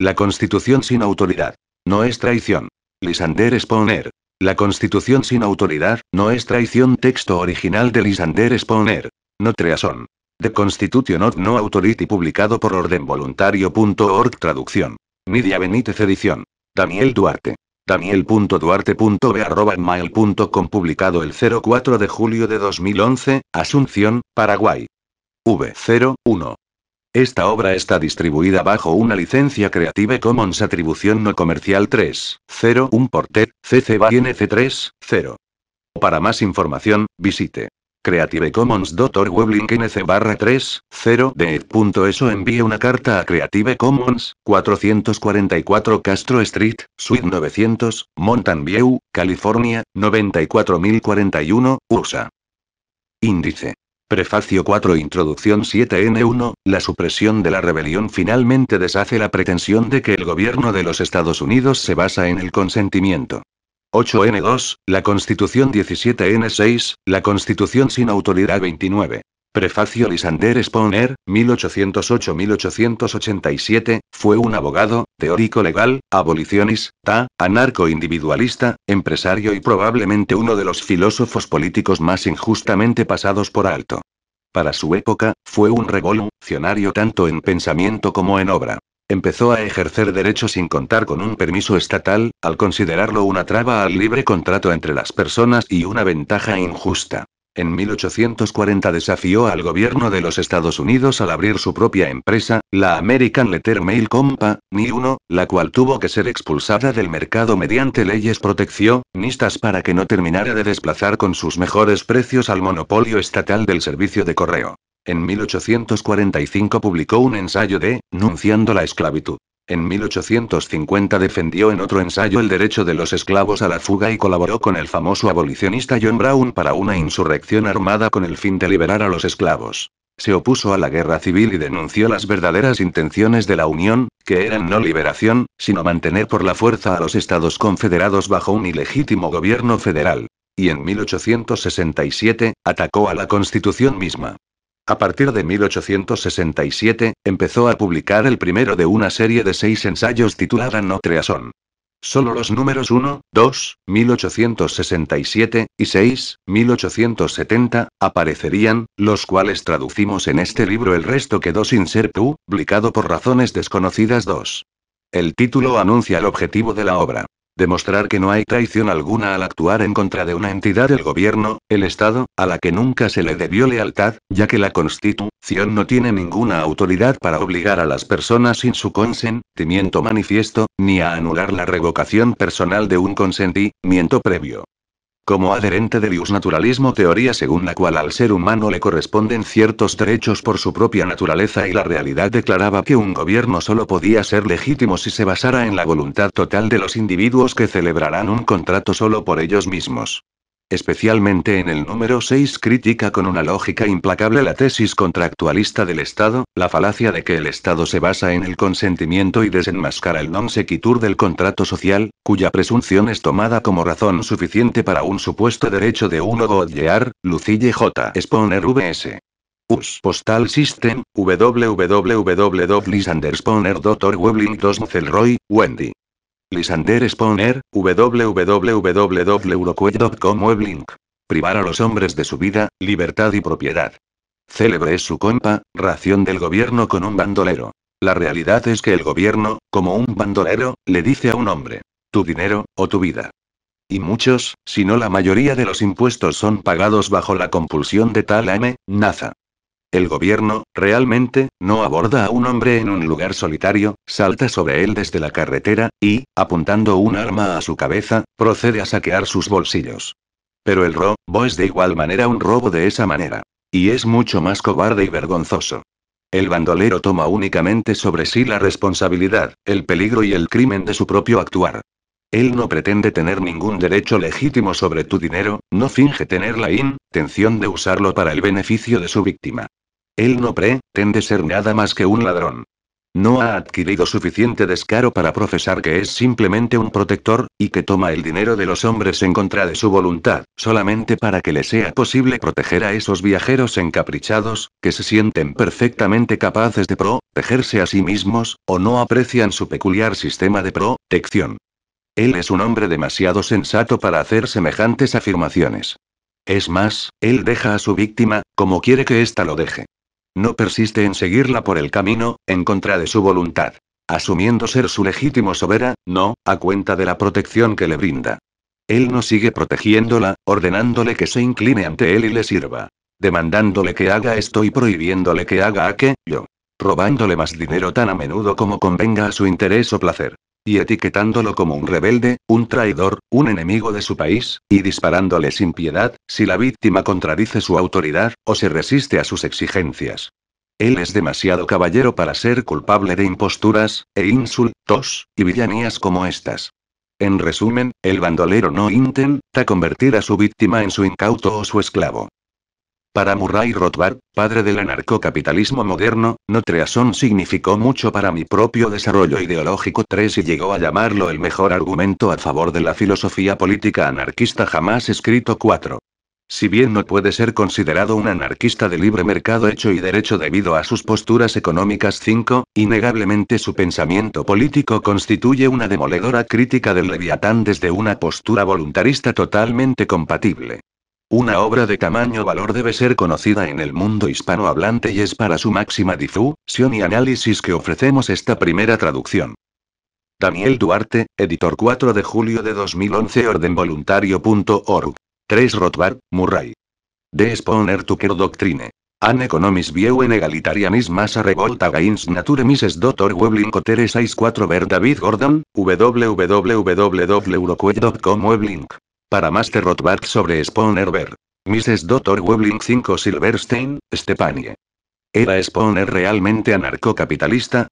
La constitución sin autoridad. No es traición. Lisander Spawner. La constitución sin autoridad, no es traición. Texto original de Lisander Spawner. No treason. The Constitution of No Authority publicado por ordenvoluntario.org traducción. Media Benítez edición. Daniel Duarte. Daniel.duarte.b.mail.com publicado el 04 de julio de 2011, Asunción, Paraguay. V01. Esta obra está distribuida bajo una licencia Creative Commons Atribución No Comercial un Portet, CC BY nc 3.0). Para más información, visite creativecommons.org nc barra 3, e envíe una carta a Creative Commons, 444 Castro Street, Suite 900, Mountain View, California, 94041, USA. Índice. Prefacio 4 Introducción 7N1, la supresión de la rebelión finalmente deshace la pretensión de que el gobierno de los Estados Unidos se basa en el consentimiento. 8N2, la Constitución 17N6, la Constitución sin autoridad 29. Prefacio Lisander Spooner, 1808-1887, fue un abogado, teórico legal, abolicionista, anarcoindividualista, empresario y probablemente uno de los filósofos políticos más injustamente pasados por alto. Para su época, fue un revolucionario tanto en pensamiento como en obra. Empezó a ejercer derecho sin contar con un permiso estatal, al considerarlo una traba al libre contrato entre las personas y una ventaja injusta. En 1840 desafió al gobierno de los Estados Unidos al abrir su propia empresa, la American Letter Mail Company 1, la cual tuvo que ser expulsada del mercado mediante leyes proteccionistas para que no terminara de desplazar con sus mejores precios al monopolio estatal del servicio de correo. En 1845 publicó un ensayo de Nunciando la esclavitud. En 1850 defendió en otro ensayo el derecho de los esclavos a la fuga y colaboró con el famoso abolicionista John Brown para una insurrección armada con el fin de liberar a los esclavos. Se opuso a la guerra civil y denunció las verdaderas intenciones de la Unión, que eran no liberación, sino mantener por la fuerza a los estados confederados bajo un ilegítimo gobierno federal. Y en 1867, atacó a la Constitución misma. A partir de 1867, empezó a publicar el primero de una serie de seis ensayos titulada No son». Solo los números 1, 2, 1867, y 6, 1870, aparecerían, los cuales traducimos en este libro el resto quedó sin ser publicado por razones desconocidas 2. El título anuncia el objetivo de la obra. Demostrar que no hay traición alguna al actuar en contra de una entidad del gobierno, el Estado, a la que nunca se le debió lealtad, ya que la Constitución no tiene ninguna autoridad para obligar a las personas sin su consentimiento manifiesto, ni a anular la revocación personal de un consentimiento previo. Como adherente del ius naturalismo teoría según la cual al ser humano le corresponden ciertos derechos por su propia naturaleza y la realidad declaraba que un gobierno solo podía ser legítimo si se basara en la voluntad total de los individuos que celebrarán un contrato solo por ellos mismos. Especialmente en el número 6 critica con una lógica implacable la tesis contractualista del Estado, la falacia de que el Estado se basa en el consentimiento y desenmascara el non sequitur del contrato social, cuya presunción es tomada como razón suficiente para un supuesto derecho de uno Godyear, Lucille J. Sponer vs. US Postal System, www 2 Wendy. Lisander Spawner, www.euroqued.com weblink. Privar a los hombres de su vida, libertad y propiedad. Célebre es su compa, ración del gobierno con un bandolero. La realidad es que el gobierno, como un bandolero, le dice a un hombre, tu dinero, o tu vida. Y muchos, si no la mayoría de los impuestos son pagados bajo la compulsión de tal M, Naza. El gobierno, realmente, no aborda a un hombre en un lugar solitario, salta sobre él desde la carretera, y, apuntando un arma a su cabeza, procede a saquear sus bolsillos. Pero el robo es de igual manera un robo de esa manera. Y es mucho más cobarde y vergonzoso. El bandolero toma únicamente sobre sí la responsabilidad, el peligro y el crimen de su propio actuar. Él no pretende tener ningún derecho legítimo sobre tu dinero, no finge tener la intención de usarlo para el beneficio de su víctima. Él no pretende ser nada más que un ladrón. No ha adquirido suficiente descaro para profesar que es simplemente un protector, y que toma el dinero de los hombres en contra de su voluntad, solamente para que le sea posible proteger a esos viajeros encaprichados, que se sienten perfectamente capaces de protegerse a sí mismos, o no aprecian su peculiar sistema de protección. Él es un hombre demasiado sensato para hacer semejantes afirmaciones. Es más, él deja a su víctima, como quiere que ésta lo deje. No persiste en seguirla por el camino, en contra de su voluntad. Asumiendo ser su legítimo sobera, no, a cuenta de la protección que le brinda. Él no sigue protegiéndola, ordenándole que se incline ante él y le sirva. Demandándole que haga esto y prohibiéndole que haga aquello. Robándole más dinero tan a menudo como convenga a su interés o placer y etiquetándolo como un rebelde, un traidor, un enemigo de su país, y disparándole sin piedad, si la víctima contradice su autoridad, o se resiste a sus exigencias. Él es demasiado caballero para ser culpable de imposturas, e insultos, y villanías como estas. En resumen, el bandolero no intenta convertir a su víctima en su incauto o su esclavo. Para Murray Rothbard, padre del anarcocapitalismo moderno, Notreason significó mucho para mi propio desarrollo ideológico 3 y llegó a llamarlo el mejor argumento a favor de la filosofía política anarquista jamás escrito 4. Si bien no puede ser considerado un anarquista de libre mercado hecho y derecho debido a sus posturas económicas 5, innegablemente su pensamiento político constituye una demoledora crítica del leviatán desde una postura voluntarista totalmente compatible una obra de tamaño valor debe ser conocida en el mundo hispanohablante y es para su máxima difusión y análisis que ofrecemos esta primera traducción. Daniel Duarte, editor 4 de julio de 2011 ordenvoluntario.org. 3 Rothbard, Murray. De exponer tu doctrine. An economis view en egalitarianis masa revolta gains nature mises doctor, weblin 64 ver David Gordon, www.euroqued.com weblink. Para Master Rothbard sobre Ver. Mrs. Dr. Webling 5 Silverstein, Stepanie. ¿Era Spawner realmente anarcocapitalista?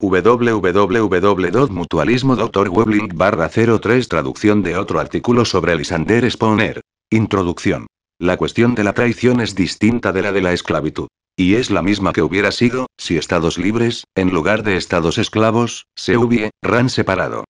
www.mutualismo.dr. barra 03 Traducción de otro artículo sobre Alisander Spawner. Introducción. La cuestión de la traición es distinta de la de la esclavitud. Y es la misma que hubiera sido, si estados libres, en lugar de estados esclavos, se hubieran separado.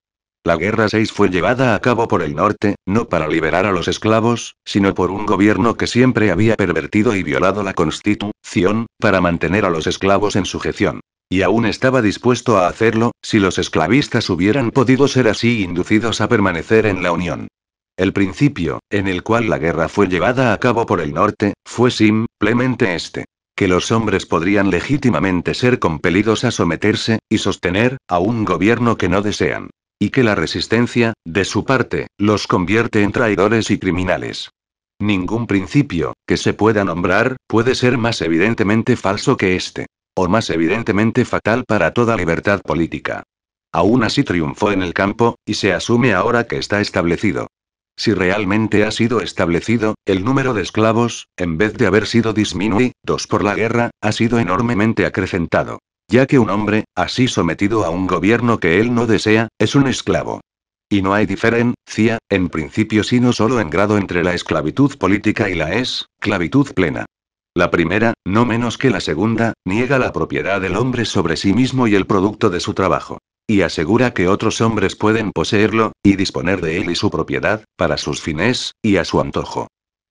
La Guerra VI fue llevada a cabo por el norte, no para liberar a los esclavos, sino por un gobierno que siempre había pervertido y violado la Constitución, para mantener a los esclavos en sujeción. Y aún estaba dispuesto a hacerlo, si los esclavistas hubieran podido ser así inducidos a permanecer en la Unión. El principio, en el cual la guerra fue llevada a cabo por el norte, fue simplemente este que los hombres podrían legítimamente ser compelidos a someterse, y sostener, a un gobierno que no desean. Y que la resistencia, de su parte, los convierte en traidores y criminales. Ningún principio, que se pueda nombrar, puede ser más evidentemente falso que este. O más evidentemente fatal para toda libertad política. Aún así triunfó en el campo, y se asume ahora que está establecido. Si realmente ha sido establecido, el número de esclavos, en vez de haber sido disminuido por la guerra, ha sido enormemente acrecentado ya que un hombre, así sometido a un gobierno que él no desea, es un esclavo. Y no hay diferencia, en principio sino solo en grado entre la esclavitud política y la esclavitud plena. La primera, no menos que la segunda, niega la propiedad del hombre sobre sí mismo y el producto de su trabajo. Y asegura que otros hombres pueden poseerlo, y disponer de él y su propiedad, para sus fines, y a su antojo.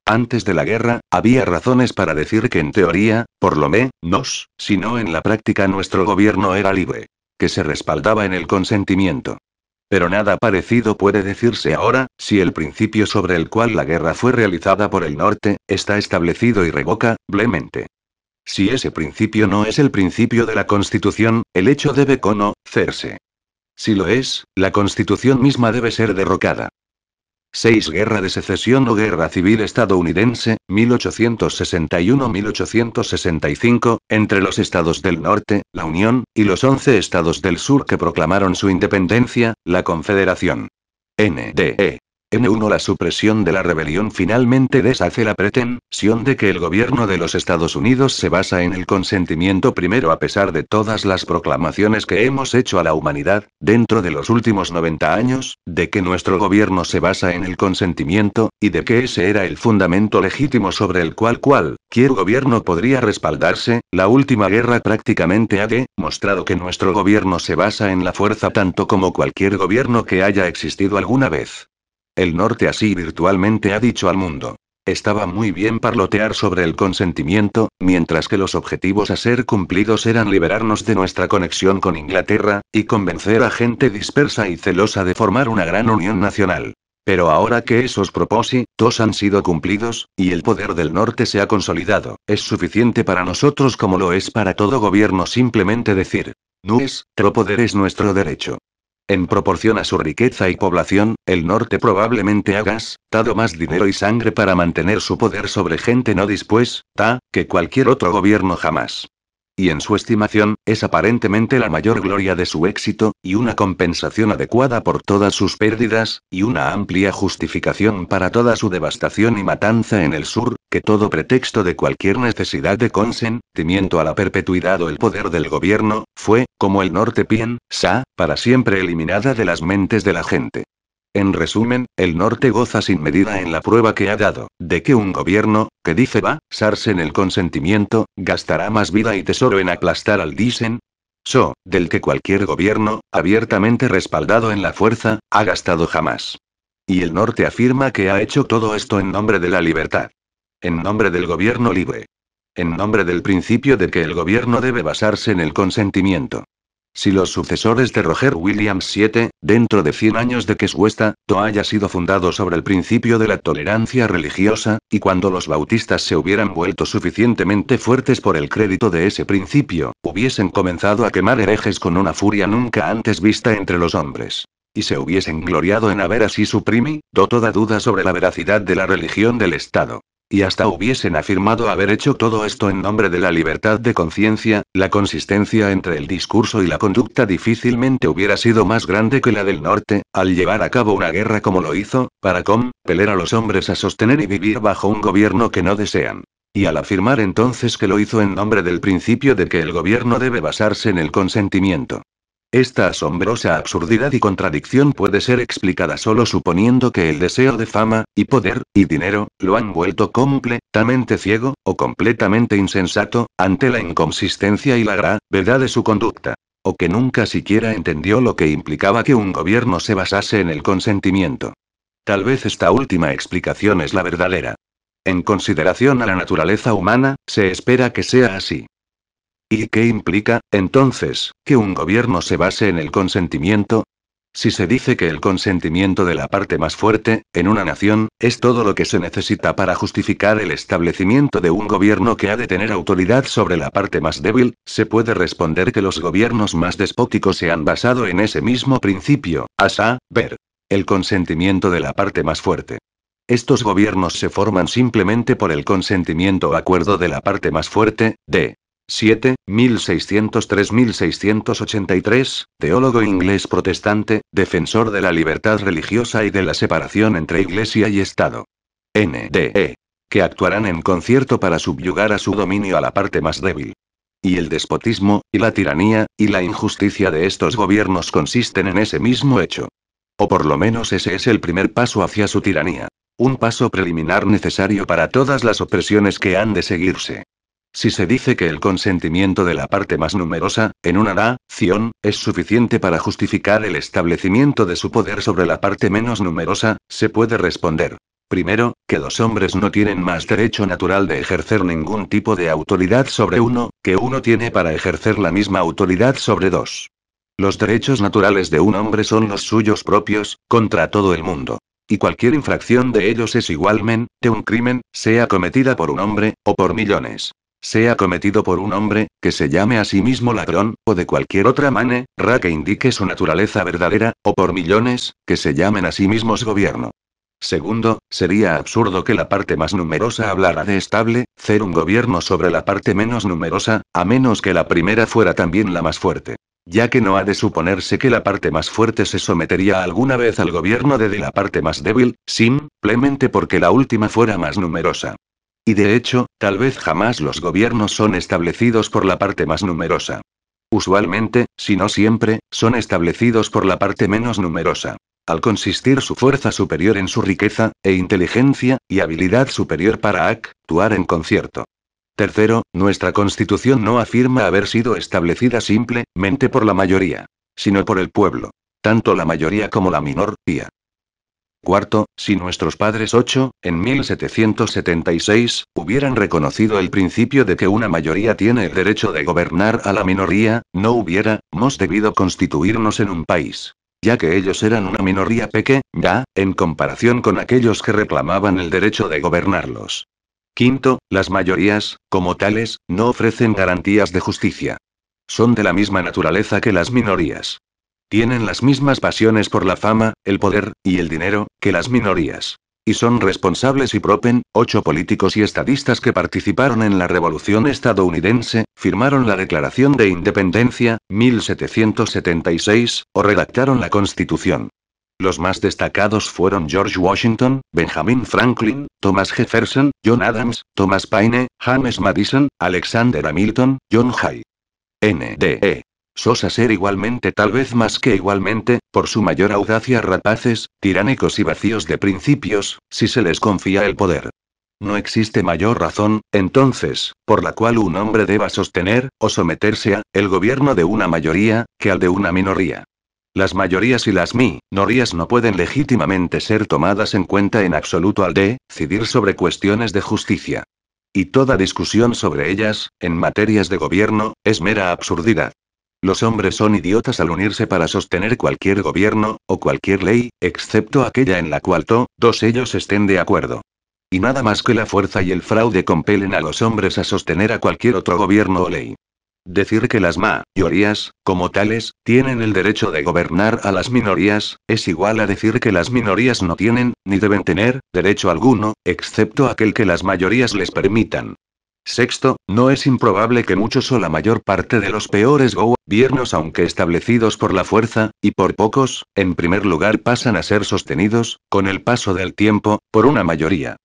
Antes de la guerra, había razones para decir que en teoría, por lo menos, si no en la práctica nuestro gobierno era libre. Que se respaldaba en el consentimiento. Pero nada parecido puede decirse ahora, si el principio sobre el cual la guerra fue realizada por el norte, está establecido irrevocablemente. Si ese principio no es el principio de la Constitución, el hecho debe conocerse. Si lo es, la Constitución misma debe ser derrocada. 6. Guerra de Secesión o Guerra Civil Estadounidense, 1861-1865, entre los estados del norte, la Unión, y los 11 estados del sur que proclamaron su independencia, la Confederación. NDE n 1 La supresión de la rebelión finalmente deshace la pretensión de que el gobierno de los Estados Unidos se basa en el consentimiento primero a pesar de todas las proclamaciones que hemos hecho a la humanidad, dentro de los últimos 90 años, de que nuestro gobierno se basa en el consentimiento, y de que ese era el fundamento legítimo sobre el cual cualquier gobierno podría respaldarse, la última guerra prácticamente ha demostrado que nuestro gobierno se basa en la fuerza tanto como cualquier gobierno que haya existido alguna vez. El norte así virtualmente ha dicho al mundo. Estaba muy bien parlotear sobre el consentimiento, mientras que los objetivos a ser cumplidos eran liberarnos de nuestra conexión con Inglaterra, y convencer a gente dispersa y celosa de formar una gran unión nacional. Pero ahora que esos propósitos han sido cumplidos, y el poder del norte se ha consolidado, es suficiente para nosotros como lo es para todo gobierno simplemente decir, No es, nuestro poder es nuestro derecho. En proporción a su riqueza y población, el norte probablemente ha gastado más dinero y sangre para mantener su poder sobre gente no dispuesta, que cualquier otro gobierno jamás. Y en su estimación, es aparentemente la mayor gloria de su éxito, y una compensación adecuada por todas sus pérdidas, y una amplia justificación para toda su devastación y matanza en el sur, todo pretexto de cualquier necesidad de consentimiento a la perpetuidad o el poder del gobierno, fue, como el norte sa, para siempre eliminada de las mentes de la gente. En resumen, el norte goza sin medida en la prueba que ha dado, de que un gobierno, que dice basarse en el consentimiento, gastará más vida y tesoro en aplastar al dicen, so, del que cualquier gobierno, abiertamente respaldado en la fuerza, ha gastado jamás. Y el norte afirma que ha hecho todo esto en nombre de la libertad. En nombre del gobierno libre. En nombre del principio de que el gobierno debe basarse en el consentimiento. Si los sucesores de Roger Williams VII, dentro de 100 años de que su estado haya sido fundado sobre el principio de la tolerancia religiosa, y cuando los bautistas se hubieran vuelto suficientemente fuertes por el crédito de ese principio, hubiesen comenzado a quemar herejes con una furia nunca antes vista entre los hombres. Y se hubiesen gloriado en haber así suprimido toda duda sobre la veracidad de la religión del Estado y hasta hubiesen afirmado haber hecho todo esto en nombre de la libertad de conciencia, la consistencia entre el discurso y la conducta difícilmente hubiera sido más grande que la del norte, al llevar a cabo una guerra como lo hizo, para pelear a los hombres a sostener y vivir bajo un gobierno que no desean. Y al afirmar entonces que lo hizo en nombre del principio de que el gobierno debe basarse en el consentimiento. Esta asombrosa absurdidad y contradicción puede ser explicada solo suponiendo que el deseo de fama, y poder, y dinero, lo han vuelto completamente ciego, o completamente insensato, ante la inconsistencia y la gravedad de su conducta. O que nunca siquiera entendió lo que implicaba que un gobierno se basase en el consentimiento. Tal vez esta última explicación es la verdadera. En consideración a la naturaleza humana, se espera que sea así. ¿Y qué implica, entonces, que un gobierno se base en el consentimiento? Si se dice que el consentimiento de la parte más fuerte, en una nación, es todo lo que se necesita para justificar el establecimiento de un gobierno que ha de tener autoridad sobre la parte más débil, se puede responder que los gobiernos más despóticos se han basado en ese mismo principio, a saber, el consentimiento de la parte más fuerte. Estos gobiernos se forman simplemente por el consentimiento o acuerdo de la parte más fuerte, de 7, 1603-1683, teólogo inglés protestante, defensor de la libertad religiosa y de la separación entre Iglesia y Estado. N.D.E. Que actuarán en concierto para subyugar a su dominio a la parte más débil. Y el despotismo, y la tiranía, y la injusticia de estos gobiernos consisten en ese mismo hecho. O por lo menos ese es el primer paso hacia su tiranía. Un paso preliminar necesario para todas las opresiones que han de seguirse. Si se dice que el consentimiento de la parte más numerosa, en una nación, es suficiente para justificar el establecimiento de su poder sobre la parte menos numerosa, se puede responder. Primero, que los hombres no tienen más derecho natural de ejercer ningún tipo de autoridad sobre uno, que uno tiene para ejercer la misma autoridad sobre dos. Los derechos naturales de un hombre son los suyos propios, contra todo el mundo. Y cualquier infracción de ellos es igualmente un crimen, sea cometida por un hombre, o por millones sea cometido por un hombre, que se llame a sí mismo ladrón, o de cualquier otra manera que indique su naturaleza verdadera, o por millones, que se llamen a sí mismos gobierno. Segundo, sería absurdo que la parte más numerosa hablara de estable, establecer un gobierno sobre la parte menos numerosa, a menos que la primera fuera también la más fuerte. Ya que no ha de suponerse que la parte más fuerte se sometería alguna vez al gobierno de, de la parte más débil, simplemente porque la última fuera más numerosa. Y de hecho, tal vez jamás los gobiernos son establecidos por la parte más numerosa. Usualmente, si no siempre, son establecidos por la parte menos numerosa. Al consistir su fuerza superior en su riqueza, e inteligencia, y habilidad superior para actuar en concierto. Tercero, nuestra constitución no afirma haber sido establecida simplemente por la mayoría, sino por el pueblo. Tanto la mayoría como la minoría, Cuarto, si nuestros padres 8, en 1776, hubieran reconocido el principio de que una mayoría tiene el derecho de gobernar a la minoría, no hubiéramos debido constituirnos en un país ya que ellos eran una minoría pequeña, en comparación con aquellos que reclamaban el derecho de gobernarlos. Quinto, las mayorías, como tales, no ofrecen garantías de justicia. Son de la misma naturaleza que las minorías. Tienen las mismas pasiones por la fama, el poder, y el dinero, que las minorías. Y son responsables y propen, ocho políticos y estadistas que participaron en la Revolución estadounidense, firmaron la Declaración de Independencia, 1776, o redactaron la Constitución. Los más destacados fueron George Washington, Benjamin Franklin, Thomas Jefferson, John Adams, Thomas Paine, James Madison, Alexander Hamilton, John Hay. N.D.E. Sosa ser igualmente tal vez más que igualmente, por su mayor audacia rapaces, tiránicos y vacíos de principios, si se les confía el poder. No existe mayor razón, entonces, por la cual un hombre deba sostener, o someterse a, el gobierno de una mayoría, que al de una minoría. Las mayorías y las minorías no pueden legítimamente ser tomadas en cuenta en absoluto al decidir sobre cuestiones de justicia. Y toda discusión sobre ellas, en materias de gobierno, es mera absurdidad. Los hombres son idiotas al unirse para sostener cualquier gobierno, o cualquier ley, excepto aquella en la cual todos ellos estén de acuerdo. Y nada más que la fuerza y el fraude compelen a los hombres a sostener a cualquier otro gobierno o ley. Decir que las mayorías, como tales, tienen el derecho de gobernar a las minorías, es igual a decir que las minorías no tienen, ni deben tener, derecho alguno, excepto aquel que las mayorías les permitan. Sexto, no es improbable que muchos o la mayor parte de los peores Go, viernos aunque establecidos por la fuerza, y por pocos, en primer lugar pasan a ser sostenidos, con el paso del tiempo, por una mayoría.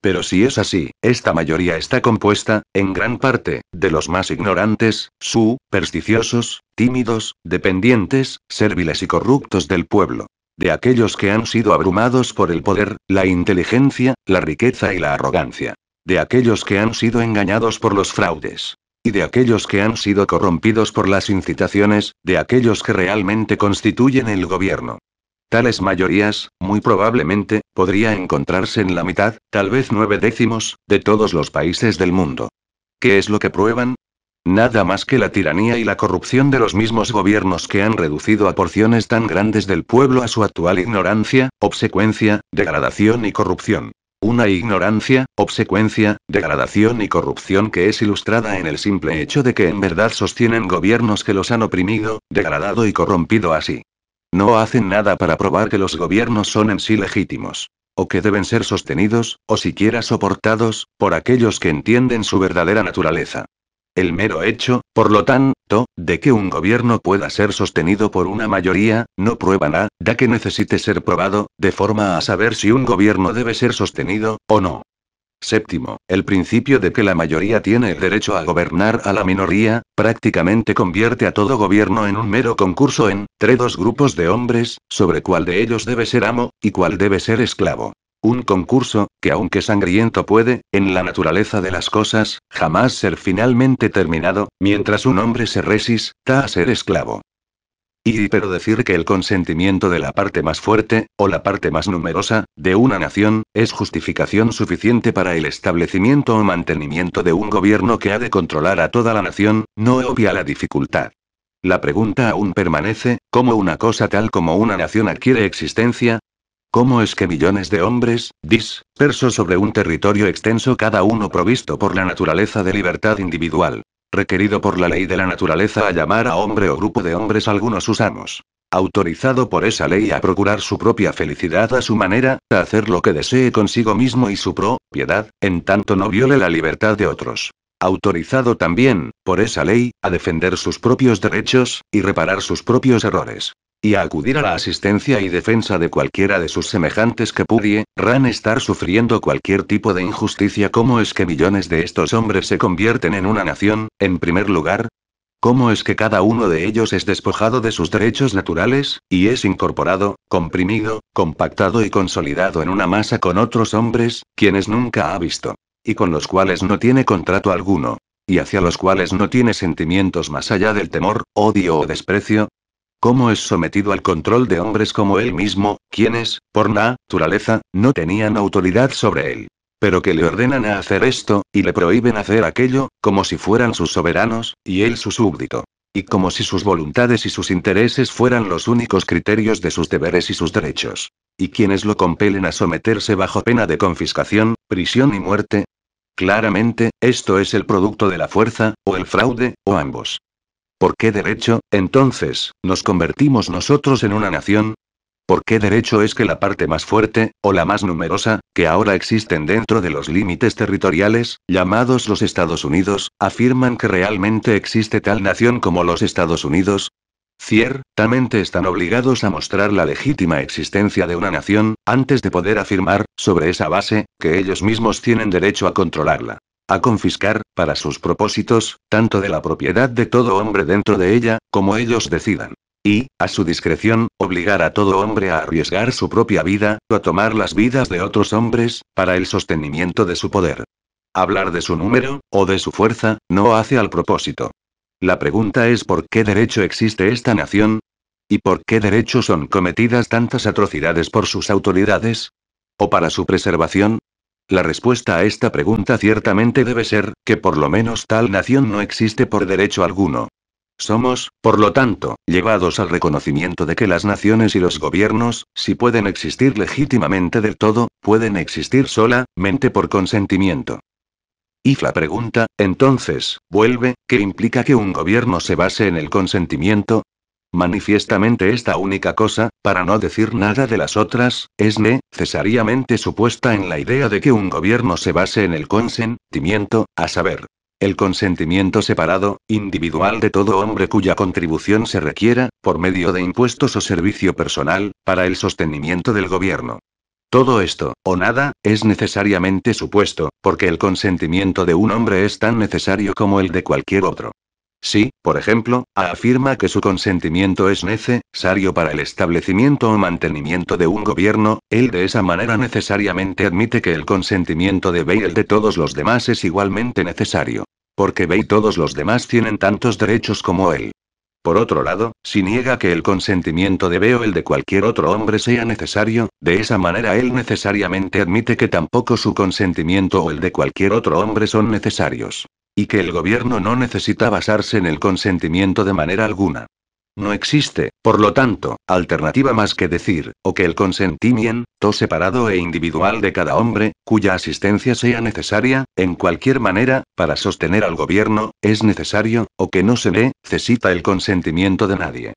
Pero si es así, esta mayoría está compuesta, en gran parte, de los más ignorantes, supersticiosos, tímidos, dependientes, serviles y corruptos del pueblo. De aquellos que han sido abrumados por el poder, la inteligencia, la riqueza y la arrogancia de aquellos que han sido engañados por los fraudes. Y de aquellos que han sido corrompidos por las incitaciones, de aquellos que realmente constituyen el gobierno. Tales mayorías, muy probablemente, podría encontrarse en la mitad, tal vez nueve décimos, de todos los países del mundo. ¿Qué es lo que prueban? Nada más que la tiranía y la corrupción de los mismos gobiernos que han reducido a porciones tan grandes del pueblo a su actual ignorancia, obsecuencia, degradación y corrupción. Una ignorancia, obsecuencia, degradación y corrupción que es ilustrada en el simple hecho de que en verdad sostienen gobiernos que los han oprimido, degradado y corrompido así. No hacen nada para probar que los gobiernos son en sí legítimos, o que deben ser sostenidos, o siquiera soportados, por aquellos que entienden su verdadera naturaleza. El mero hecho, por lo tanto, de que un gobierno pueda ser sostenido por una mayoría, no prueba nada, da que necesite ser probado, de forma a saber si un gobierno debe ser sostenido, o no. Séptimo, el principio de que la mayoría tiene el derecho a gobernar a la minoría, prácticamente convierte a todo gobierno en un mero concurso entre dos grupos de hombres, sobre cuál de ellos debe ser amo, y cuál debe ser esclavo. Un concurso, que aunque sangriento puede, en la naturaleza de las cosas, jamás ser finalmente terminado, mientras un hombre se resista a ser esclavo. Y pero decir que el consentimiento de la parte más fuerte, o la parte más numerosa, de una nación, es justificación suficiente para el establecimiento o mantenimiento de un gobierno que ha de controlar a toda la nación, no obvia la dificultad. La pregunta aún permanece, ¿cómo una cosa tal como una nación adquiere existencia? ¿Cómo es que millones de hombres, dispersos sobre un territorio extenso cada uno provisto por la naturaleza de libertad individual, requerido por la ley de la naturaleza a llamar a hombre o grupo de hombres algunos usamos, autorizado por esa ley a procurar su propia felicidad a su manera, a hacer lo que desee consigo mismo y su propiedad, en tanto no viole la libertad de otros, autorizado también, por esa ley, a defender sus propios derechos, y reparar sus propios errores, y a acudir a la asistencia y defensa de cualquiera de sus semejantes que pudie, Ran estar sufriendo cualquier tipo de injusticia. ¿Cómo es que millones de estos hombres se convierten en una nación, en primer lugar? ¿Cómo es que cada uno de ellos es despojado de sus derechos naturales, y es incorporado, comprimido, compactado y consolidado en una masa con otros hombres, quienes nunca ha visto, y con los cuales no tiene contrato alguno, y hacia los cuales no tiene sentimientos más allá del temor, odio o desprecio, cómo es sometido al control de hombres como él mismo, quienes, por naturaleza, no tenían autoridad sobre él. Pero que le ordenan a hacer esto, y le prohíben hacer aquello, como si fueran sus soberanos, y él su súbdito. Y como si sus voluntades y sus intereses fueran los únicos criterios de sus deberes y sus derechos. Y quienes lo compelen a someterse bajo pena de confiscación, prisión y muerte. Claramente, esto es el producto de la fuerza, o el fraude, o ambos. ¿Por qué derecho, entonces, nos convertimos nosotros en una nación? ¿Por qué derecho es que la parte más fuerte, o la más numerosa, que ahora existen dentro de los límites territoriales, llamados los Estados Unidos, afirman que realmente existe tal nación como los Estados Unidos? Ciertamente están obligados a mostrar la legítima existencia de una nación, antes de poder afirmar, sobre esa base, que ellos mismos tienen derecho a controlarla a confiscar, para sus propósitos, tanto de la propiedad de todo hombre dentro de ella, como ellos decidan. Y, a su discreción, obligar a todo hombre a arriesgar su propia vida, o a tomar las vidas de otros hombres, para el sostenimiento de su poder. Hablar de su número, o de su fuerza, no hace al propósito. La pregunta es por qué derecho existe esta nación, ¿Y por qué derecho son cometidas tantas atrocidades por sus autoridades? ¿O para su preservación? La respuesta a esta pregunta ciertamente debe ser, que por lo menos tal nación no existe por derecho alguno. Somos, por lo tanto, llevados al reconocimiento de que las naciones y los gobiernos, si pueden existir legítimamente del todo, pueden existir solamente por consentimiento. Y la pregunta, entonces, vuelve, ¿qué implica que un gobierno se base en el consentimiento? Manifiestamente esta única cosa, para no decir nada de las otras, es necesariamente supuesta en la idea de que un gobierno se base en el consentimiento, a saber, el consentimiento separado, individual de todo hombre cuya contribución se requiera, por medio de impuestos o servicio personal, para el sostenimiento del gobierno. Todo esto, o nada, es necesariamente supuesto, porque el consentimiento de un hombre es tan necesario como el de cualquier otro. Si, por ejemplo, afirma que su consentimiento es necesario para el establecimiento o mantenimiento de un gobierno, él de esa manera necesariamente admite que el consentimiento de B y el de todos los demás es igualmente necesario. Porque B y todos los demás tienen tantos derechos como él. Por otro lado, si niega que el consentimiento de B o el de cualquier otro hombre sea necesario, de esa manera él necesariamente admite que tampoco su consentimiento o el de cualquier otro hombre son necesarios. Y que el gobierno no necesita basarse en el consentimiento de manera alguna. No existe, por lo tanto, alternativa más que decir, o que el consentimiento separado e individual de cada hombre, cuya asistencia sea necesaria, en cualquier manera, para sostener al gobierno, es necesario, o que no se necesita el consentimiento de nadie.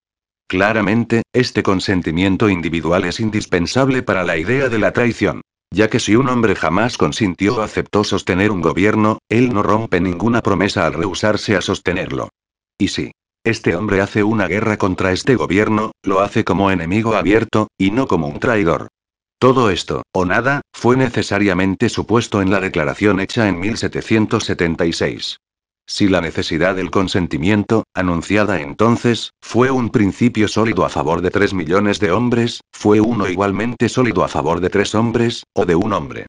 Claramente, este consentimiento individual es indispensable para la idea de la traición ya que si un hombre jamás consintió o aceptó sostener un gobierno, él no rompe ninguna promesa al rehusarse a sostenerlo. Y si este hombre hace una guerra contra este gobierno, lo hace como enemigo abierto, y no como un traidor. Todo esto, o nada, fue necesariamente supuesto en la declaración hecha en 1776. Si la necesidad del consentimiento, anunciada entonces, fue un principio sólido a favor de tres millones de hombres, fue uno igualmente sólido a favor de tres hombres, o de un hombre.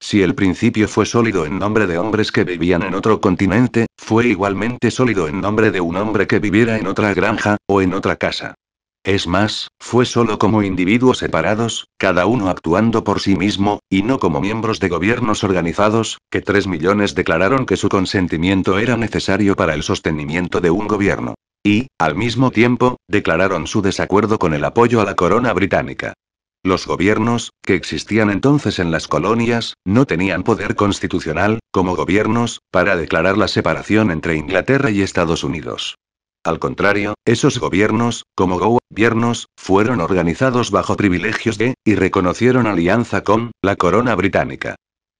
Si el principio fue sólido en nombre de hombres que vivían en otro continente, fue igualmente sólido en nombre de un hombre que viviera en otra granja, o en otra casa. Es más, fue solo como individuos separados, cada uno actuando por sí mismo, y no como miembros de gobiernos organizados, que tres millones declararon que su consentimiento era necesario para el sostenimiento de un gobierno. Y, al mismo tiempo, declararon su desacuerdo con el apoyo a la corona británica. Los gobiernos, que existían entonces en las colonias, no tenían poder constitucional, como gobiernos, para declarar la separación entre Inglaterra y Estados Unidos. Al contrario, esos gobiernos, como gobiernos, fueron organizados bajo privilegios de, y reconocieron alianza con, la corona británica.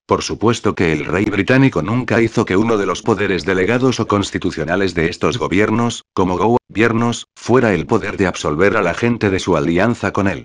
Por supuesto que el rey británico nunca hizo que uno de los poderes delegados o constitucionales de estos gobiernos, como gobiernos, fuera el poder de absolver a la gente de su alianza con él.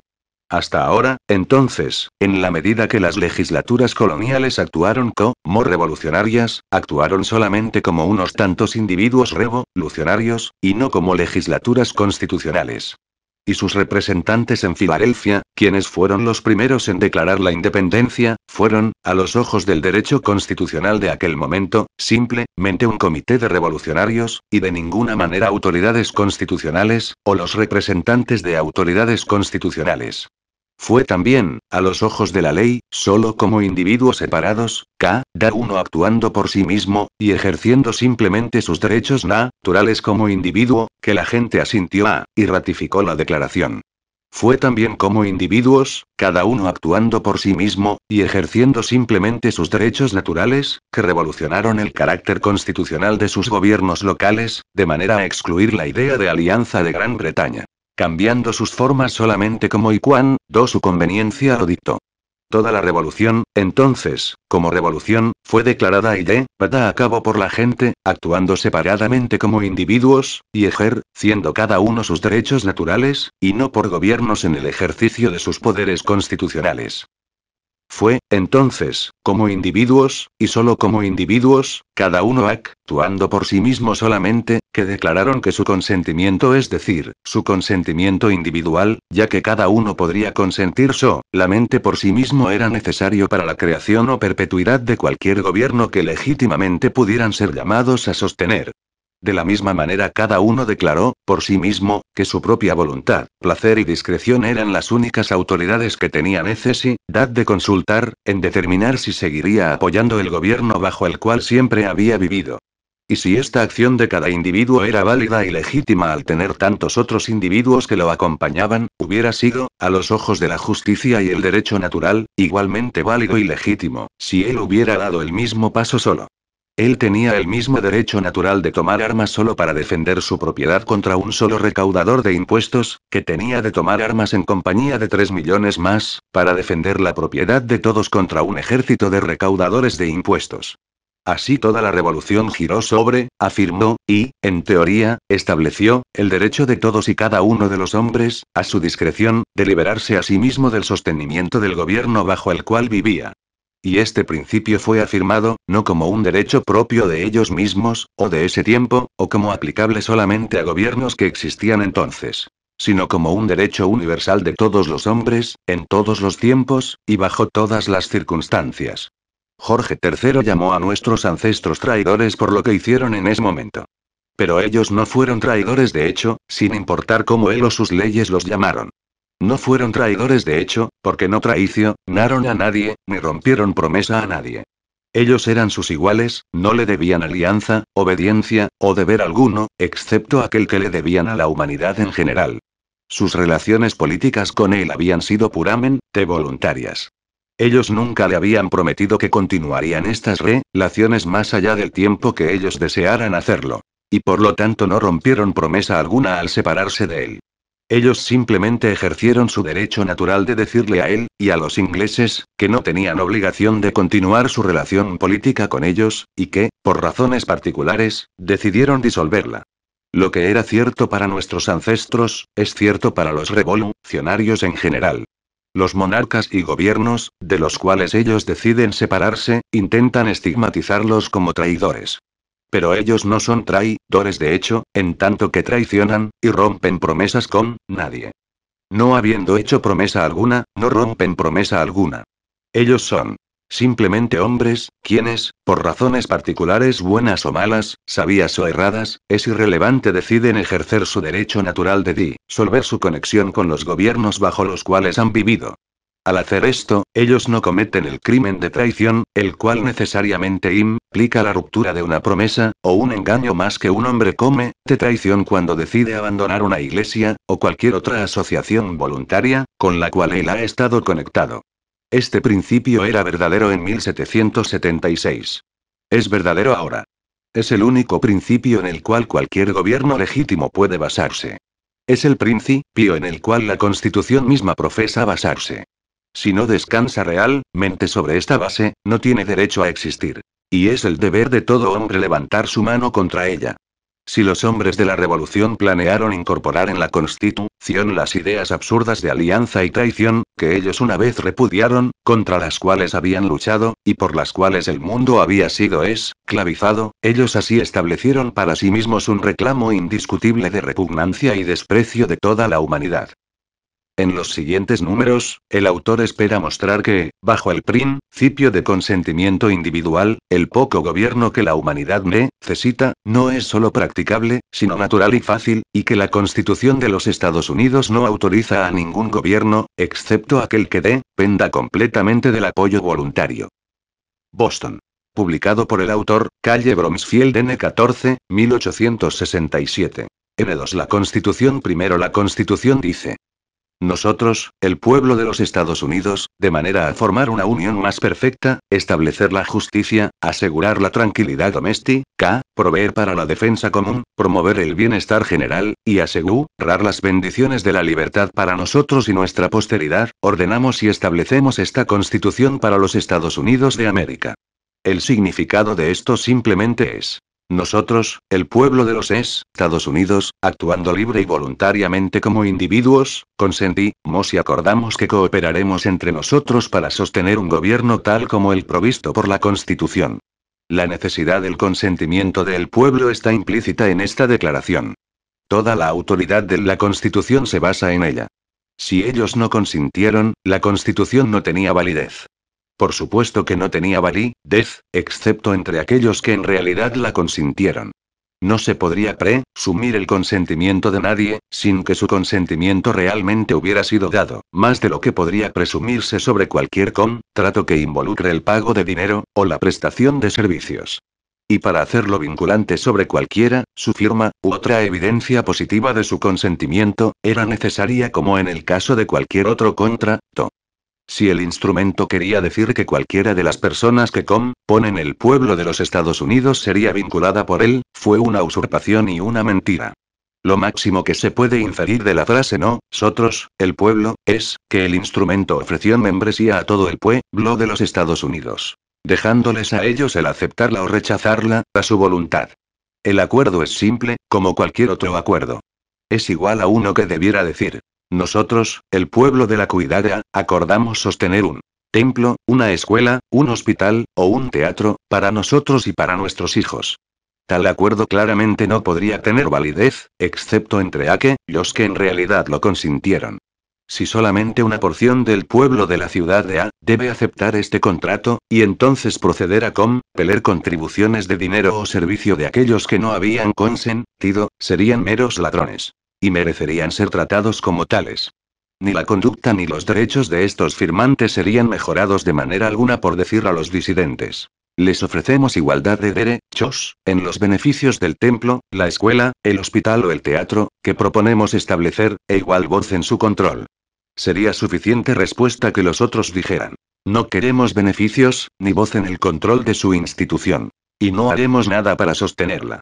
Hasta ahora, entonces, en la medida que las legislaturas coloniales actuaron como revolucionarias, actuaron solamente como unos tantos individuos revolucionarios, y no como legislaturas constitucionales. Y sus representantes en Filadelfia, quienes fueron los primeros en declarar la independencia, fueron, a los ojos del derecho constitucional de aquel momento, simplemente un comité de revolucionarios, y de ninguna manera autoridades constitucionales, o los representantes de autoridades constitucionales. Fue también, a los ojos de la ley, solo como individuos separados, cada uno actuando por sí mismo, y ejerciendo simplemente sus derechos naturales como individuo, que la gente asintió a, y ratificó la declaración. Fue también como individuos, cada uno actuando por sí mismo, y ejerciendo simplemente sus derechos naturales, que revolucionaron el carácter constitucional de sus gobiernos locales, de manera a excluir la idea de alianza de Gran Bretaña cambiando sus formas solamente como y cuán, do su conveniencia lo dictó. Toda la revolución, entonces, como revolución, fue declarada y llevada a cabo por la gente, actuando separadamente como individuos, y ejerciendo cada uno sus derechos naturales, y no por gobiernos en el ejercicio de sus poderes constitucionales. Fue, entonces, como individuos, y solo como individuos, cada uno actuando por sí mismo solamente, que declararon que su consentimiento es decir, su consentimiento individual, ya que cada uno podría consentir so, la mente por sí mismo era necesario para la creación o perpetuidad de cualquier gobierno que legítimamente pudieran ser llamados a sostener. De la misma manera cada uno declaró, por sí mismo, que su propia voluntad, placer y discreción eran las únicas autoridades que tenía necesidad de consultar, en determinar si seguiría apoyando el gobierno bajo el cual siempre había vivido. Y si esta acción de cada individuo era válida y legítima al tener tantos otros individuos que lo acompañaban, hubiera sido, a los ojos de la justicia y el derecho natural, igualmente válido y legítimo, si él hubiera dado el mismo paso solo. Él tenía el mismo derecho natural de tomar armas solo para defender su propiedad contra un solo recaudador de impuestos, que tenía de tomar armas en compañía de tres millones más, para defender la propiedad de todos contra un ejército de recaudadores de impuestos. Así toda la revolución giró sobre, afirmó, y, en teoría, estableció, el derecho de todos y cada uno de los hombres, a su discreción, de liberarse a sí mismo del sostenimiento del gobierno bajo el cual vivía. Y este principio fue afirmado, no como un derecho propio de ellos mismos, o de ese tiempo, o como aplicable solamente a gobiernos que existían entonces, sino como un derecho universal de todos los hombres, en todos los tiempos, y bajo todas las circunstancias. Jorge III llamó a nuestros ancestros traidores por lo que hicieron en ese momento. Pero ellos no fueron traidores de hecho, sin importar cómo él o sus leyes los llamaron. No fueron traidores de hecho, porque no traicionaron a nadie, ni rompieron promesa a nadie. Ellos eran sus iguales, no le debían alianza, obediencia, o deber alguno, excepto aquel que le debían a la humanidad en general. Sus relaciones políticas con él habían sido puramente voluntarias. Ellos nunca le habían prometido que continuarían estas relaciones más allá del tiempo que ellos desearan hacerlo. Y por lo tanto no rompieron promesa alguna al separarse de él. Ellos simplemente ejercieron su derecho natural de decirle a él, y a los ingleses, que no tenían obligación de continuar su relación política con ellos, y que, por razones particulares, decidieron disolverla. Lo que era cierto para nuestros ancestros, es cierto para los revolucionarios en general. Los monarcas y gobiernos, de los cuales ellos deciden separarse, intentan estigmatizarlos como traidores. Pero ellos no son traidores de hecho, en tanto que traicionan, y rompen promesas con nadie. No habiendo hecho promesa alguna, no rompen promesa alguna. Ellos son simplemente hombres, quienes, por razones particulares buenas o malas, sabias o erradas, es irrelevante, deciden ejercer su derecho natural de solver su conexión con los gobiernos bajo los cuales han vivido. Al hacer esto, ellos no cometen el crimen de traición, el cual necesariamente implica la ruptura de una promesa, o un engaño más que un hombre come, de traición cuando decide abandonar una iglesia, o cualquier otra asociación voluntaria, con la cual él ha estado conectado. Este principio era verdadero en 1776. Es verdadero ahora. Es el único principio en el cual cualquier gobierno legítimo puede basarse. Es el principio en el cual la Constitución misma profesa basarse. Si no descansa realmente sobre esta base, no tiene derecho a existir. Y es el deber de todo hombre levantar su mano contra ella. Si los hombres de la revolución planearon incorporar en la Constitución las ideas absurdas de alianza y traición, que ellos una vez repudiaron, contra las cuales habían luchado, y por las cuales el mundo había sido esclavizado, ellos así establecieron para sí mismos un reclamo indiscutible de repugnancia y desprecio de toda la humanidad. En los siguientes números, el autor espera mostrar que, bajo el principio de consentimiento individual, el poco gobierno que la humanidad necesita, no es solo practicable, sino natural y fácil, y que la Constitución de los Estados Unidos no autoriza a ningún gobierno, excepto aquel que dé, penda completamente del apoyo voluntario. Boston. Publicado por el autor, calle Bromsfield N14, 1867. N2 La Constitución Primero la Constitución dice nosotros, el pueblo de los Estados Unidos, de manera a formar una unión más perfecta, establecer la justicia, asegurar la tranquilidad doméstica, proveer para la defensa común, promover el bienestar general, y asegurar las bendiciones de la libertad para nosotros y nuestra posteridad, ordenamos y establecemos esta constitución para los Estados Unidos de América. El significado de esto simplemente es, nosotros, el pueblo de los Estados Unidos, actuando libre y voluntariamente como individuos, consentimos y acordamos que cooperaremos entre nosotros para sostener un gobierno tal como el provisto por la Constitución. La necesidad del consentimiento del pueblo está implícita en esta declaración. Toda la autoridad de la Constitución se basa en ella. Si ellos no consintieron, la Constitución no tenía validez. Por supuesto que no tenía validez, excepto entre aquellos que en realidad la consintieron. No se podría presumir el consentimiento de nadie, sin que su consentimiento realmente hubiera sido dado, más de lo que podría presumirse sobre cualquier contrato que involucre el pago de dinero, o la prestación de servicios. Y para hacerlo vinculante sobre cualquiera, su firma, u otra evidencia positiva de su consentimiento, era necesaria como en el caso de cualquier otro contrato. Si el instrumento quería decir que cualquiera de las personas que componen el pueblo de los Estados Unidos sería vinculada por él, fue una usurpación y una mentira. Lo máximo que se puede inferir de la frase no, nosotros, el pueblo, es, que el instrumento ofreció membresía a todo el pueblo de los Estados Unidos. Dejándoles a ellos el aceptarla o rechazarla, a su voluntad. El acuerdo es simple, como cualquier otro acuerdo. Es igual a uno que debiera decir, nosotros, el pueblo de la Cuidada, acordamos sostener un templo, una escuela, un hospital, o un teatro, para nosotros y para nuestros hijos. Tal acuerdo claramente no podría tener validez, excepto entre que, los que en realidad lo consintieron. Si solamente una porción del pueblo de la ciudad de A debe aceptar este contrato, y entonces proceder a compeler contribuciones de dinero o servicio de aquellos que no habían consentido, serían meros ladrones. Y merecerían ser tratados como tales. Ni la conducta ni los derechos de estos firmantes serían mejorados de manera alguna por decir a los disidentes. Les ofrecemos igualdad de derechos, en los beneficios del templo, la escuela, el hospital o el teatro, que proponemos establecer, e igual voz en su control. Sería suficiente respuesta que los otros dijeran. No queremos beneficios, ni voz en el control de su institución. Y no haremos nada para sostenerla.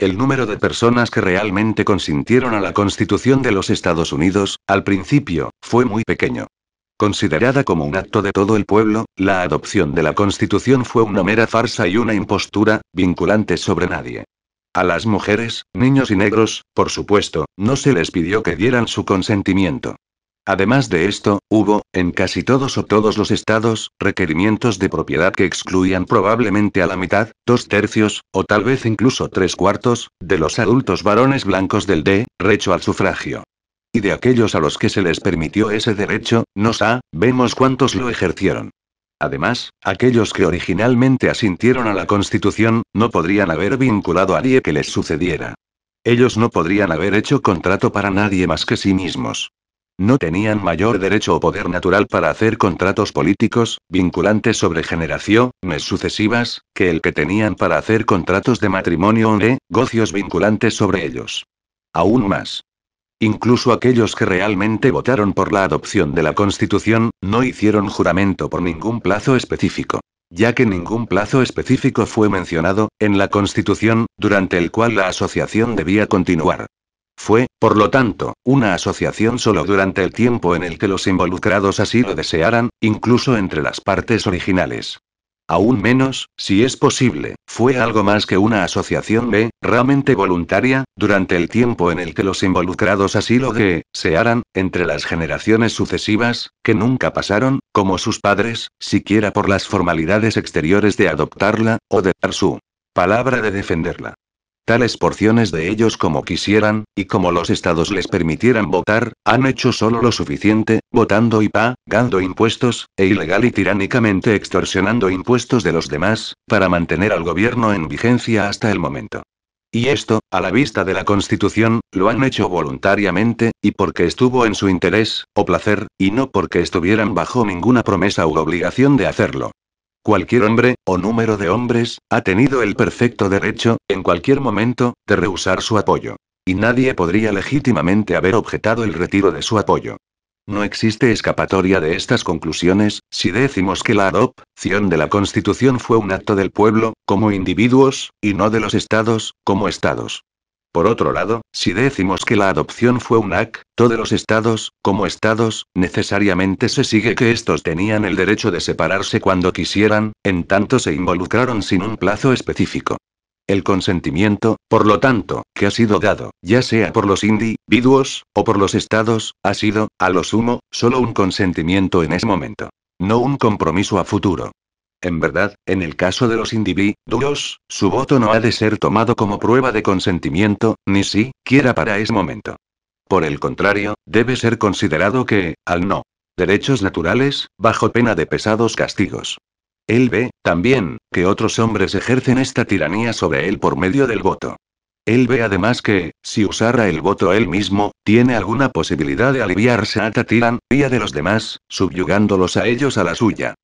El número de personas que realmente consintieron a la Constitución de los Estados Unidos, al principio, fue muy pequeño. Considerada como un acto de todo el pueblo, la adopción de la Constitución fue una mera farsa y una impostura, vinculante sobre nadie. A las mujeres, niños y negros, por supuesto, no se les pidió que dieran su consentimiento. Además de esto, hubo, en casi todos o todos los estados, requerimientos de propiedad que excluían probablemente a la mitad, dos tercios, o tal vez incluso tres cuartos, de los adultos varones blancos del D, derecho al sufragio. Y de aquellos a los que se les permitió ese derecho, no sa, vemos cuántos lo ejercieron. Además, aquellos que originalmente asintieron a la Constitución, no podrían haber vinculado a nadie que les sucediera. Ellos no podrían haber hecho contrato para nadie más que sí mismos. No tenían mayor derecho o poder natural para hacer contratos políticos, vinculantes sobre generaciones sucesivas, que el que tenían para hacer contratos de matrimonio o de negocios vinculantes sobre ellos. Aún más. Incluso aquellos que realmente votaron por la adopción de la Constitución, no hicieron juramento por ningún plazo específico ya que ningún plazo específico fue mencionado, en la Constitución, durante el cual la asociación debía continuar. Fue, por lo tanto, una asociación solo durante el tiempo en el que los involucrados así lo desearan, incluso entre las partes originales. Aún menos, si es posible, fue algo más que una asociación B, realmente voluntaria, durante el tiempo en el que los involucrados así lo desearan, entre las generaciones sucesivas, que nunca pasaron, como sus padres, siquiera por las formalidades exteriores de adoptarla, o de dar su palabra de defenderla tales porciones de ellos como quisieran, y como los estados les permitieran votar, han hecho solo lo suficiente, votando y pagando impuestos, e ilegal y tiránicamente extorsionando impuestos de los demás, para mantener al gobierno en vigencia hasta el momento. Y esto, a la vista de la Constitución, lo han hecho voluntariamente, y porque estuvo en su interés, o placer, y no porque estuvieran bajo ninguna promesa u obligación de hacerlo. Cualquier hombre, o número de hombres, ha tenido el perfecto derecho, en cualquier momento, de rehusar su apoyo. Y nadie podría legítimamente haber objetado el retiro de su apoyo. No existe escapatoria de estas conclusiones, si decimos que la adopción de la Constitución fue un acto del pueblo, como individuos, y no de los estados, como estados. Por otro lado, si decimos que la adopción fue un acto todos los estados, como estados, necesariamente se sigue que estos tenían el derecho de separarse cuando quisieran, en tanto se involucraron sin un plazo específico. El consentimiento, por lo tanto, que ha sido dado, ya sea por los individuos, o por los estados, ha sido, a lo sumo, solo un consentimiento en ese momento. No un compromiso a futuro. En verdad, en el caso de los individuos, su voto no ha de ser tomado como prueba de consentimiento, ni siquiera para ese momento. Por el contrario, debe ser considerado que, al no, derechos naturales, bajo pena de pesados castigos. Él ve, también, que otros hombres ejercen esta tiranía sobre él por medio del voto. Él ve además que, si usara el voto él mismo, tiene alguna posibilidad de aliviarse a la tiranía de los demás, subyugándolos a ellos a la suya.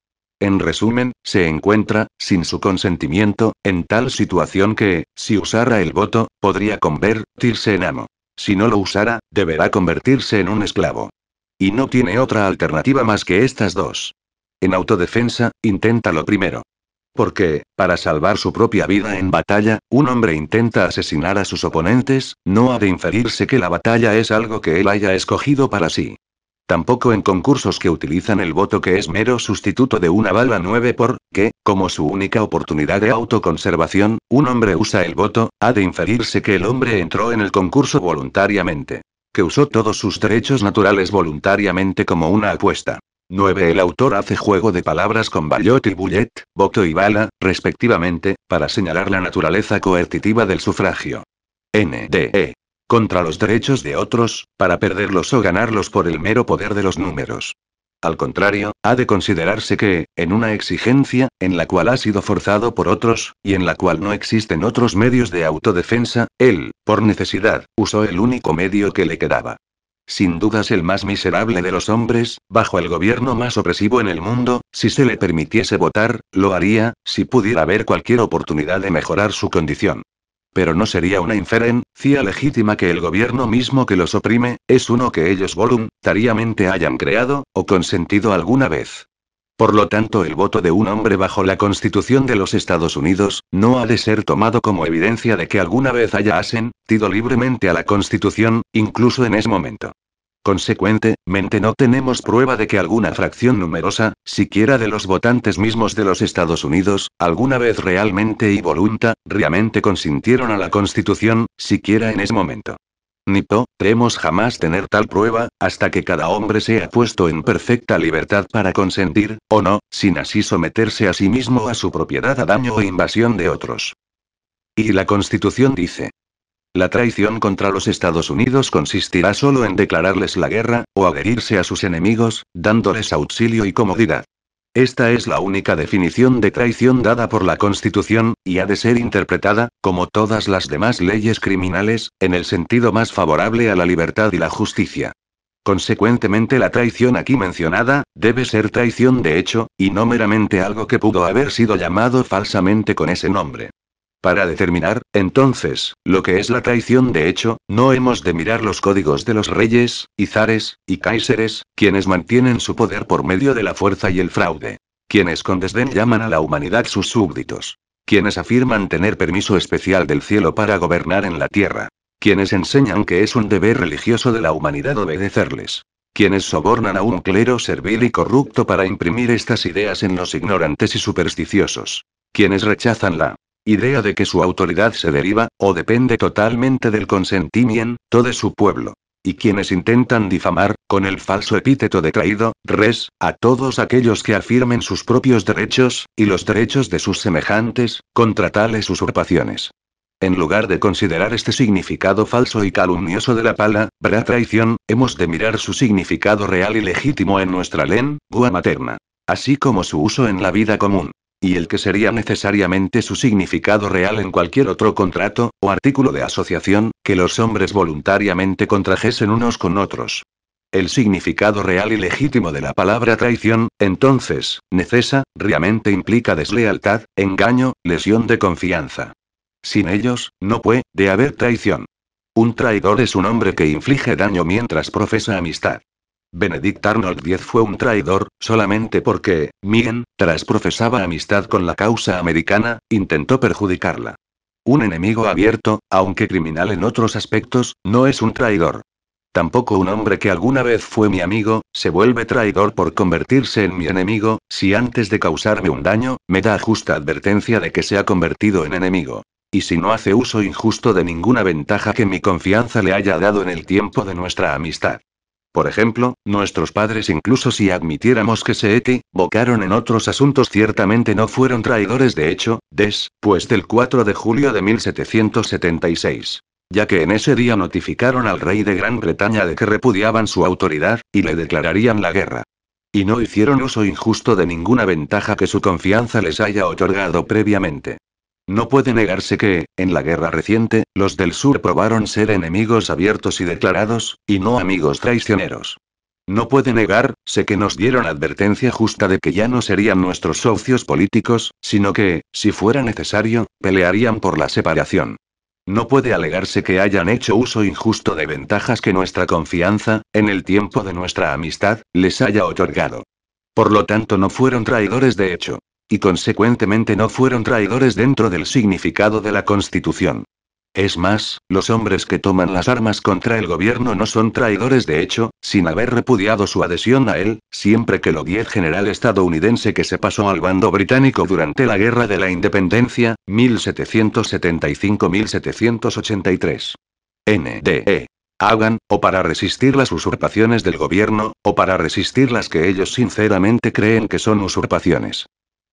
En resumen, se encuentra, sin su consentimiento, en tal situación que, si usara el voto, podría convertirse en amo. Si no lo usara, deberá convertirse en un esclavo. Y no tiene otra alternativa más que estas dos. En autodefensa, intenta lo primero. Porque, para salvar su propia vida en batalla, un hombre intenta asesinar a sus oponentes, no ha de inferirse que la batalla es algo que él haya escogido para sí. Tampoco en concursos que utilizan el voto que es mero sustituto de una bala 9 por, que, como su única oportunidad de autoconservación, un hombre usa el voto, ha de inferirse que el hombre entró en el concurso voluntariamente. Que usó todos sus derechos naturales voluntariamente como una apuesta. 9. El autor hace juego de palabras con ballot y bullet, voto y bala, respectivamente, para señalar la naturaleza coercitiva del sufragio. NDE contra los derechos de otros, para perderlos o ganarlos por el mero poder de los números. Al contrario, ha de considerarse que, en una exigencia, en la cual ha sido forzado por otros, y en la cual no existen otros medios de autodefensa, él, por necesidad, usó el único medio que le quedaba. Sin dudas el más miserable de los hombres, bajo el gobierno más opresivo en el mundo, si se le permitiese votar, lo haría, si pudiera haber cualquier oportunidad de mejorar su condición pero no sería una inferencia legítima que el gobierno mismo que los oprime, es uno que ellos voluntariamente hayan creado, o consentido alguna vez. Por lo tanto, el voto de un hombre bajo la Constitución de los Estados Unidos, no ha de ser tomado como evidencia de que alguna vez haya asentido libremente a la Constitución, incluso en ese momento. Consecuentemente no tenemos prueba de que alguna fracción numerosa, siquiera de los votantes mismos de los Estados Unidos, alguna vez realmente y realmente consintieron a la Constitución, siquiera en ese momento. Ni podremos jamás tener tal prueba, hasta que cada hombre sea puesto en perfecta libertad para consentir, o no, sin así someterse a sí mismo a su propiedad a daño o invasión de otros. Y la Constitución dice, la traición contra los Estados Unidos consistirá solo en declararles la guerra, o adherirse a sus enemigos, dándoles auxilio y comodidad. Esta es la única definición de traición dada por la Constitución, y ha de ser interpretada, como todas las demás leyes criminales, en el sentido más favorable a la libertad y la justicia. Consecuentemente la traición aquí mencionada, debe ser traición de hecho, y no meramente algo que pudo haber sido llamado falsamente con ese nombre. Para determinar, entonces, lo que es la traición de hecho, no hemos de mirar los códigos de los reyes, y zares, y kaiseres, quienes mantienen su poder por medio de la fuerza y el fraude. Quienes con desdén llaman a la humanidad sus súbditos. Quienes afirman tener permiso especial del cielo para gobernar en la tierra. Quienes enseñan que es un deber religioso de la humanidad obedecerles quienes sobornan a un clero servil y corrupto para imprimir estas ideas en los ignorantes y supersticiosos, quienes rechazan la idea de que su autoridad se deriva, o depende totalmente del consentimiento de su pueblo. Y quienes intentan difamar, con el falso epíteto de traído, res, a todos aquellos que afirmen sus propios derechos, y los derechos de sus semejantes, contra tales usurpaciones. En lugar de considerar este significado falso y calumnioso de la pala, bra traición, hemos de mirar su significado real y legítimo en nuestra lengua materna, así como su uso en la vida común y el que sería necesariamente su significado real en cualquier otro contrato, o artículo de asociación, que los hombres voluntariamente contrajesen unos con otros. El significado real y legítimo de la palabra traición, entonces, necesa, realmente implica deslealtad, engaño, lesión de confianza. Sin ellos, no puede de haber traición. Un traidor es un hombre que inflige daño mientras profesa amistad. Benedict Arnold X fue un traidor, solamente porque, Mien, tras profesaba amistad con la causa americana, intentó perjudicarla. Un enemigo abierto, aunque criminal en otros aspectos, no es un traidor. Tampoco un hombre que alguna vez fue mi amigo, se vuelve traidor por convertirse en mi enemigo, si antes de causarme un daño, me da justa advertencia de que se ha convertido en enemigo. Y si no hace uso injusto de ninguna ventaja que mi confianza le haya dado en el tiempo de nuestra amistad. Por ejemplo, nuestros padres incluso si admitiéramos que se equivocaron en otros asuntos ciertamente no fueron traidores de hecho, después del 4 de julio de 1776 ya que en ese día notificaron al rey de Gran Bretaña de que repudiaban su autoridad, y le declararían la guerra. Y no hicieron uso injusto de ninguna ventaja que su confianza les haya otorgado previamente. No puede negarse que, en la guerra reciente, los del sur probaron ser enemigos abiertos y declarados, y no amigos traicioneros. No puede negarse que nos dieron advertencia justa de que ya no serían nuestros socios políticos, sino que, si fuera necesario, pelearían por la separación. No puede alegarse que hayan hecho uso injusto de ventajas que nuestra confianza, en el tiempo de nuestra amistad, les haya otorgado. Por lo tanto, no fueron traidores de hecho. Y consecuentemente no fueron traidores dentro del significado de la Constitución. Es más, los hombres que toman las armas contra el gobierno no son traidores de hecho, sin haber repudiado su adhesión a él, siempre que lo 10 general estadounidense que se pasó al bando británico durante la Guerra de la Independencia, 1775-1783. NDE. Hagan, o para resistir las usurpaciones del gobierno, o para resistir las que ellos sinceramente creen que son usurpaciones.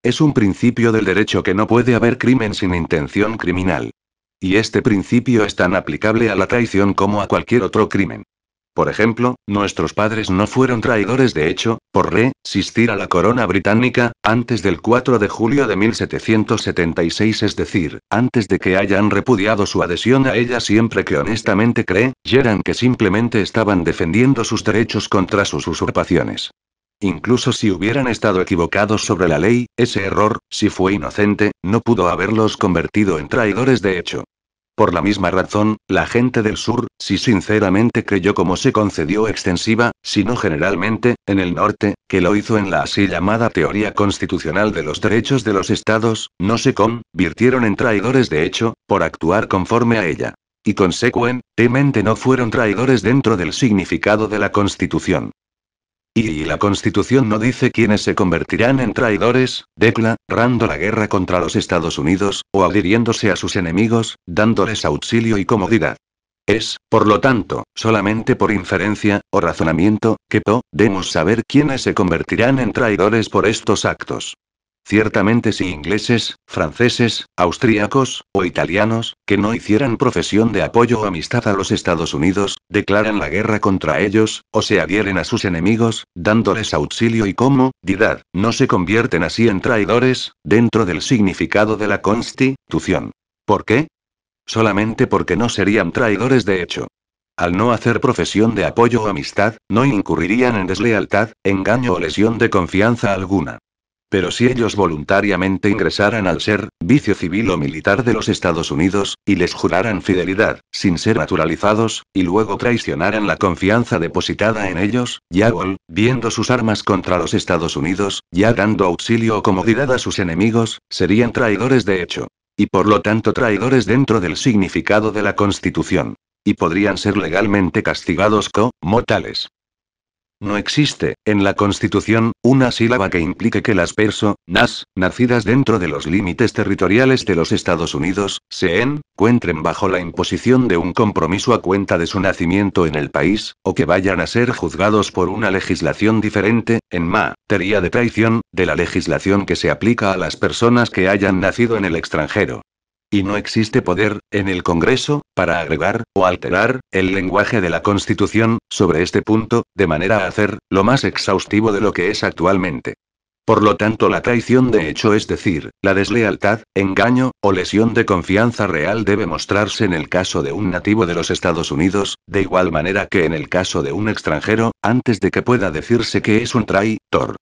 Es un principio del derecho que no puede haber crimen sin intención criminal. Y este principio es tan aplicable a la traición como a cualquier otro crimen. Por ejemplo, nuestros padres no fueron traidores de hecho, por resistir a la corona británica, antes del 4 de julio de 1776, es decir, antes de que hayan repudiado su adhesión a ella siempre que honestamente creyeran que simplemente estaban defendiendo sus derechos contra sus usurpaciones. Incluso si hubieran estado equivocados sobre la ley, ese error, si fue inocente, no pudo haberlos convertido en traidores de hecho. Por la misma razón, la gente del sur, si sinceramente creyó como se concedió extensiva, si no generalmente, en el norte, que lo hizo en la así llamada teoría constitucional de los derechos de los estados, no se convirtieron en traidores de hecho, por actuar conforme a ella. Y consecuentemente no fueron traidores dentro del significado de la constitución. Y la Constitución no dice quiénes se convertirán en traidores, declarando la guerra contra los Estados Unidos, o adhiriéndose a sus enemigos, dándoles auxilio y comodidad. Es, por lo tanto, solamente por inferencia, o razonamiento, que podemos saber quiénes se convertirán en traidores por estos actos. Ciertamente si ingleses, franceses, austríacos, o italianos, que no hicieran profesión de apoyo o amistad a los Estados Unidos, declaran la guerra contra ellos, o se adhieren a sus enemigos, dándoles auxilio y como, didad, no se convierten así en traidores, dentro del significado de la Constitución. ¿Por qué? Solamente porque no serían traidores de hecho. Al no hacer profesión de apoyo o amistad, no incurrirían en deslealtad, engaño o lesión de confianza alguna. Pero si ellos voluntariamente ingresaran al ser, vicio civil o militar de los Estados Unidos, y les juraran fidelidad, sin ser naturalizados, y luego traicionaran la confianza depositada en ellos, ya viendo sus armas contra los Estados Unidos, ya dando auxilio o comodidad a sus enemigos, serían traidores de hecho. Y por lo tanto traidores dentro del significado de la Constitución. Y podrían ser legalmente castigados como tales. No existe, en la Constitución, una sílaba que implique que las nas, nacidas dentro de los límites territoriales de los Estados Unidos, se encuentren bajo la imposición de un compromiso a cuenta de su nacimiento en el país, o que vayan a ser juzgados por una legislación diferente, en materia de traición, de la legislación que se aplica a las personas que hayan nacido en el extranjero y no existe poder, en el Congreso, para agregar, o alterar, el lenguaje de la Constitución, sobre este punto, de manera a hacer, lo más exhaustivo de lo que es actualmente. Por lo tanto, la traición de hecho, es decir, la deslealtad, engaño, o lesión de confianza real debe mostrarse en el caso de un nativo de los Estados Unidos, de igual manera que en el caso de un extranjero, antes de que pueda decirse que es un traitor.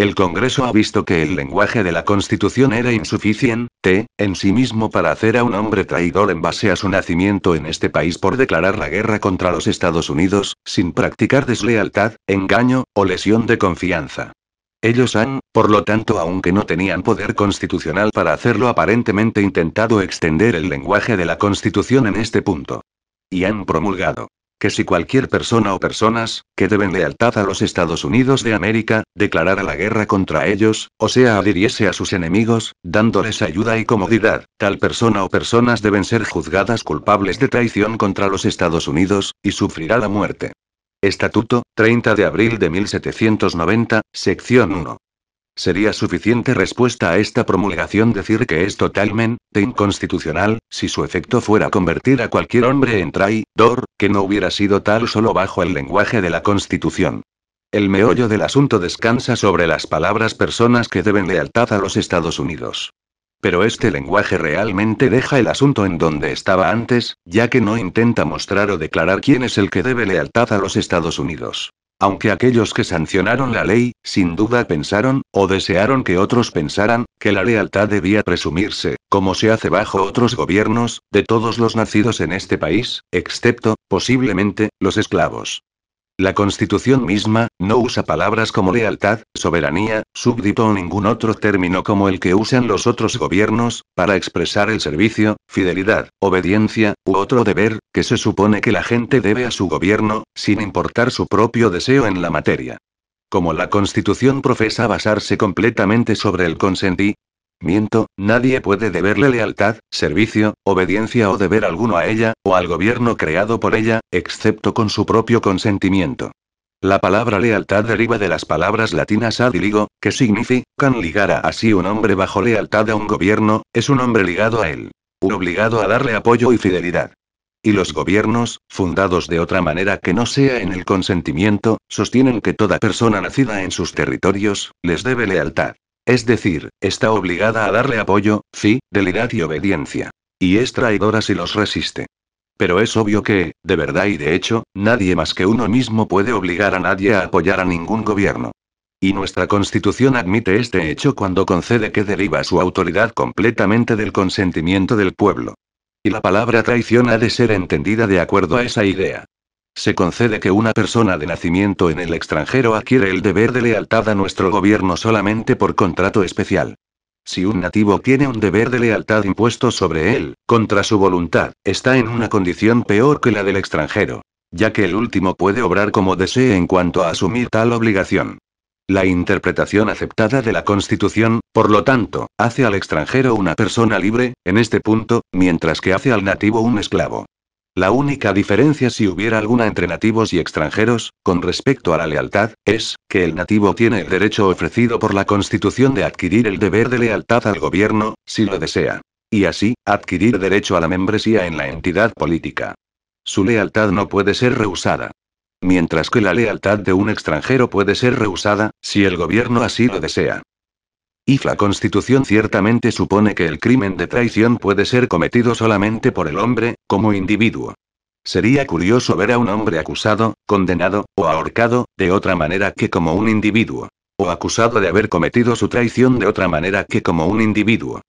El Congreso ha visto que el lenguaje de la Constitución era insuficiente, en sí mismo para hacer a un hombre traidor en base a su nacimiento en este país por declarar la guerra contra los Estados Unidos, sin practicar deslealtad, engaño, o lesión de confianza. Ellos han, por lo tanto, aunque no tenían poder constitucional para hacerlo, aparentemente intentado extender el lenguaje de la Constitución en este punto. Y han promulgado que si cualquier persona o personas, que deben lealtad a los Estados Unidos de América, declarara la guerra contra ellos, o sea, adhiriese a sus enemigos, dándoles ayuda y comodidad, tal persona o personas deben ser juzgadas culpables de traición contra los Estados Unidos, y sufrirá la muerte. Estatuto, 30 de abril de 1790, sección 1. Sería suficiente respuesta a esta promulgación decir que es totalmente inconstitucional, si su efecto fuera convertir a cualquier hombre en traidor, que no hubiera sido tal solo bajo el lenguaje de la Constitución. El meollo del asunto descansa sobre las palabras personas que deben lealtad a los Estados Unidos. Pero este lenguaje realmente deja el asunto en donde estaba antes, ya que no intenta mostrar o declarar quién es el que debe lealtad a los Estados Unidos. Aunque aquellos que sancionaron la ley, sin duda pensaron, o desearon que otros pensaran, que la lealtad debía presumirse, como se hace bajo otros gobiernos, de todos los nacidos en este país, excepto, posiblemente, los esclavos. La Constitución misma, no usa palabras como lealtad, soberanía, súbdito o ningún otro término como el que usan los otros gobiernos, para expresar el servicio, fidelidad, obediencia, u otro deber, que se supone que la gente debe a su gobierno, sin importar su propio deseo en la materia. Como la Constitución profesa basarse completamente sobre el consentí, Miento, nadie puede deberle lealtad, servicio, obediencia o deber alguno a ella, o al gobierno creado por ella, excepto con su propio consentimiento. La palabra lealtad deriva de las palabras latinas adiligo, que que can ligar a así un hombre bajo lealtad a un gobierno, es un hombre ligado a él, Un obligado a darle apoyo y fidelidad. Y los gobiernos, fundados de otra manera que no sea en el consentimiento, sostienen que toda persona nacida en sus territorios, les debe lealtad. Es decir, está obligada a darle apoyo, sí, delidad y obediencia. Y es traidora si los resiste. Pero es obvio que, de verdad y de hecho, nadie más que uno mismo puede obligar a nadie a apoyar a ningún gobierno. Y nuestra constitución admite este hecho cuando concede que deriva su autoridad completamente del consentimiento del pueblo. Y la palabra traición ha de ser entendida de acuerdo a esa idea. Se concede que una persona de nacimiento en el extranjero adquiere el deber de lealtad a nuestro gobierno solamente por contrato especial. Si un nativo tiene un deber de lealtad impuesto sobre él, contra su voluntad, está en una condición peor que la del extranjero, ya que el último puede obrar como desee en cuanto a asumir tal obligación. La interpretación aceptada de la Constitución, por lo tanto, hace al extranjero una persona libre, en este punto, mientras que hace al nativo un esclavo. La única diferencia si hubiera alguna entre nativos y extranjeros, con respecto a la lealtad, es, que el nativo tiene el derecho ofrecido por la Constitución de adquirir el deber de lealtad al gobierno, si lo desea. Y así, adquirir derecho a la membresía en la entidad política. Su lealtad no puede ser rehusada. Mientras que la lealtad de un extranjero puede ser rehusada, si el gobierno así lo desea la Constitución ciertamente supone que el crimen de traición puede ser cometido solamente por el hombre, como individuo. Sería curioso ver a un hombre acusado, condenado, o ahorcado, de otra manera que como un individuo. O acusado de haber cometido su traición de otra manera que como un individuo.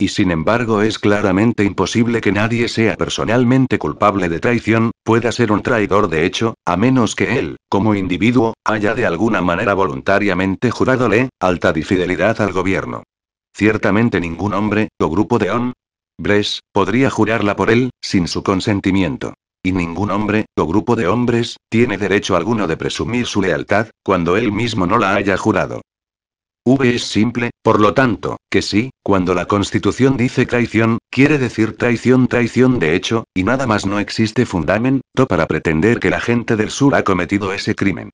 Y sin embargo es claramente imposible que nadie sea personalmente culpable de traición, pueda ser un traidor de hecho, a menos que él, como individuo, haya de alguna manera voluntariamente le alta difidelidad al gobierno. Ciertamente ningún hombre, o grupo de hombres, podría jurarla por él, sin su consentimiento. Y ningún hombre, o grupo de hombres, tiene derecho alguno de presumir su lealtad, cuando él mismo no la haya jurado. V es simple, por lo tanto, que sí, cuando la Constitución dice traición, quiere decir traición traición de hecho, y nada más no existe fundamento para pretender que la gente del sur ha cometido ese crimen.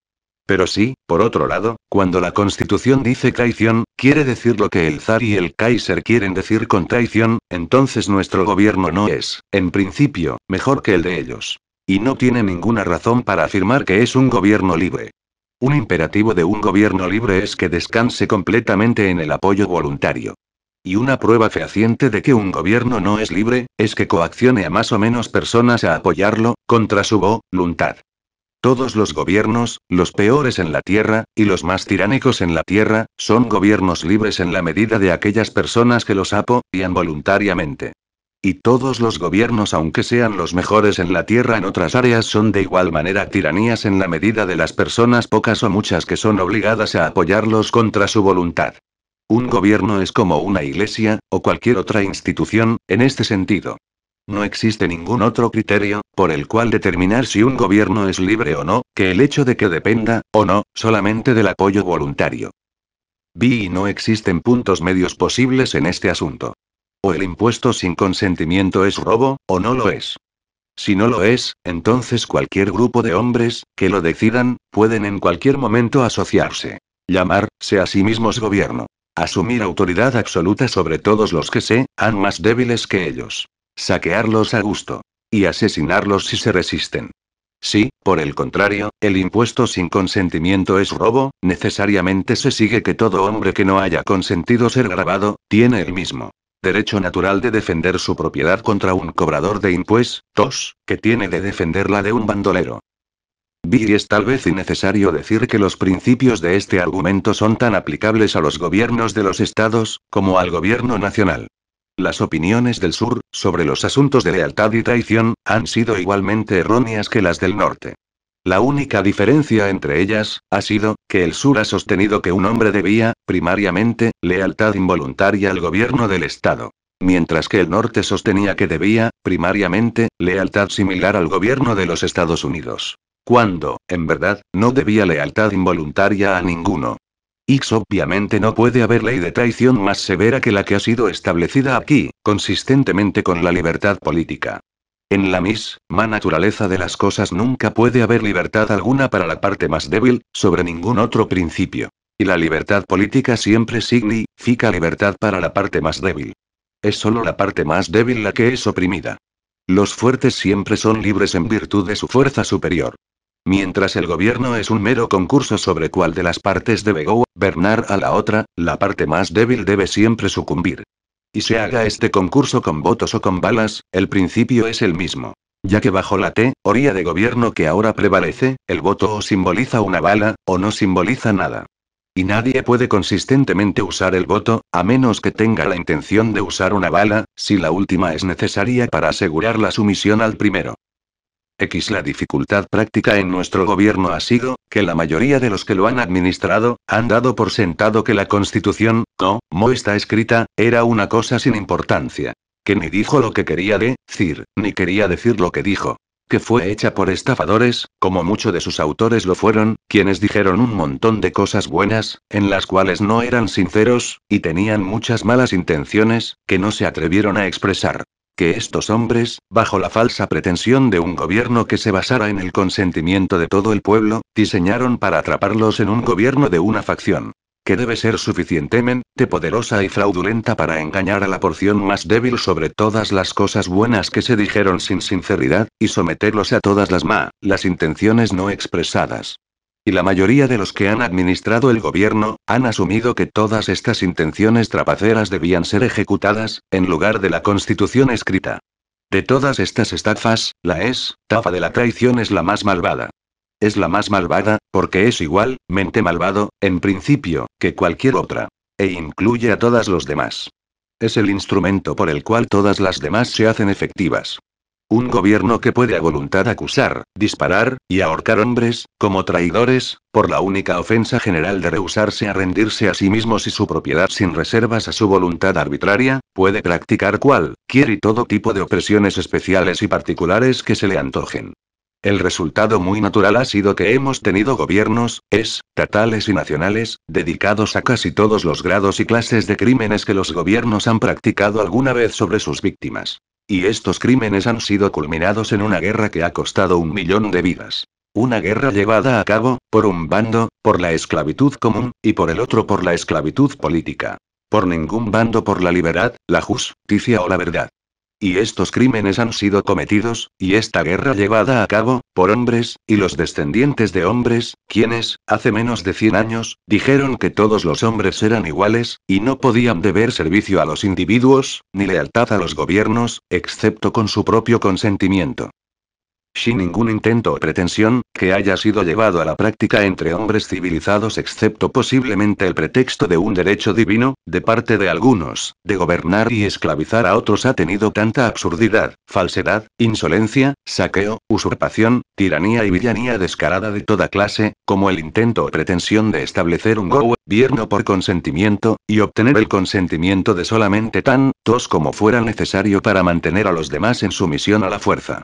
Pero sí, por otro lado, cuando la Constitución dice traición, quiere decir lo que el zar y el Kaiser quieren decir con traición, entonces nuestro gobierno no es, en principio, mejor que el de ellos. Y no tiene ninguna razón para afirmar que es un gobierno libre. Un imperativo de un gobierno libre es que descanse completamente en el apoyo voluntario. Y una prueba fehaciente de que un gobierno no es libre, es que coaccione a más o menos personas a apoyarlo, contra su voluntad. Todos los gobiernos, los peores en la Tierra, y los más tiránicos en la Tierra, son gobiernos libres en la medida de aquellas personas que los apoyan voluntariamente. Y todos los gobiernos, aunque sean los mejores en la Tierra en otras áreas, son de igual manera tiranías en la medida de las personas pocas o muchas que son obligadas a apoyarlos contra su voluntad. Un gobierno es como una iglesia, o cualquier otra institución, en este sentido. No existe ningún otro criterio, por el cual determinar si un gobierno es libre o no, que el hecho de que dependa, o no, solamente del apoyo voluntario. Vi y no existen puntos medios posibles en este asunto o el impuesto sin consentimiento es robo, o no lo es. Si no lo es, entonces cualquier grupo de hombres, que lo decidan, pueden en cualquier momento asociarse. Llamarse a sí mismos gobierno. Asumir autoridad absoluta sobre todos los que se han más débiles que ellos. Saquearlos a gusto. Y asesinarlos si se resisten. Si, por el contrario, el impuesto sin consentimiento es robo, necesariamente se sigue que todo hombre que no haya consentido ser grabado, tiene el mismo derecho natural de defender su propiedad contra un cobrador de impuestos, que tiene de defenderla de un bandolero. Vi es tal vez innecesario decir que los principios de este argumento son tan aplicables a los gobiernos de los estados, como al gobierno nacional. Las opiniones del sur, sobre los asuntos de lealtad y traición, han sido igualmente erróneas que las del norte. La única diferencia entre ellas, ha sido, que el sur ha sostenido que un hombre debía, primariamente, lealtad involuntaria al gobierno del Estado. Mientras que el norte sostenía que debía, primariamente, lealtad similar al gobierno de los Estados Unidos. Cuando, en verdad, no debía lealtad involuntaria a ninguno. X obviamente no puede haber ley de traición más severa que la que ha sido establecida aquí, consistentemente con la libertad política. En la misma naturaleza de las cosas nunca puede haber libertad alguna para la parte más débil, sobre ningún otro principio. Y la libertad política siempre significa libertad para la parte más débil. Es solo la parte más débil la que es oprimida. Los fuertes siempre son libres en virtud de su fuerza superior. Mientras el gobierno es un mero concurso sobre cuál de las partes debe gobernar a la otra, la parte más débil debe siempre sucumbir y se haga este concurso con votos o con balas, el principio es el mismo. Ya que bajo la teoría de gobierno que ahora prevalece, el voto o simboliza una bala, o no simboliza nada. Y nadie puede consistentemente usar el voto, a menos que tenga la intención de usar una bala, si la última es necesaria para asegurar la sumisión al primero. X. La dificultad práctica en nuestro gobierno ha sido, que la mayoría de los que lo han administrado, han dado por sentado que la constitución, no, está escrita, era una cosa sin importancia. Que ni dijo lo que quería decir, ni quería decir lo que dijo. Que fue hecha por estafadores, como muchos de sus autores lo fueron, quienes dijeron un montón de cosas buenas, en las cuales no eran sinceros, y tenían muchas malas intenciones, que no se atrevieron a expresar que estos hombres, bajo la falsa pretensión de un gobierno que se basara en el consentimiento de todo el pueblo, diseñaron para atraparlos en un gobierno de una facción que debe ser suficientemente poderosa y fraudulenta para engañar a la porción más débil sobre todas las cosas buenas que se dijeron sin sinceridad, y someterlos a todas las más, las intenciones no expresadas y la mayoría de los que han administrado el gobierno, han asumido que todas estas intenciones trapaceras debían ser ejecutadas, en lugar de la constitución escrita. De todas estas estafas, la tafa de la traición es la más malvada. Es la más malvada, porque es igual, mente malvado, en principio, que cualquier otra. E incluye a todas los demás. Es el instrumento por el cual todas las demás se hacen efectivas. Un gobierno que puede a voluntad acusar, disparar, y ahorcar hombres, como traidores, por la única ofensa general de rehusarse a rendirse a sí mismos y su propiedad sin reservas a su voluntad arbitraria, puede practicar cualquier quiere y todo tipo de opresiones especiales y particulares que se le antojen. El resultado muy natural ha sido que hemos tenido gobiernos, estatales y nacionales, dedicados a casi todos los grados y clases de crímenes que los gobiernos han practicado alguna vez sobre sus víctimas. Y estos crímenes han sido culminados en una guerra que ha costado un millón de vidas. Una guerra llevada a cabo, por un bando, por la esclavitud común, y por el otro por la esclavitud política. Por ningún bando por la libertad, la justicia o la verdad. Y estos crímenes han sido cometidos, y esta guerra llevada a cabo, por hombres, y los descendientes de hombres, quienes, hace menos de cien años, dijeron que todos los hombres eran iguales, y no podían deber servicio a los individuos, ni lealtad a los gobiernos, excepto con su propio consentimiento sin ningún intento o pretensión, que haya sido llevado a la práctica entre hombres civilizados excepto posiblemente el pretexto de un derecho divino, de parte de algunos, de gobernar y esclavizar a otros ha tenido tanta absurdidad, falsedad, insolencia, saqueo, usurpación, tiranía y villanía descarada de toda clase, como el intento o pretensión de establecer un gobierno por consentimiento, y obtener el consentimiento de solamente tan, dos como fuera necesario para mantener a los demás en sumisión a la fuerza.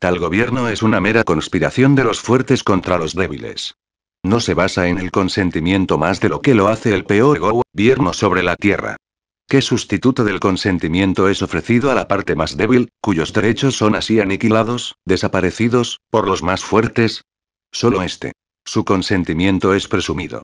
Tal gobierno es una mera conspiración de los fuertes contra los débiles. No se basa en el consentimiento más de lo que lo hace el peor gobierno sobre la tierra. ¿Qué sustituto del consentimiento es ofrecido a la parte más débil, cuyos derechos son así aniquilados, desaparecidos, por los más fuertes? Solo este. Su consentimiento es presumido.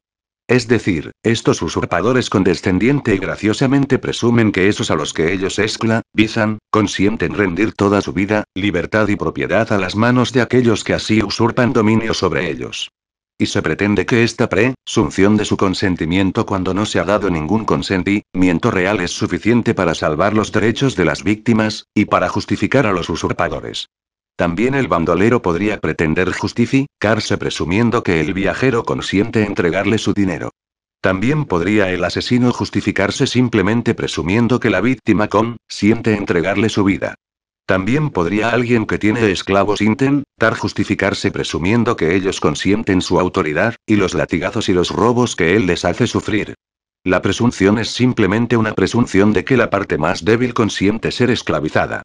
Es decir, estos usurpadores condescendiente y graciosamente presumen que esos a los que ellos esclavizan, consienten rendir toda su vida, libertad y propiedad a las manos de aquellos que así usurpan dominio sobre ellos. Y se pretende que esta presunción de su consentimiento cuando no se ha dado ningún consentimiento real es suficiente para salvar los derechos de las víctimas, y para justificar a los usurpadores. También el bandolero podría pretender justificarse presumiendo que el viajero consiente entregarle su dinero. También podría el asesino justificarse simplemente presumiendo que la víctima consiente entregarle su vida. También podría alguien que tiene esclavos intentar justificarse presumiendo que ellos consienten su autoridad, y los latigazos y los robos que él les hace sufrir. La presunción es simplemente una presunción de que la parte más débil consiente ser esclavizada.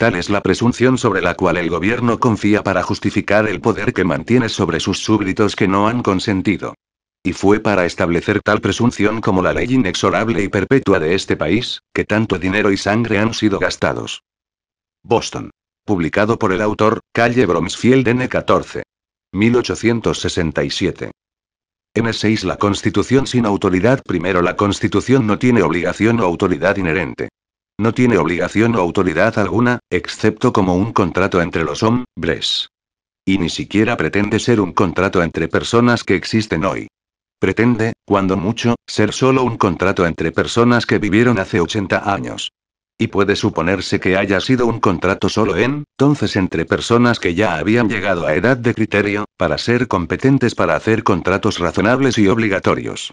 Tal es la presunción sobre la cual el gobierno confía para justificar el poder que mantiene sobre sus súbditos que no han consentido. Y fue para establecer tal presunción como la ley inexorable y perpetua de este país, que tanto dinero y sangre han sido gastados. Boston. Publicado por el autor, calle Bromsfield N14. 1867. N6 La Constitución sin autoridad Primero la Constitución no tiene obligación o autoridad inherente. No tiene obligación o autoridad alguna, excepto como un contrato entre los hombres. Y ni siquiera pretende ser un contrato entre personas que existen hoy. Pretende, cuando mucho, ser solo un contrato entre personas que vivieron hace 80 años. Y puede suponerse que haya sido un contrato solo en, entonces entre personas que ya habían llegado a edad de criterio, para ser competentes para hacer contratos razonables y obligatorios.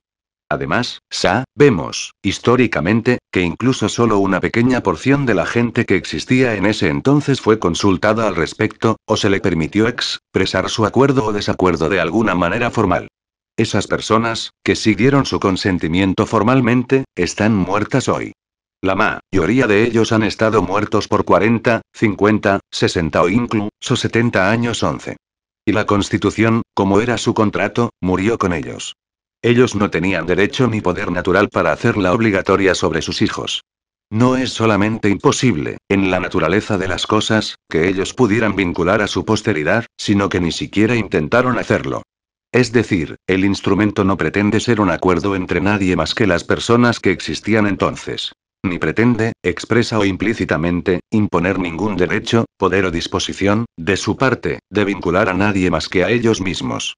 Además, Sa, vemos, históricamente, que incluso solo una pequeña porción de la gente que existía en ese entonces fue consultada al respecto, o se le permitió expresar su acuerdo o desacuerdo de alguna manera formal. Esas personas, que siguieron su consentimiento formalmente, están muertas hoy. La mayoría de ellos han estado muertos por 40, 50, 60 o incluso 70 años 11. Y la Constitución, como era su contrato, murió con ellos. Ellos no tenían derecho ni poder natural para hacerla obligatoria sobre sus hijos. No es solamente imposible, en la naturaleza de las cosas, que ellos pudieran vincular a su posteridad, sino que ni siquiera intentaron hacerlo. Es decir, el instrumento no pretende ser un acuerdo entre nadie más que las personas que existían entonces. Ni pretende, expresa o implícitamente, imponer ningún derecho, poder o disposición, de su parte, de vincular a nadie más que a ellos mismos.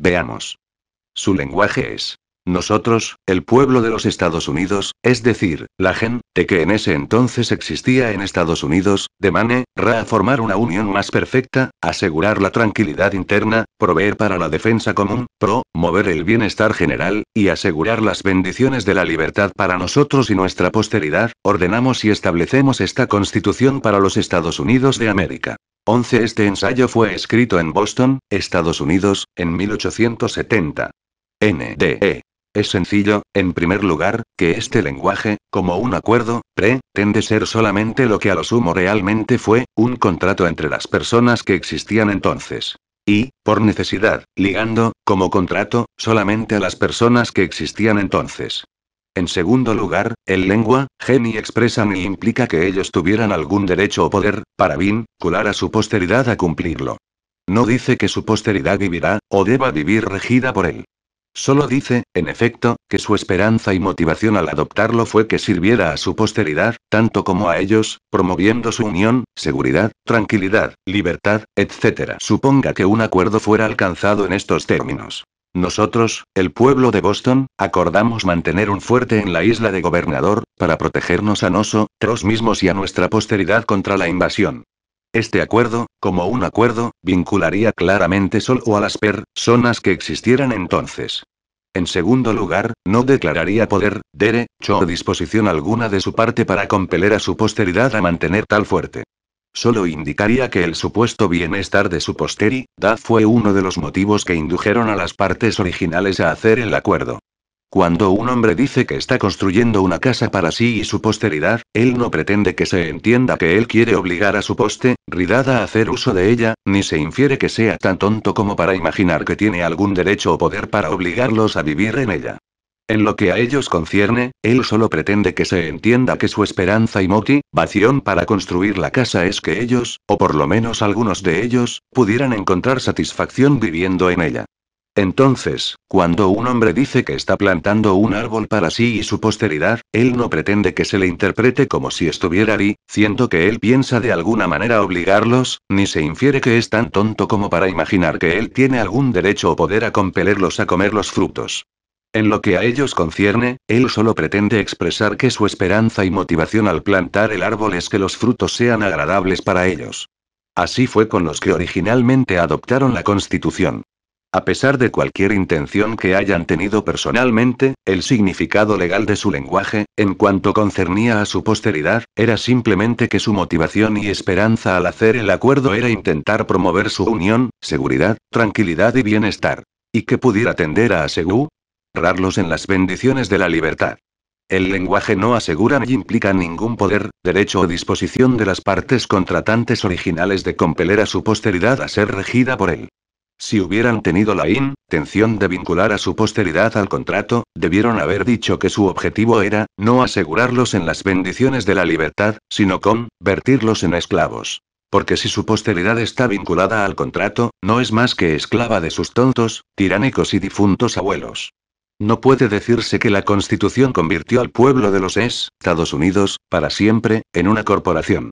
Veamos. Su lenguaje es. Nosotros, el pueblo de los Estados Unidos, es decir, la gente que en ese entonces existía en Estados Unidos, de Mane, ra formar una unión más perfecta, asegurar la tranquilidad interna, proveer para la defensa común, promover el bienestar general, y asegurar las bendiciones de la libertad para nosotros y nuestra posteridad, ordenamos y establecemos esta constitución para los Estados Unidos de América. 11. Este ensayo fue escrito en Boston, Estados Unidos, en 1870. NDE. Es sencillo, en primer lugar, que este lenguaje, como un acuerdo, pretende ser solamente lo que a lo sumo realmente fue, un contrato entre las personas que existían entonces. Y, por necesidad, ligando, como contrato, solamente a las personas que existían entonces. En segundo lugar, el lengua, geni expresa ni implica que ellos tuvieran algún derecho o poder, para vincular a su posteridad a cumplirlo. No dice que su posteridad vivirá, o deba vivir regida por él. Solo dice, en efecto, que su esperanza y motivación al adoptarlo fue que sirviera a su posteridad, tanto como a ellos, promoviendo su unión, seguridad, tranquilidad, libertad, etc. Suponga que un acuerdo fuera alcanzado en estos términos. Nosotros, el pueblo de Boston, acordamos mantener un fuerte en la isla de gobernador, para protegernos a nosotros mismos y a nuestra posteridad contra la invasión. Este acuerdo, como un acuerdo, vincularía claramente solo a las personas que existieran entonces. En segundo lugar, no declararía poder, derecho o disposición alguna de su parte para compeler a su posteridad a mantener tal fuerte. Solo indicaría que el supuesto bienestar de su posteridad fue uno de los motivos que indujeron a las partes originales a hacer el acuerdo. Cuando un hombre dice que está construyendo una casa para sí y su posteridad, él no pretende que se entienda que él quiere obligar a su poste, ridada a hacer uso de ella, ni se infiere que sea tan tonto como para imaginar que tiene algún derecho o poder para obligarlos a vivir en ella. En lo que a ellos concierne, él solo pretende que se entienda que su esperanza y motivación para construir la casa es que ellos, o por lo menos algunos de ellos, pudieran encontrar satisfacción viviendo en ella. Entonces, cuando un hombre dice que está plantando un árbol para sí y su posteridad, él no pretende que se le interprete como si estuviera ahí, siendo que él piensa de alguna manera obligarlos, ni se infiere que es tan tonto como para imaginar que él tiene algún derecho o poder a compelerlos a comer los frutos. En lo que a ellos concierne, él solo pretende expresar que su esperanza y motivación al plantar el árbol es que los frutos sean agradables para ellos. Así fue con los que originalmente adoptaron la Constitución. A pesar de cualquier intención que hayan tenido personalmente, el significado legal de su lenguaje, en cuanto concernía a su posteridad, era simplemente que su motivación y esperanza al hacer el acuerdo era intentar promover su unión, seguridad, tranquilidad y bienestar. Y que pudiera tender a asegurarlos en las bendiciones de la libertad. El lenguaje no asegura ni implica ningún poder, derecho o disposición de las partes contratantes originales de compeler a su posteridad a ser regida por él. Si hubieran tenido la intención de vincular a su posteridad al contrato, debieron haber dicho que su objetivo era, no asegurarlos en las bendiciones de la libertad, sino convertirlos en esclavos. Porque si su posteridad está vinculada al contrato, no es más que esclava de sus tontos, tiránicos y difuntos abuelos. No puede decirse que la Constitución convirtió al pueblo de los Estados Unidos, para siempre, en una corporación.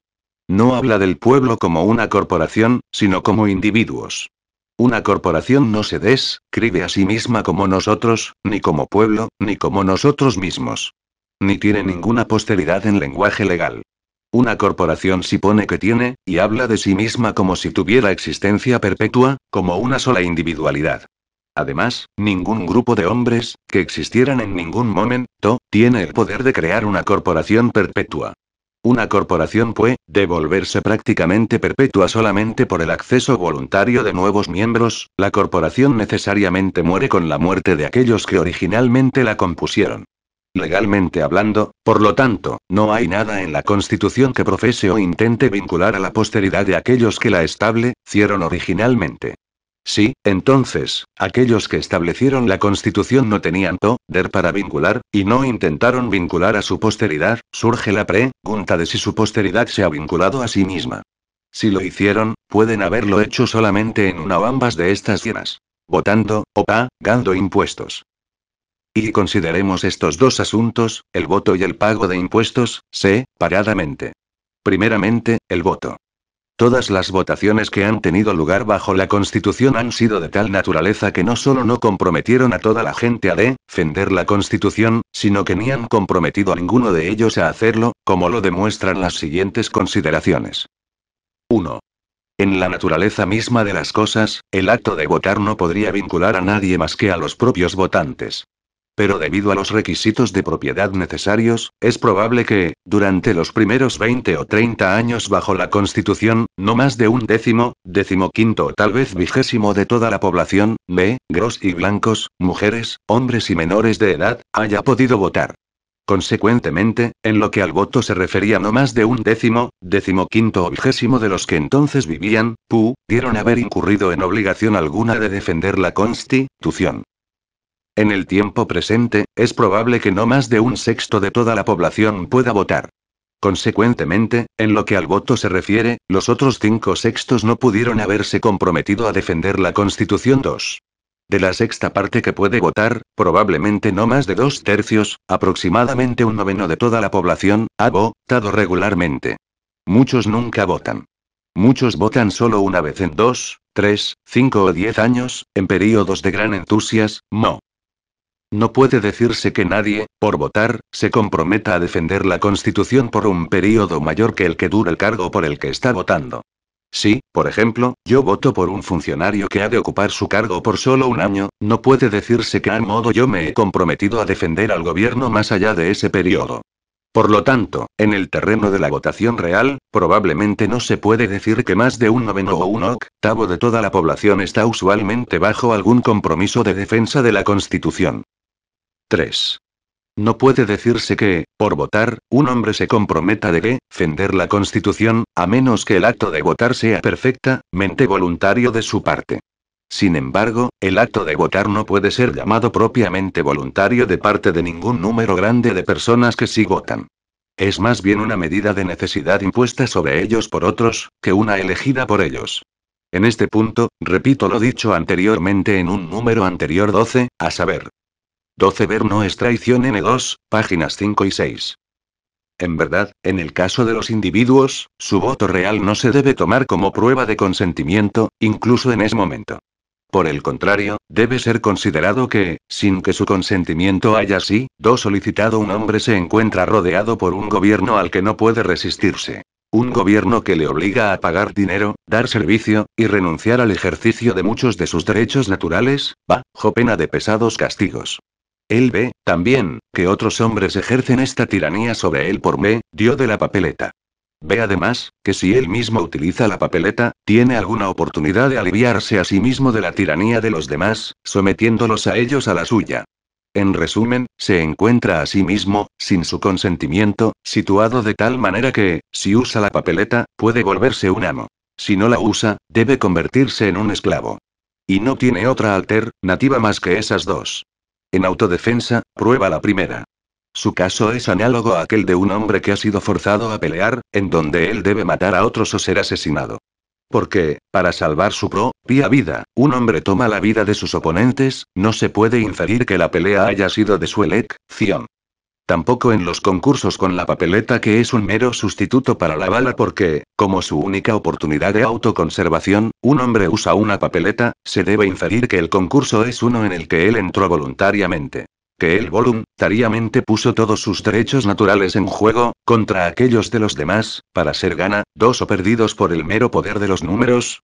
No habla del pueblo como una corporación, sino como individuos. Una corporación no se describe a sí misma como nosotros, ni como pueblo, ni como nosotros mismos. Ni tiene ninguna posteridad en lenguaje legal. Una corporación sí pone que tiene, y habla de sí misma como si tuviera existencia perpetua, como una sola individualidad. Además, ningún grupo de hombres, que existieran en ningún momento, tiene el poder de crear una corporación perpetua. Una corporación puede devolverse prácticamente perpetua solamente por el acceso voluntario de nuevos miembros, la corporación necesariamente muere con la muerte de aquellos que originalmente la compusieron. Legalmente hablando, por lo tanto, no hay nada en la Constitución que profese o intente vincular a la posteridad de aquellos que la establecieron originalmente. Sí, entonces, aquellos que establecieron la constitución no tenían poder para vincular, y no intentaron vincular a su posteridad, surge la pregunta de si su posteridad se ha vinculado a sí misma. Si lo hicieron, pueden haberlo hecho solamente en una o ambas de estas llenas. Votando, o pagando impuestos. Y consideremos estos dos asuntos, el voto y el pago de impuestos, separadamente. Primeramente, el voto. Todas las votaciones que han tenido lugar bajo la Constitución han sido de tal naturaleza que no solo no comprometieron a toda la gente a defender la Constitución, sino que ni han comprometido a ninguno de ellos a hacerlo, como lo demuestran las siguientes consideraciones. 1. En la naturaleza misma de las cosas, el acto de votar no podría vincular a nadie más que a los propios votantes pero debido a los requisitos de propiedad necesarios, es probable que, durante los primeros 20 o 30 años bajo la Constitución, no más de un décimo, decimoquinto o tal vez vigésimo de toda la población, b, gros y blancos, mujeres, hombres y menores de edad, haya podido votar. Consecuentemente, en lo que al voto se refería no más de un décimo, decimoquinto o vigésimo de los que entonces vivían, PU, dieron haber incurrido en obligación alguna de defender la Constitución. En el tiempo presente, es probable que no más de un sexto de toda la población pueda votar. Consecuentemente, en lo que al voto se refiere, los otros cinco sextos no pudieron haberse comprometido a defender la Constitución 2. De la sexta parte que puede votar, probablemente no más de dos tercios, aproximadamente un noveno de toda la población, ha votado regularmente. Muchos nunca votan. Muchos votan solo una vez en dos, tres, cinco o diez años, en períodos de gran entusiasmo, no puede decirse que nadie, por votar, se comprometa a defender la Constitución por un periodo mayor que el que dura el cargo por el que está votando. Si, por ejemplo, yo voto por un funcionario que ha de ocupar su cargo por solo un año, no puede decirse que a modo yo me he comprometido a defender al gobierno más allá de ese periodo. Por lo tanto, en el terreno de la votación real, probablemente no se puede decir que más de un noveno o un octavo de toda la población está usualmente bajo algún compromiso de defensa de la Constitución. 3. No puede decirse que, por votar, un hombre se comprometa de que, la Constitución, a menos que el acto de votar sea perfectamente voluntario de su parte. Sin embargo, el acto de votar no puede ser llamado propiamente voluntario de parte de ningún número grande de personas que sí votan. Es más bien una medida de necesidad impuesta sobre ellos por otros, que una elegida por ellos. En este punto, repito lo dicho anteriormente en un número anterior 12, a saber, 12 Ver no es traición N2, páginas 5 y 6. En verdad, en el caso de los individuos, su voto real no se debe tomar como prueba de consentimiento, incluso en ese momento. Por el contrario, debe ser considerado que, sin que su consentimiento haya do solicitado, un hombre se encuentra rodeado por un gobierno al que no puede resistirse. Un gobierno que le obliga a pagar dinero, dar servicio, y renunciar al ejercicio de muchos de sus derechos naturales, bajo pena de pesados castigos. Él ve, también, que otros hombres ejercen esta tiranía sobre él por me, dio de la papeleta. Ve además, que si él mismo utiliza la papeleta, tiene alguna oportunidad de aliviarse a sí mismo de la tiranía de los demás, sometiéndolos a ellos a la suya. En resumen, se encuentra a sí mismo, sin su consentimiento, situado de tal manera que, si usa la papeleta, puede volverse un amo. Si no la usa, debe convertirse en un esclavo. Y no tiene otra alternativa más que esas dos. En autodefensa, prueba la primera. Su caso es análogo a aquel de un hombre que ha sido forzado a pelear, en donde él debe matar a otros o ser asesinado. Porque, para salvar su propia vida, un hombre toma la vida de sus oponentes, no se puede inferir que la pelea haya sido de su elección tampoco en los concursos con la papeleta que es un mero sustituto para la bala porque, como su única oportunidad de autoconservación, un hombre usa una papeleta, se debe inferir que el concurso es uno en el que él entró voluntariamente. Que él voluntariamente puso todos sus derechos naturales en juego, contra aquellos de los demás, para ser gana, dos o perdidos por el mero poder de los números,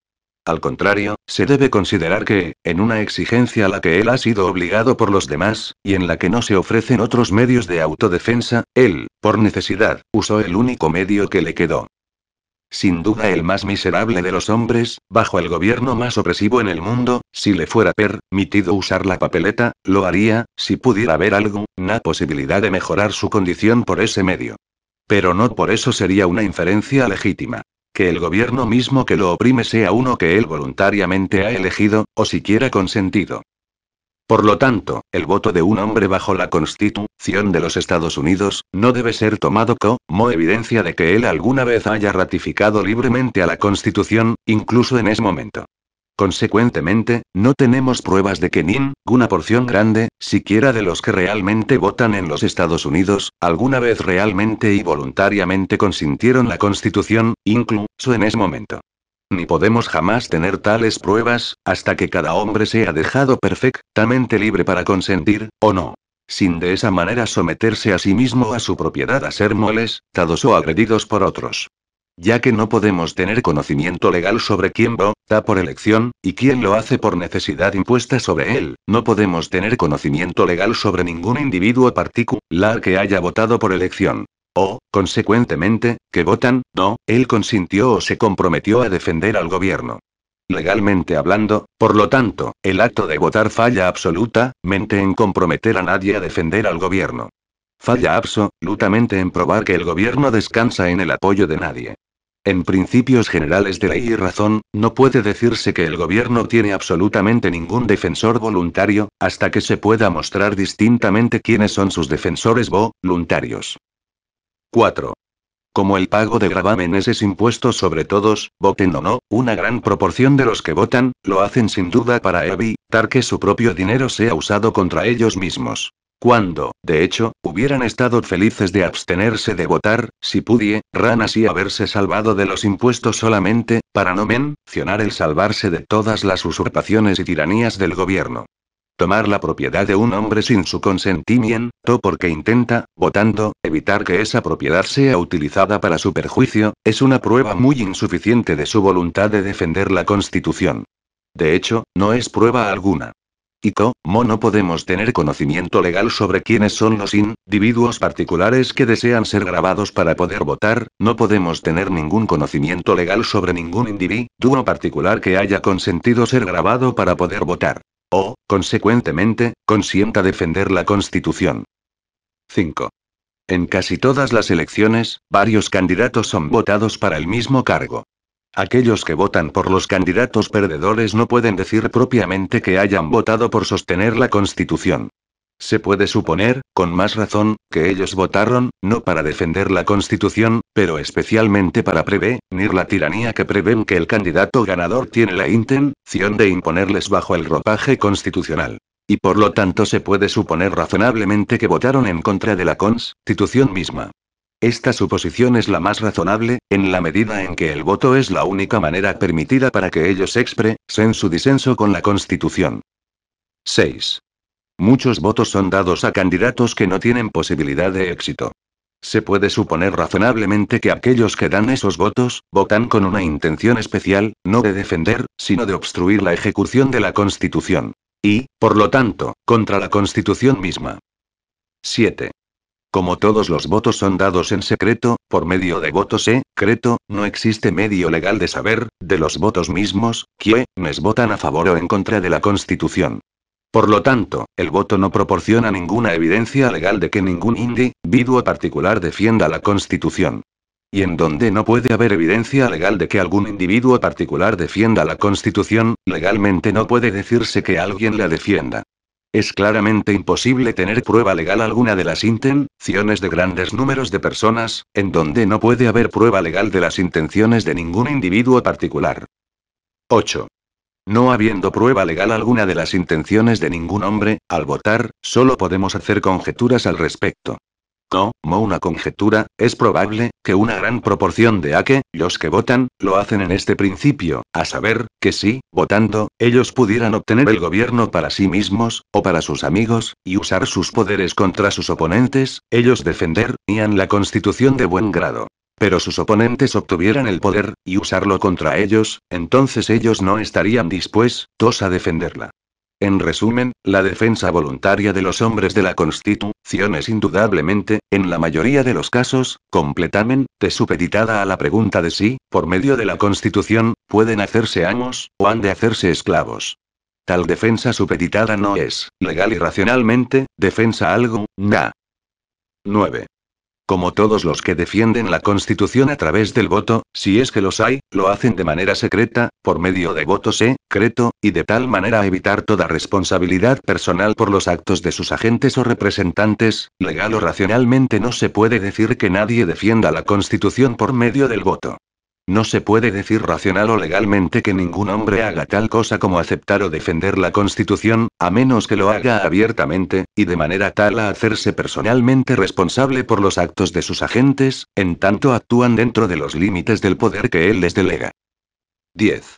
al contrario, se debe considerar que, en una exigencia a la que él ha sido obligado por los demás, y en la que no se ofrecen otros medios de autodefensa, él, por necesidad, usó el único medio que le quedó. Sin duda el más miserable de los hombres, bajo el gobierno más opresivo en el mundo, si le fuera permitido usar la papeleta, lo haría, si pudiera haber alguna posibilidad de mejorar su condición por ese medio. Pero no por eso sería una inferencia legítima que el gobierno mismo que lo oprime sea uno que él voluntariamente ha elegido, o siquiera consentido. Por lo tanto, el voto de un hombre bajo la Constitución de los Estados Unidos, no debe ser tomado como evidencia de que él alguna vez haya ratificado libremente a la Constitución, incluso en ese momento. Consecuentemente, no tenemos pruebas de que ninguna porción grande, siquiera de los que realmente votan en los Estados Unidos, alguna vez realmente y voluntariamente consintieron la Constitución, incluso en ese momento. Ni podemos jamás tener tales pruebas, hasta que cada hombre sea dejado perfectamente libre para consentir, o no. Sin de esa manera someterse a sí mismo a su propiedad a ser molestados o agredidos por otros. Ya que no podemos tener conocimiento legal sobre quién vota por elección, y quién lo hace por necesidad impuesta sobre él, no podemos tener conocimiento legal sobre ningún individuo particular que haya votado por elección. O, consecuentemente, que votan, no, él consintió o se comprometió a defender al gobierno. Legalmente hablando, por lo tanto, el acto de votar falla absolutamente en comprometer a nadie a defender al gobierno. Falla absolutamente en probar que el gobierno descansa en el apoyo de nadie. En principios generales de ley y razón, no puede decirse que el gobierno tiene absolutamente ningún defensor voluntario, hasta que se pueda mostrar distintamente quiénes son sus defensores voluntarios. 4. Como el pago de gravámenes es impuesto sobre todos, voten o no, una gran proporción de los que votan, lo hacen sin duda para evitar que su propio dinero sea usado contra ellos mismos. Cuando, de hecho, hubieran estado felices de abstenerse de votar, si pudie, Ran así haberse salvado de los impuestos solamente, para no mencionar el salvarse de todas las usurpaciones y tiranías del gobierno. Tomar la propiedad de un hombre sin su consentimiento porque intenta, votando, evitar que esa propiedad sea utilizada para su perjuicio, es una prueba muy insuficiente de su voluntad de defender la Constitución. De hecho, no es prueba alguna no podemos tener conocimiento legal sobre quiénes son los individuos particulares que desean ser grabados para poder votar, no podemos tener ningún conocimiento legal sobre ningún individuo particular que haya consentido ser grabado para poder votar. O, consecuentemente, consienta defender la Constitución. 5. En casi todas las elecciones, varios candidatos son votados para el mismo cargo. Aquellos que votan por los candidatos perdedores no pueden decir propiamente que hayan votado por sostener la Constitución. Se puede suponer, con más razón, que ellos votaron, no para defender la Constitución, pero especialmente para prevenir la tiranía que prevén que el candidato ganador tiene la intención de imponerles bajo el ropaje constitucional. Y por lo tanto se puede suponer razonablemente que votaron en contra de la Constitución misma. Esta suposición es la más razonable, en la medida en que el voto es la única manera permitida para que ellos expresen su disenso con la Constitución. 6. Muchos votos son dados a candidatos que no tienen posibilidad de éxito. Se puede suponer razonablemente que aquellos que dan esos votos, votan con una intención especial, no de defender, sino de obstruir la ejecución de la Constitución. Y, por lo tanto, contra la Constitución misma. 7. Como todos los votos son dados en secreto, por medio de voto secreto, no existe medio legal de saber, de los votos mismos, quiénes votan a favor o en contra de la Constitución. Por lo tanto, el voto no proporciona ninguna evidencia legal de que ningún individuo particular defienda la Constitución. Y en donde no puede haber evidencia legal de que algún individuo particular defienda la Constitución, legalmente no puede decirse que alguien la defienda. Es claramente imposible tener prueba legal alguna de las intenciones de grandes números de personas, en donde no puede haber prueba legal de las intenciones de ningún individuo particular. 8. No habiendo prueba legal alguna de las intenciones de ningún hombre, al votar, solo podemos hacer conjeturas al respecto como una conjetura, es probable, que una gran proporción de que, los que votan, lo hacen en este principio, a saber, que si, votando, ellos pudieran obtener el gobierno para sí mismos, o para sus amigos, y usar sus poderes contra sus oponentes, ellos defenderían la constitución de buen grado. Pero sus oponentes obtuvieran el poder, y usarlo contra ellos, entonces ellos no estarían dispuestos a defenderla. En resumen, la defensa voluntaria de los hombres de la Constitución es indudablemente, en la mayoría de los casos, completamente supeditada a la pregunta de si, por medio de la Constitución, pueden hacerse amos, o han de hacerse esclavos. Tal defensa supeditada no es, legal y racionalmente, defensa algo, na. 9. Como todos los que defienden la Constitución a través del voto, si es que los hay, lo hacen de manera secreta, por medio de voto secreto, eh, y de tal manera evitar toda responsabilidad personal por los actos de sus agentes o representantes, legal o racionalmente no se puede decir que nadie defienda la Constitución por medio del voto. No se puede decir racional o legalmente que ningún hombre haga tal cosa como aceptar o defender la Constitución, a menos que lo haga abiertamente, y de manera tal a hacerse personalmente responsable por los actos de sus agentes, en tanto actúan dentro de los límites del poder que él les delega. 10.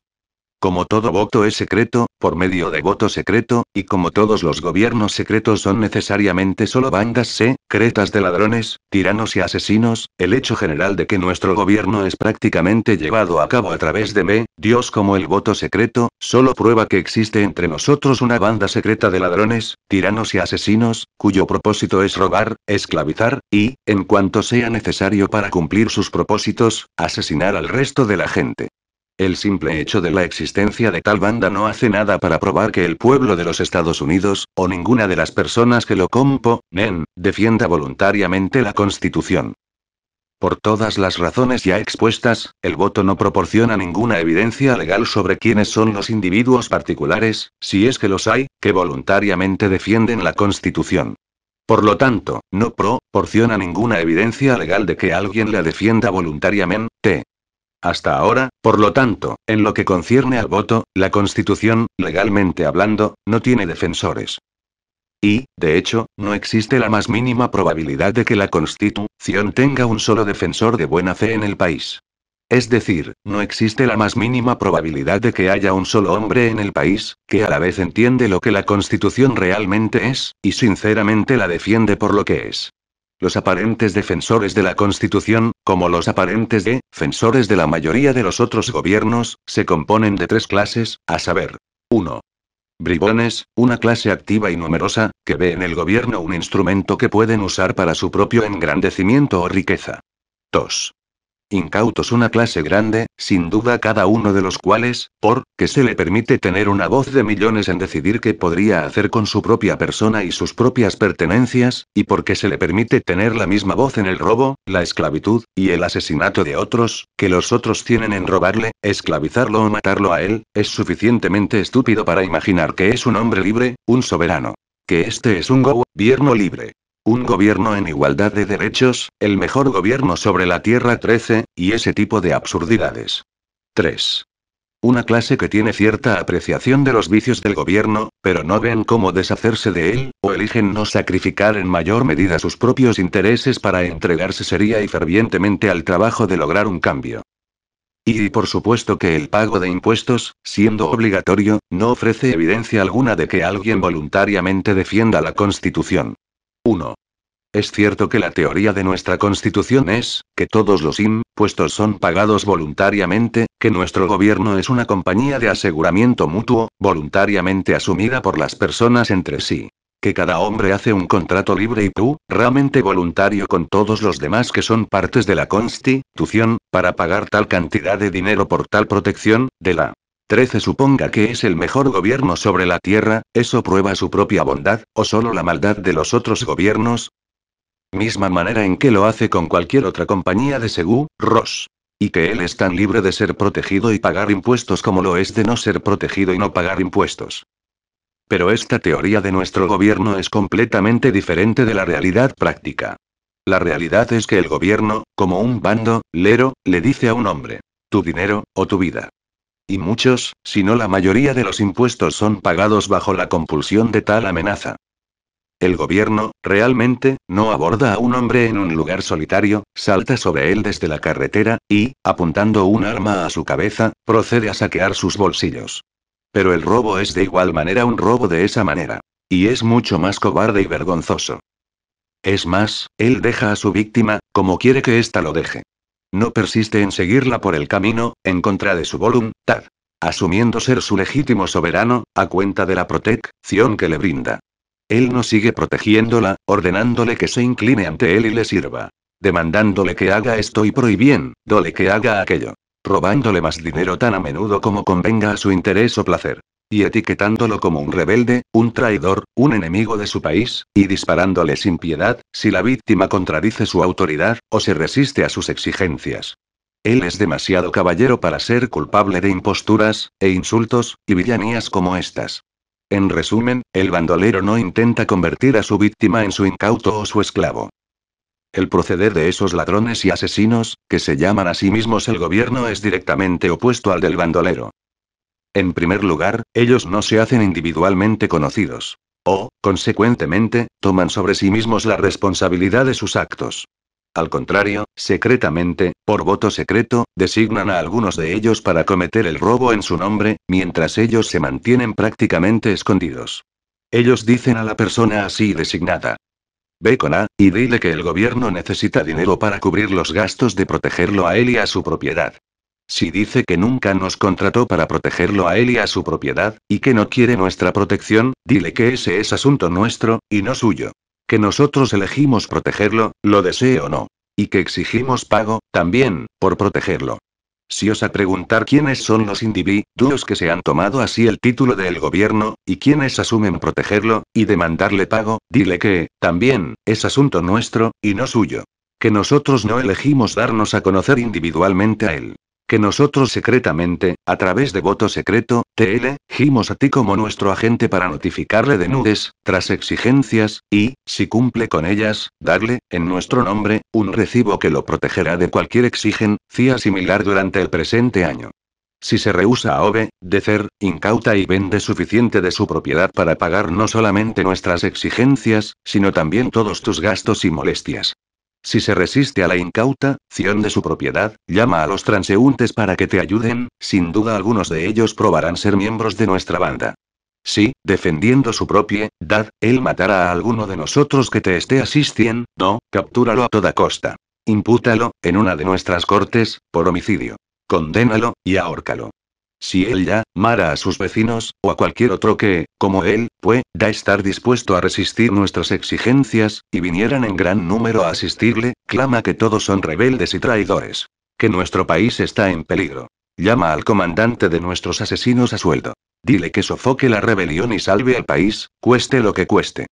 Como todo voto es secreto, por medio de voto secreto, y como todos los gobiernos secretos son necesariamente solo bandas secretas de ladrones, tiranos y asesinos, el hecho general de que nuestro gobierno es prácticamente llevado a cabo a través de me, Dios como el voto secreto, solo prueba que existe entre nosotros una banda secreta de ladrones, tiranos y asesinos, cuyo propósito es robar, esclavizar, y, en cuanto sea necesario para cumplir sus propósitos, asesinar al resto de la gente. El simple hecho de la existencia de tal banda no hace nada para probar que el pueblo de los Estados Unidos, o ninguna de las personas que lo componen, defienda voluntariamente la Constitución. Por todas las razones ya expuestas, el voto no proporciona ninguna evidencia legal sobre quiénes son los individuos particulares, si es que los hay, que voluntariamente defienden la Constitución. Por lo tanto, no proporciona ninguna evidencia legal de que alguien la defienda voluntariamente, hasta ahora, por lo tanto, en lo que concierne al voto, la Constitución, legalmente hablando, no tiene defensores. Y, de hecho, no existe la más mínima probabilidad de que la Constitución tenga un solo defensor de buena fe en el país. Es decir, no existe la más mínima probabilidad de que haya un solo hombre en el país, que a la vez entiende lo que la Constitución realmente es, y sinceramente la defiende por lo que es. Los aparentes defensores de la Constitución, como los aparentes defensores de la mayoría de los otros gobiernos, se componen de tres clases, a saber. 1. Bribones, una clase activa y numerosa, que ve en el gobierno un instrumento que pueden usar para su propio engrandecimiento o riqueza. 2. Incautos una clase grande, sin duda cada uno de los cuales, por, que se le permite tener una voz de millones en decidir qué podría hacer con su propia persona y sus propias pertenencias, y porque se le permite tener la misma voz en el robo, la esclavitud, y el asesinato de otros, que los otros tienen en robarle, esclavizarlo o matarlo a él, es suficientemente estúpido para imaginar que es un hombre libre, un soberano. Que este es un gobierno libre. Un gobierno en igualdad de derechos, el mejor gobierno sobre la Tierra 13, y ese tipo de absurdidades. 3. Una clase que tiene cierta apreciación de los vicios del gobierno, pero no ven cómo deshacerse de él, o eligen no sacrificar en mayor medida sus propios intereses para entregarse seria y fervientemente al trabajo de lograr un cambio. Y por supuesto que el pago de impuestos, siendo obligatorio, no ofrece evidencia alguna de que alguien voluntariamente defienda la Constitución. 1. Es cierto que la teoría de nuestra constitución es, que todos los impuestos son pagados voluntariamente, que nuestro gobierno es una compañía de aseguramiento mutuo, voluntariamente asumida por las personas entre sí. Que cada hombre hace un contrato libre y realmente voluntario con todos los demás que son partes de la constitución, para pagar tal cantidad de dinero por tal protección, de la 13 Suponga que es el mejor gobierno sobre la Tierra, ¿eso prueba su propia bondad, o solo la maldad de los otros gobiernos? Misma manera en que lo hace con cualquier otra compañía de Segú, Ross. Y que él es tan libre de ser protegido y pagar impuestos como lo es de no ser protegido y no pagar impuestos. Pero esta teoría de nuestro gobierno es completamente diferente de la realidad práctica. La realidad es que el gobierno, como un bando, lero, le dice a un hombre, tu dinero, o tu vida. Y muchos, si no la mayoría de los impuestos son pagados bajo la compulsión de tal amenaza. El gobierno, realmente, no aborda a un hombre en un lugar solitario, salta sobre él desde la carretera, y, apuntando un arma a su cabeza, procede a saquear sus bolsillos. Pero el robo es de igual manera un robo de esa manera. Y es mucho más cobarde y vergonzoso. Es más, él deja a su víctima, como quiere que ésta lo deje. No persiste en seguirla por el camino, en contra de su voluntad. Asumiendo ser su legítimo soberano, a cuenta de la protección que le brinda. Él no sigue protegiéndola, ordenándole que se incline ante él y le sirva. Demandándole que haga esto y prohibiéndole que haga aquello. Robándole más dinero tan a menudo como convenga a su interés o placer y etiquetándolo como un rebelde, un traidor, un enemigo de su país, y disparándole sin piedad, si la víctima contradice su autoridad, o se resiste a sus exigencias. Él es demasiado caballero para ser culpable de imposturas, e insultos, y villanías como estas. En resumen, el bandolero no intenta convertir a su víctima en su incauto o su esclavo. El proceder de esos ladrones y asesinos, que se llaman a sí mismos el gobierno, es directamente opuesto al del bandolero. En primer lugar, ellos no se hacen individualmente conocidos. O, consecuentemente, toman sobre sí mismos la responsabilidad de sus actos. Al contrario, secretamente, por voto secreto, designan a algunos de ellos para cometer el robo en su nombre, mientras ellos se mantienen prácticamente escondidos. Ellos dicen a la persona así designada. Ve con A, y dile que el gobierno necesita dinero para cubrir los gastos de protegerlo a él y a su propiedad. Si dice que nunca nos contrató para protegerlo a él y a su propiedad, y que no quiere nuestra protección, dile que ese es asunto nuestro, y no suyo. Que nosotros elegimos protegerlo, lo desee o no. Y que exigimos pago, también, por protegerlo. Si os preguntar quiénes son los individuos que se han tomado así el título del gobierno, y quiénes asumen protegerlo, y demandarle pago, dile que, también, es asunto nuestro, y no suyo. Que nosotros no elegimos darnos a conocer individualmente a él que nosotros secretamente, a través de voto secreto, TL, gimos a ti como nuestro agente para notificarle de nudes, tras exigencias, y, si cumple con ellas, darle, en nuestro nombre, un recibo que lo protegerá de cualquier exigencia similar durante el presente año. Si se rehúsa a obedecer, DECER, incauta y vende suficiente de su propiedad para pagar no solamente nuestras exigencias, sino también todos tus gastos y molestias. Si se resiste a la incautación de su propiedad, llama a los transeúntes para que te ayuden, sin duda algunos de ellos probarán ser miembros de nuestra banda. Si, defendiendo su propiedad, él matará a alguno de nosotros que te esté asistiendo, captúralo a toda costa. Impútalo, en una de nuestras cortes, por homicidio. Condénalo, y ahórcalo. Si él ya, mara a sus vecinos, o a cualquier otro que, como él, da estar dispuesto a resistir nuestras exigencias, y vinieran en gran número a asistirle, clama que todos son rebeldes y traidores. Que nuestro país está en peligro. Llama al comandante de nuestros asesinos a sueldo. Dile que sofoque la rebelión y salve al país, cueste lo que cueste.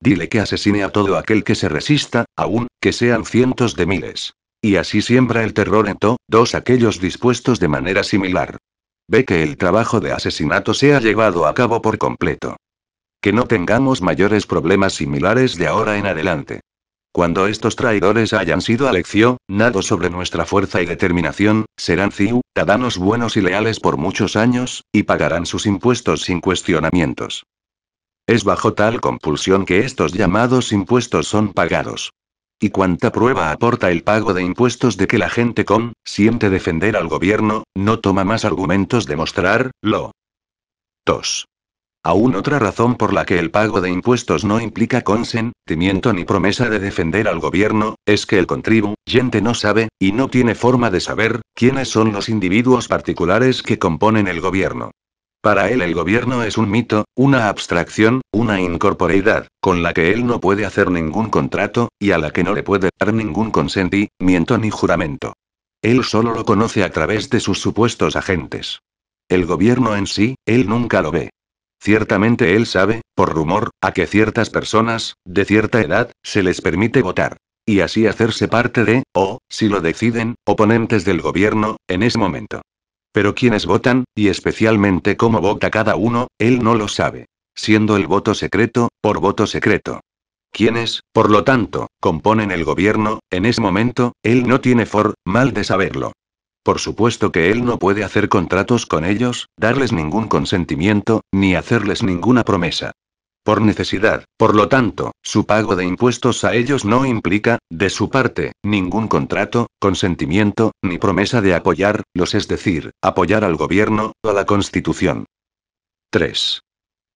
Dile que asesine a todo aquel que se resista, aun, que sean cientos de miles. Y así siembra el terror en todos aquellos dispuestos de manera similar. Ve que el trabajo de asesinato se ha llevado a cabo por completo. Que no tengamos mayores problemas similares de ahora en adelante. Cuando estos traidores hayan sido aleccionados sobre nuestra fuerza y determinación, serán ciudadanos buenos y leales por muchos años, y pagarán sus impuestos sin cuestionamientos. Es bajo tal compulsión que estos llamados impuestos son pagados. ¿Y cuánta prueba aporta el pago de impuestos de que la gente con, siente defender al gobierno, no toma más argumentos de mostrarlo? 2. Aún otra razón por la que el pago de impuestos no implica consentimiento ni promesa de defender al gobierno, es que el contribuyente no sabe, y no tiene forma de saber, quiénes son los individuos particulares que componen el gobierno. Para él el gobierno es un mito, una abstracción, una incorporeidad, con la que él no puede hacer ningún contrato, y a la que no le puede dar ningún consentimiento ni juramento. Él solo lo conoce a través de sus supuestos agentes. El gobierno en sí, él nunca lo ve. Ciertamente él sabe, por rumor, a que ciertas personas, de cierta edad, se les permite votar. Y así hacerse parte de, o, si lo deciden, oponentes del gobierno, en ese momento. Pero quienes votan, y especialmente cómo vota cada uno, él no lo sabe. Siendo el voto secreto, por voto secreto. Quienes, por lo tanto, componen el gobierno, en ese momento, él no tiene for mal de saberlo. Por supuesto que él no puede hacer contratos con ellos, darles ningún consentimiento, ni hacerles ninguna promesa por necesidad. Por lo tanto, su pago de impuestos a ellos no implica, de su parte, ningún contrato, consentimiento, ni promesa de apoyar, los es decir, apoyar al gobierno, o a la constitución. 3.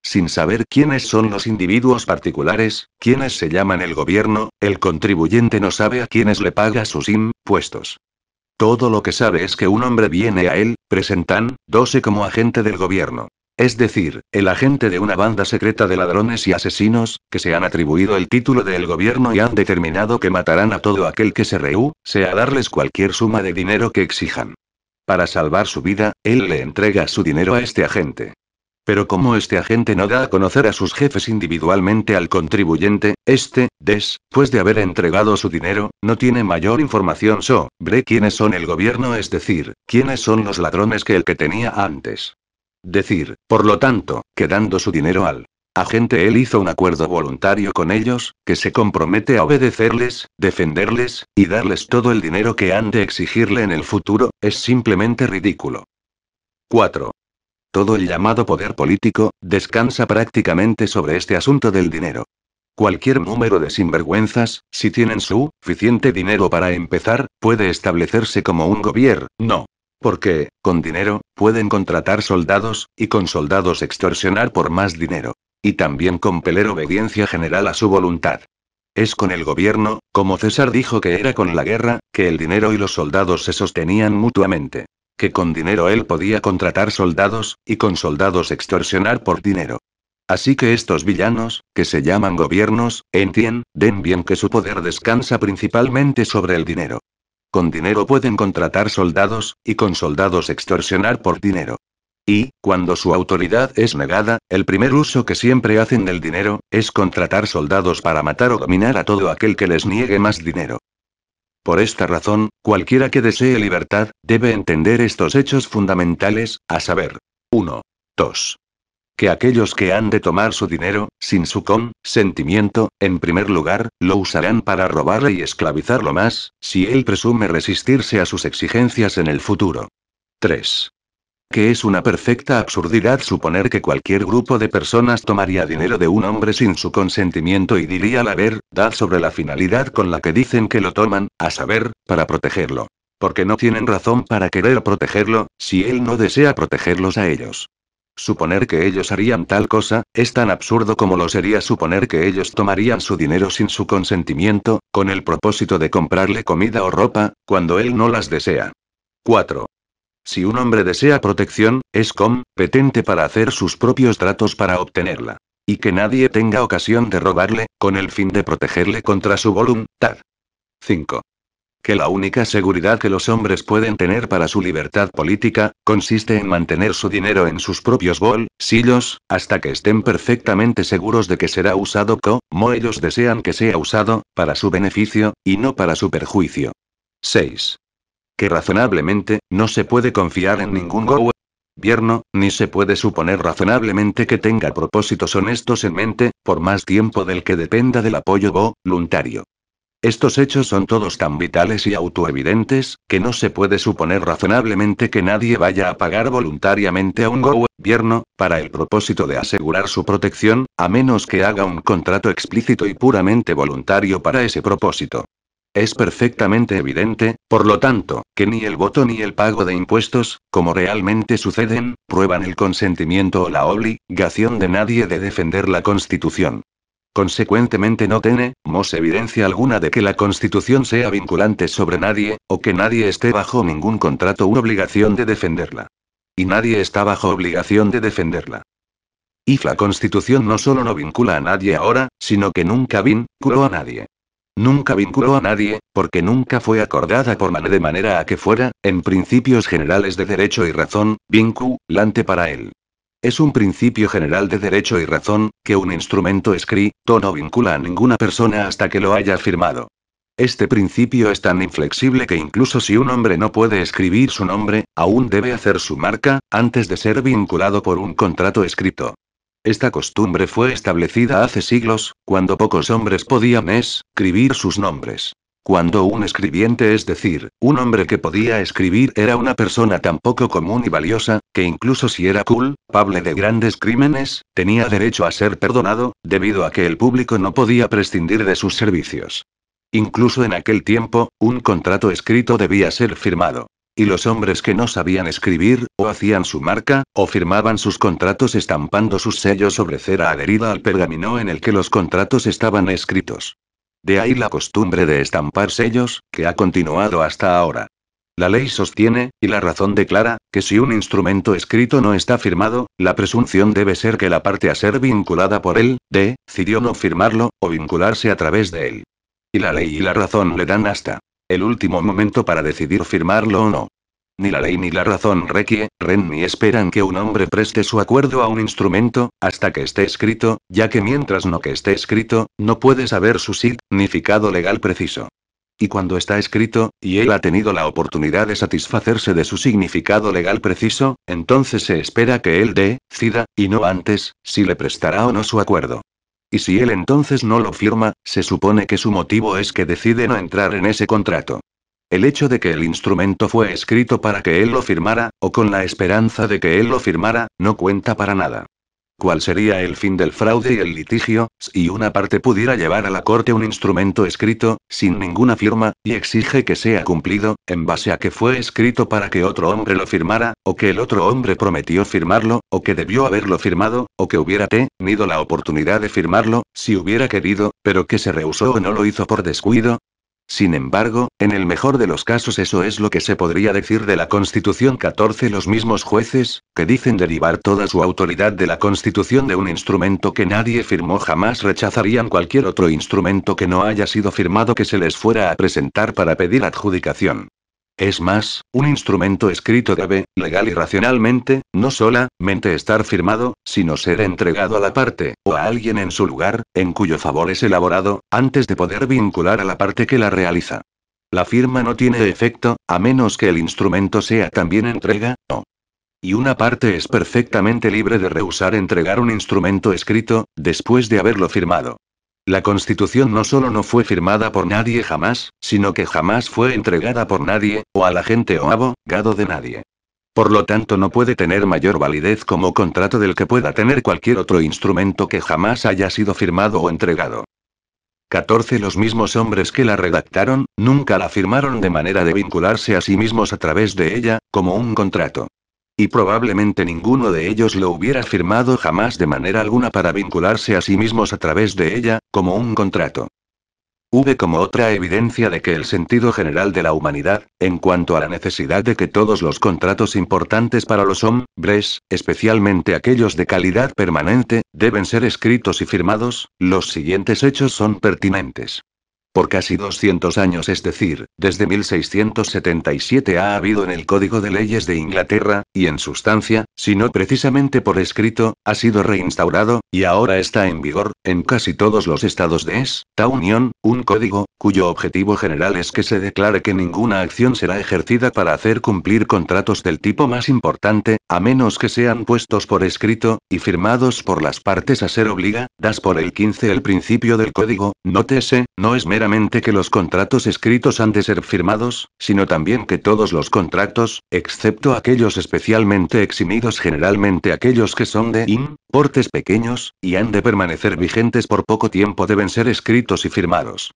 Sin saber quiénes son los individuos particulares, quiénes se llaman el gobierno, el contribuyente no sabe a quiénes le paga sus impuestos. Todo lo que sabe es que un hombre viene a él, presentan, 12 como agente del gobierno. Es decir, el agente de una banda secreta de ladrones y asesinos, que se han atribuido el título del gobierno y han determinado que matarán a todo aquel que se reúne sea darles cualquier suma de dinero que exijan. Para salvar su vida, él le entrega su dinero a este agente. Pero como este agente no da a conocer a sus jefes individualmente al contribuyente, este, después de haber entregado su dinero, no tiene mayor información sobre quiénes son el gobierno, es decir, quiénes son los ladrones que el que tenía antes. Decir, por lo tanto, que dando su dinero al agente él hizo un acuerdo voluntario con ellos, que se compromete a obedecerles, defenderles, y darles todo el dinero que han de exigirle en el futuro, es simplemente ridículo. 4. Todo el llamado poder político, descansa prácticamente sobre este asunto del dinero. Cualquier número de sinvergüenzas, si tienen suficiente dinero para empezar, puede establecerse como un gobierno, no, porque, con dinero, pueden contratar soldados, y con soldados extorsionar por más dinero. Y también compeler obediencia general a su voluntad. Es con el gobierno, como César dijo que era con la guerra, que el dinero y los soldados se sostenían mutuamente. Que con dinero él podía contratar soldados, y con soldados extorsionar por dinero. Así que estos villanos, que se llaman gobiernos, entienden bien que su poder descansa principalmente sobre el dinero. Con dinero pueden contratar soldados, y con soldados extorsionar por dinero. Y, cuando su autoridad es negada, el primer uso que siempre hacen del dinero, es contratar soldados para matar o dominar a todo aquel que les niegue más dinero. Por esta razón, cualquiera que desee libertad, debe entender estos hechos fundamentales, a saber. 1. 2 que aquellos que han de tomar su dinero, sin su consentimiento, en primer lugar, lo usarán para robarle y esclavizarlo más, si él presume resistirse a sus exigencias en el futuro. 3. Que es una perfecta absurdidad suponer que cualquier grupo de personas tomaría dinero de un hombre sin su consentimiento y diría la verdad sobre la finalidad con la que dicen que lo toman, a saber, para protegerlo. Porque no tienen razón para querer protegerlo, si él no desea protegerlos a ellos. Suponer que ellos harían tal cosa, es tan absurdo como lo sería suponer que ellos tomarían su dinero sin su consentimiento, con el propósito de comprarle comida o ropa, cuando él no las desea. 4. Si un hombre desea protección, es competente para hacer sus propios tratos para obtenerla. Y que nadie tenga ocasión de robarle, con el fin de protegerle contra su voluntad. 5 que la única seguridad que los hombres pueden tener para su libertad política, consiste en mantener su dinero en sus propios bolsillos, hasta que estén perfectamente seguros de que será usado como ellos desean que sea usado, para su beneficio, y no para su perjuicio. 6. Que razonablemente, no se puede confiar en ningún gobierno, ni se puede suponer razonablemente que tenga propósitos honestos en mente, por más tiempo del que dependa del apoyo voluntario. Estos hechos son todos tan vitales y autoevidentes, que no se puede suponer razonablemente que nadie vaya a pagar voluntariamente a un gobierno, para el propósito de asegurar su protección, a menos que haga un contrato explícito y puramente voluntario para ese propósito. Es perfectamente evidente, por lo tanto, que ni el voto ni el pago de impuestos, como realmente suceden, prueban el consentimiento o la obligación de nadie de defender la Constitución. Consecuentemente no tenemos evidencia alguna de que la Constitución sea vinculante sobre nadie, o que nadie esté bajo ningún contrato u obligación de defenderla. Y nadie está bajo obligación de defenderla. Y la Constitución no solo no vincula a nadie ahora, sino que nunca vinculó a nadie. Nunca vinculó a nadie, porque nunca fue acordada por Mané de manera a que fuera, en principios generales de derecho y razón, vinculante para él. Es un principio general de derecho y razón, que un instrumento escrito no vincula a ninguna persona hasta que lo haya firmado. Este principio es tan inflexible que incluso si un hombre no puede escribir su nombre, aún debe hacer su marca, antes de ser vinculado por un contrato escrito. Esta costumbre fue establecida hace siglos, cuando pocos hombres podían escribir sus nombres. Cuando un escribiente, es decir, un hombre que podía escribir, era una persona tan poco común y valiosa, que incluso si era culpable de grandes crímenes, tenía derecho a ser perdonado, debido a que el público no podía prescindir de sus servicios. Incluso en aquel tiempo, un contrato escrito debía ser firmado. Y los hombres que no sabían escribir, o hacían su marca, o firmaban sus contratos estampando sus sellos sobre cera adherida al pergamino en el que los contratos estaban escritos. De ahí la costumbre de estampar sellos, que ha continuado hasta ahora. La ley sostiene, y la razón declara, que si un instrumento escrito no está firmado, la presunción debe ser que la parte a ser vinculada por él, decidió no firmarlo, o vincularse a través de él. Y la ley y la razón le dan hasta el último momento para decidir firmarlo o no. Ni la ley ni la razón requie, ni esperan que un hombre preste su acuerdo a un instrumento, hasta que esté escrito, ya que mientras no que esté escrito, no puede saber su significado legal preciso. Y cuando está escrito, y él ha tenido la oportunidad de satisfacerse de su significado legal preciso, entonces se espera que él dé, cida, y no antes, si le prestará o no su acuerdo. Y si él entonces no lo firma, se supone que su motivo es que decide no entrar en ese contrato. El hecho de que el instrumento fue escrito para que él lo firmara, o con la esperanza de que él lo firmara, no cuenta para nada. ¿Cuál sería el fin del fraude y el litigio, si una parte pudiera llevar a la corte un instrumento escrito, sin ninguna firma, y exige que sea cumplido, en base a que fue escrito para que otro hombre lo firmara, o que el otro hombre prometió firmarlo, o que debió haberlo firmado, o que hubiera tenido la oportunidad de firmarlo, si hubiera querido, pero que se rehusó o no lo hizo por descuido? Sin embargo, en el mejor de los casos eso es lo que se podría decir de la Constitución 14. Los mismos jueces, que dicen derivar toda su autoridad de la Constitución de un instrumento que nadie firmó jamás rechazarían cualquier otro instrumento que no haya sido firmado que se les fuera a presentar para pedir adjudicación. Es más, un instrumento escrito debe, legal y racionalmente, no solamente estar firmado, sino ser entregado a la parte, o a alguien en su lugar, en cuyo favor es elaborado, antes de poder vincular a la parte que la realiza. La firma no tiene efecto, a menos que el instrumento sea también entrega, o y una parte es perfectamente libre de rehusar entregar un instrumento escrito, después de haberlo firmado. La constitución no solo no fue firmada por nadie jamás, sino que jamás fue entregada por nadie, o a la gente o abogado de nadie. Por lo tanto no puede tener mayor validez como contrato del que pueda tener cualquier otro instrumento que jamás haya sido firmado o entregado. 14. Los mismos hombres que la redactaron, nunca la firmaron de manera de vincularse a sí mismos a través de ella, como un contrato. Y probablemente ninguno de ellos lo hubiera firmado jamás de manera alguna para vincularse a sí mismos a través de ella, como un contrato. V como otra evidencia de que el sentido general de la humanidad, en cuanto a la necesidad de que todos los contratos importantes para los hombres, especialmente aquellos de calidad permanente, deben ser escritos y firmados, los siguientes hechos son pertinentes. Por casi 200 años, es decir, desde 1677 ha habido en el Código de Leyes de Inglaterra, y en sustancia, si no precisamente por escrito, ha sido reinstaurado, y ahora está en vigor, en casi todos los estados de esta unión, un código, cuyo objetivo general es que se declare que ninguna acción será ejercida para hacer cumplir contratos del tipo más importante, a menos que sean puestos por escrito, y firmados por las partes a ser obliga, das por el 15 el principio del código, nótese, no es meramente que los contratos escritos han de ser firmados, sino también que todos los contratos, excepto aquellos especialmente eximidos generalmente aquellos que son de importes pequeños, y han de permanecer vigentes por poco tiempo deben ser escritos y firmados.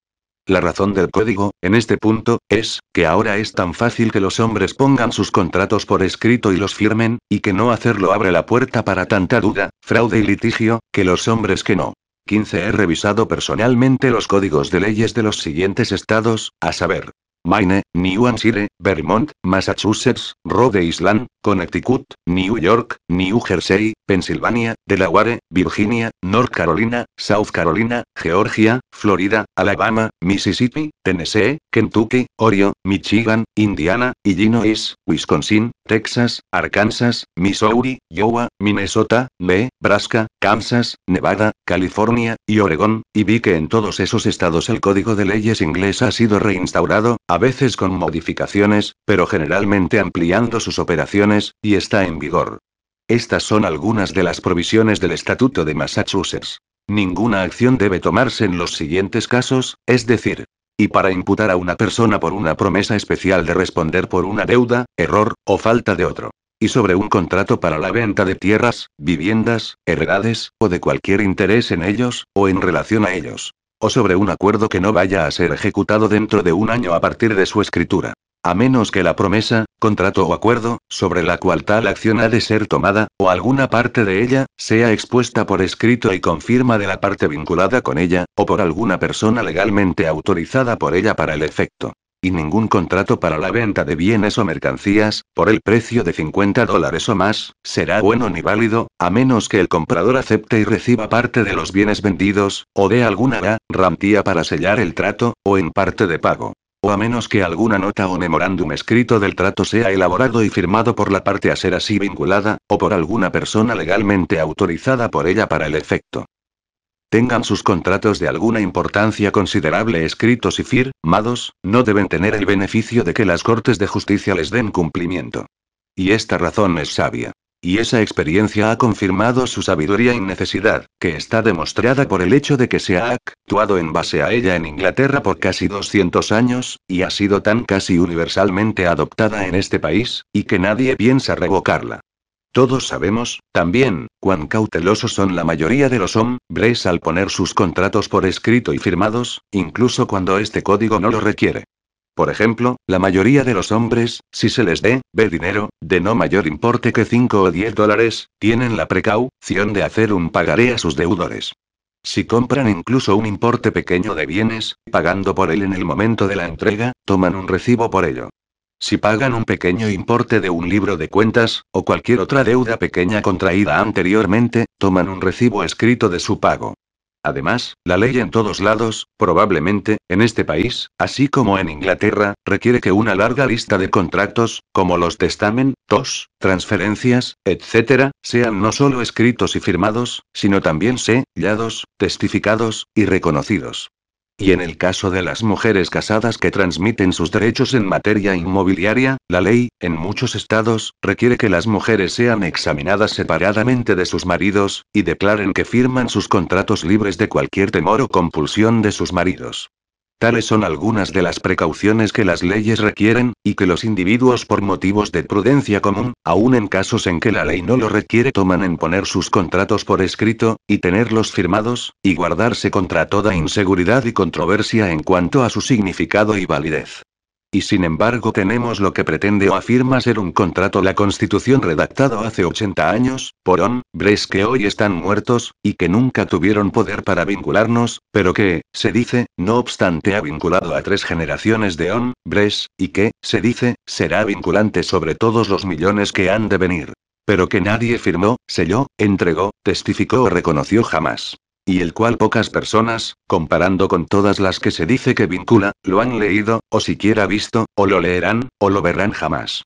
La razón del código, en este punto, es, que ahora es tan fácil que los hombres pongan sus contratos por escrito y los firmen, y que no hacerlo abre la puerta para tanta duda, fraude y litigio, que los hombres que no. 15. He revisado personalmente los códigos de leyes de los siguientes estados, a saber, Maine, New Hampshire, Vermont, Massachusetts, Rhode Island, Connecticut, New York, New Jersey, Pensilvania, Delaware, Virginia, North Carolina, South Carolina, Georgia, Florida, Alabama, Mississippi, Tennessee, Kentucky, Ohio, Michigan, Indiana, Illinois, Wisconsin, Texas, Arkansas, Missouri, Iowa, Minnesota, Nebraska, Kansas, Nevada, California, y Oregon, y vi que en todos esos estados el Código de Leyes Inglés ha sido reinstaurado, a veces con modificaciones, pero generalmente ampliando sus operaciones, y está en vigor. Estas son algunas de las provisiones del Estatuto de Massachusetts. Ninguna acción debe tomarse en los siguientes casos, es decir, y para imputar a una persona por una promesa especial de responder por una deuda, error, o falta de otro. Y sobre un contrato para la venta de tierras, viviendas, heredades, o de cualquier interés en ellos, o en relación a ellos o sobre un acuerdo que no vaya a ser ejecutado dentro de un año a partir de su escritura. A menos que la promesa, contrato o acuerdo, sobre la cual tal acción ha de ser tomada, o alguna parte de ella, sea expuesta por escrito y confirma de la parte vinculada con ella, o por alguna persona legalmente autorizada por ella para el efecto y ningún contrato para la venta de bienes o mercancías, por el precio de 50 dólares o más, será bueno ni válido, a menos que el comprador acepte y reciba parte de los bienes vendidos, o de alguna garantía para sellar el trato, o en parte de pago o a menos que alguna nota o memorándum escrito del trato sea elaborado y firmado por la parte a ser así vinculada, o por alguna persona legalmente autorizada por ella para el efecto tengan sus contratos de alguna importancia considerable escritos y firmados, no deben tener el beneficio de que las Cortes de Justicia les den cumplimiento. Y esta razón es sabia. Y esa experiencia ha confirmado su sabiduría y necesidad, que está demostrada por el hecho de que se ha actuado en base a ella en Inglaterra por casi 200 años, y ha sido tan casi universalmente adoptada en este país, y que nadie piensa revocarla. Todos sabemos, también, cuán cautelosos son la mayoría de los hombres al poner sus contratos por escrito y firmados, incluso cuando este código no lo requiere. Por ejemplo, la mayoría de los hombres, si se les dé, ve dinero, de no mayor importe que 5 o 10 dólares, tienen la precaución de hacer un pagaré a sus deudores. Si compran incluso un importe pequeño de bienes, pagando por él en el momento de la entrega, toman un recibo por ello. Si pagan un pequeño importe de un libro de cuentas, o cualquier otra deuda pequeña contraída anteriormente, toman un recibo escrito de su pago. Además, la ley en todos lados, probablemente, en este país, así como en Inglaterra, requiere que una larga lista de contratos, como los testamentos, transferencias, etc., sean no solo escritos y firmados, sino también sellados, testificados y reconocidos. Y en el caso de las mujeres casadas que transmiten sus derechos en materia inmobiliaria, la ley, en muchos estados, requiere que las mujeres sean examinadas separadamente de sus maridos, y declaren que firman sus contratos libres de cualquier temor o compulsión de sus maridos. Tales son algunas de las precauciones que las leyes requieren, y que los individuos por motivos de prudencia común, aun en casos en que la ley no lo requiere, toman en poner sus contratos por escrito, y tenerlos firmados, y guardarse contra toda inseguridad y controversia en cuanto a su significado y validez. Y sin embargo tenemos lo que pretende o afirma ser un contrato la constitución redactado hace 80 años, por hombres que hoy están muertos, y que nunca tuvieron poder para vincularnos, pero que, se dice, no obstante ha vinculado a tres generaciones de hombres, y que, se dice, será vinculante sobre todos los millones que han de venir. Pero que nadie firmó, selló, entregó, testificó o reconoció jamás y el cual pocas personas, comparando con todas las que se dice que vincula, lo han leído, o siquiera visto, o lo leerán, o lo verán jamás.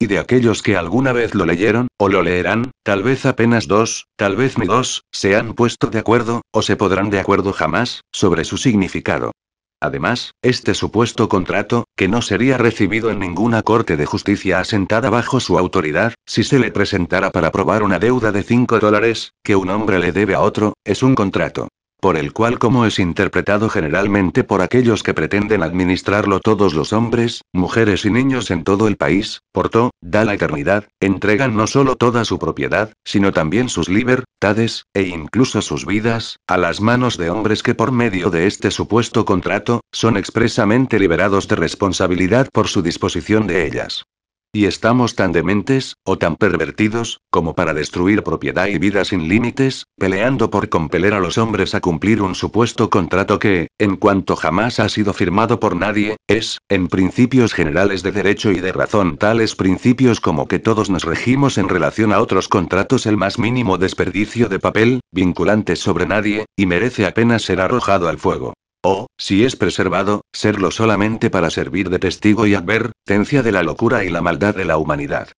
Y de aquellos que alguna vez lo leyeron, o lo leerán, tal vez apenas dos, tal vez ni dos, se han puesto de acuerdo, o se podrán de acuerdo jamás, sobre su significado. Además, este supuesto contrato, que no sería recibido en ninguna corte de justicia asentada bajo su autoridad, si se le presentara para probar una deuda de 5 dólares, que un hombre le debe a otro, es un contrato por el cual como es interpretado generalmente por aquellos que pretenden administrarlo todos los hombres, mujeres y niños en todo el país, por todo, da la eternidad, entregan no solo toda su propiedad, sino también sus libertades, e incluso sus vidas, a las manos de hombres que por medio de este supuesto contrato, son expresamente liberados de responsabilidad por su disposición de ellas. Y estamos tan dementes, o tan pervertidos, como para destruir propiedad y vida sin límites, peleando por compeler a los hombres a cumplir un supuesto contrato que, en cuanto jamás ha sido firmado por nadie, es, en principios generales de derecho y de razón, tales principios como que todos nos regimos en relación a otros contratos el más mínimo desperdicio de papel, vinculante sobre nadie, y merece apenas ser arrojado al fuego. O, si es preservado, serlo solamente para servir de testigo y advertencia de la locura y la maldad de la humanidad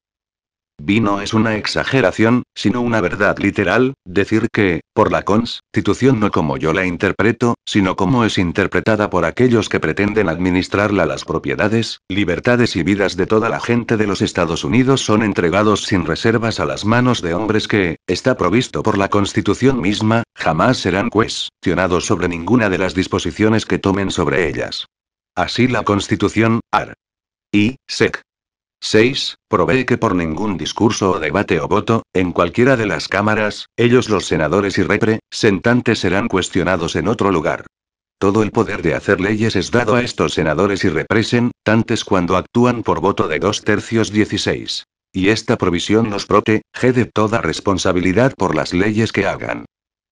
vino es una exageración, sino una verdad literal, decir que, por la constitución no como yo la interpreto, sino como es interpretada por aquellos que pretenden administrarla las propiedades, libertades y vidas de toda la gente de los Estados Unidos son entregados sin reservas a las manos de hombres que, está provisto por la constitución misma, jamás serán cuestionados sobre ninguna de las disposiciones que tomen sobre ellas. Así la constitución, ar. Y, sec. 6. Provee que por ningún discurso o debate o voto, en cualquiera de las cámaras, ellos los senadores y representantes serán cuestionados en otro lugar. Todo el poder de hacer leyes es dado a estos senadores y representantes cuando actúan por voto de dos tercios 16. Y esta provisión nos protege de toda responsabilidad por las leyes que hagan.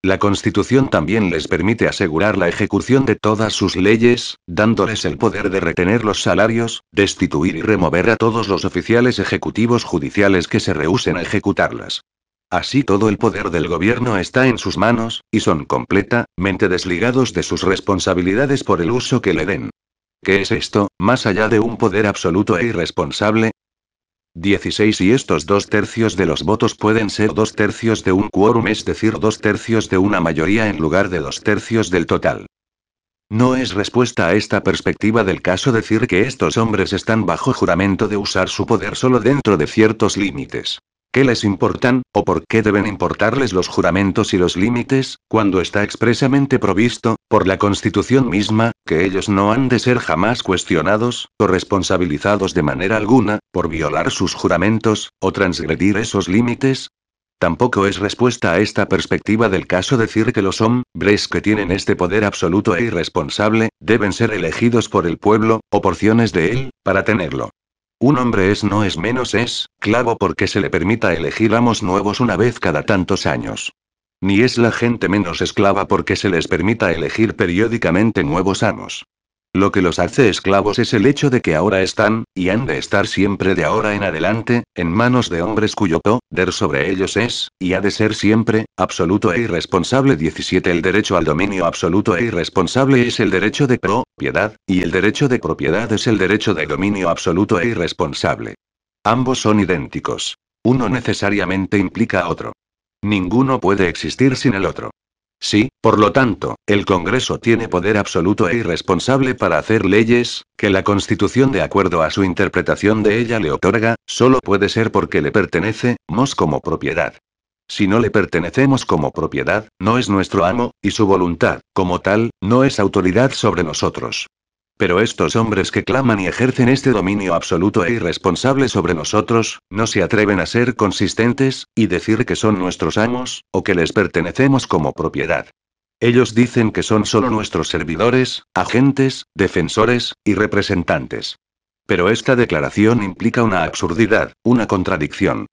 La Constitución también les permite asegurar la ejecución de todas sus leyes, dándoles el poder de retener los salarios, destituir y remover a todos los oficiales ejecutivos judiciales que se rehúsen a ejecutarlas. Así todo el poder del gobierno está en sus manos, y son completamente desligados de sus responsabilidades por el uso que le den. ¿Qué es esto, más allá de un poder absoluto e irresponsable? 16 y estos dos tercios de los votos pueden ser dos tercios de un quórum, es decir, dos tercios de una mayoría en lugar de dos tercios del total. No es respuesta a esta perspectiva del caso decir que estos hombres están bajo juramento de usar su poder solo dentro de ciertos límites. ¿Qué les importan, o por qué deben importarles los juramentos y los límites, cuando está expresamente provisto, por la Constitución misma, que ellos no han de ser jamás cuestionados, o responsabilizados de manera alguna, por violar sus juramentos, o transgredir esos límites? Tampoco es respuesta a esta perspectiva del caso decir que los hombres que tienen este poder absoluto e irresponsable, deben ser elegidos por el pueblo, o porciones de él, para tenerlo. Un hombre es no es menos es, clavo porque se le permita elegir amos nuevos una vez cada tantos años. Ni es la gente menos esclava porque se les permita elegir periódicamente nuevos amos. Lo que los hace esclavos es el hecho de que ahora están, y han de estar siempre de ahora en adelante, en manos de hombres cuyo poder sobre ellos es, y ha de ser siempre, absoluto e irresponsable. 17 El derecho al dominio absoluto e irresponsable es el derecho de propiedad, y el derecho de propiedad es el derecho de dominio absoluto e irresponsable. Ambos son idénticos. Uno necesariamente implica a otro. Ninguno puede existir sin el otro. Sí, por lo tanto, el Congreso tiene poder absoluto e irresponsable para hacer leyes, que la Constitución de acuerdo a su interpretación de ella le otorga, solo puede ser porque le pertenece, mos como propiedad. Si no le pertenecemos como propiedad, no es nuestro amo, y su voluntad, como tal, no es autoridad sobre nosotros. Pero estos hombres que claman y ejercen este dominio absoluto e irresponsable sobre nosotros, no se atreven a ser consistentes, y decir que son nuestros amos, o que les pertenecemos como propiedad. Ellos dicen que son solo nuestros servidores, agentes, defensores, y representantes. Pero esta declaración implica una absurdidad, una contradicción.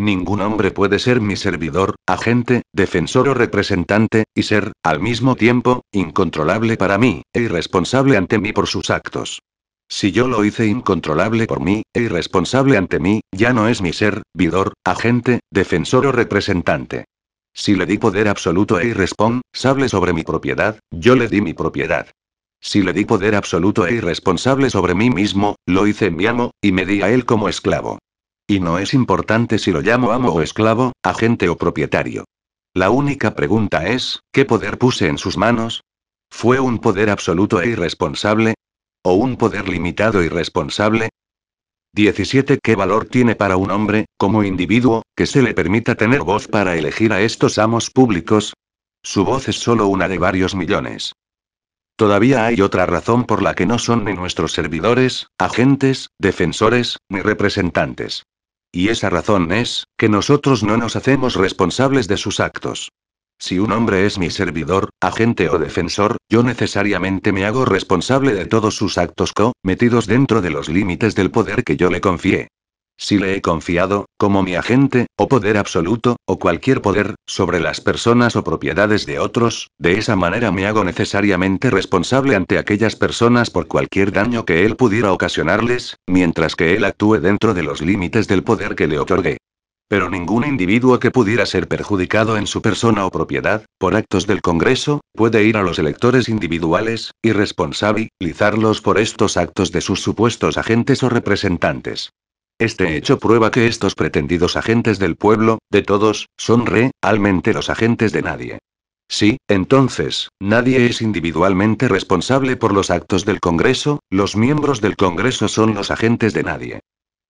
Ningún hombre puede ser mi servidor, agente, defensor o representante, y ser, al mismo tiempo, incontrolable para mí, e irresponsable ante mí por sus actos. Si yo lo hice incontrolable por mí, e irresponsable ante mí, ya no es mi ser, agente, defensor o representante. Si le di poder absoluto e irresponsable sobre mi propiedad, yo le di mi propiedad. Si le di poder absoluto e irresponsable sobre mí mismo, lo hice mi amo, y me di a él como esclavo. Y no es importante si lo llamo amo o esclavo, agente o propietario. La única pregunta es, ¿qué poder puse en sus manos? ¿Fue un poder absoluto e irresponsable? ¿O un poder limitado e irresponsable? 17. ¿Qué valor tiene para un hombre, como individuo, que se le permita tener voz para elegir a estos amos públicos? Su voz es solo una de varios millones. Todavía hay otra razón por la que no son ni nuestros servidores, agentes, defensores, ni representantes. Y esa razón es, que nosotros no nos hacemos responsables de sus actos. Si un hombre es mi servidor, agente o defensor, yo necesariamente me hago responsable de todos sus actos co, metidos dentro de los límites del poder que yo le confié si le he confiado, como mi agente, o poder absoluto, o cualquier poder, sobre las personas o propiedades de otros, de esa manera me hago necesariamente responsable ante aquellas personas por cualquier daño que él pudiera ocasionarles, mientras que él actúe dentro de los límites del poder que le otorgué. Pero ningún individuo que pudiera ser perjudicado en su persona o propiedad, por actos del Congreso, puede ir a los electores individuales, y responsabilizarlos por estos actos de sus supuestos agentes o representantes. Este hecho prueba que estos pretendidos agentes del pueblo, de todos, son realmente los agentes de nadie. Sí, entonces, nadie es individualmente responsable por los actos del Congreso, los miembros del Congreso son los agentes de nadie.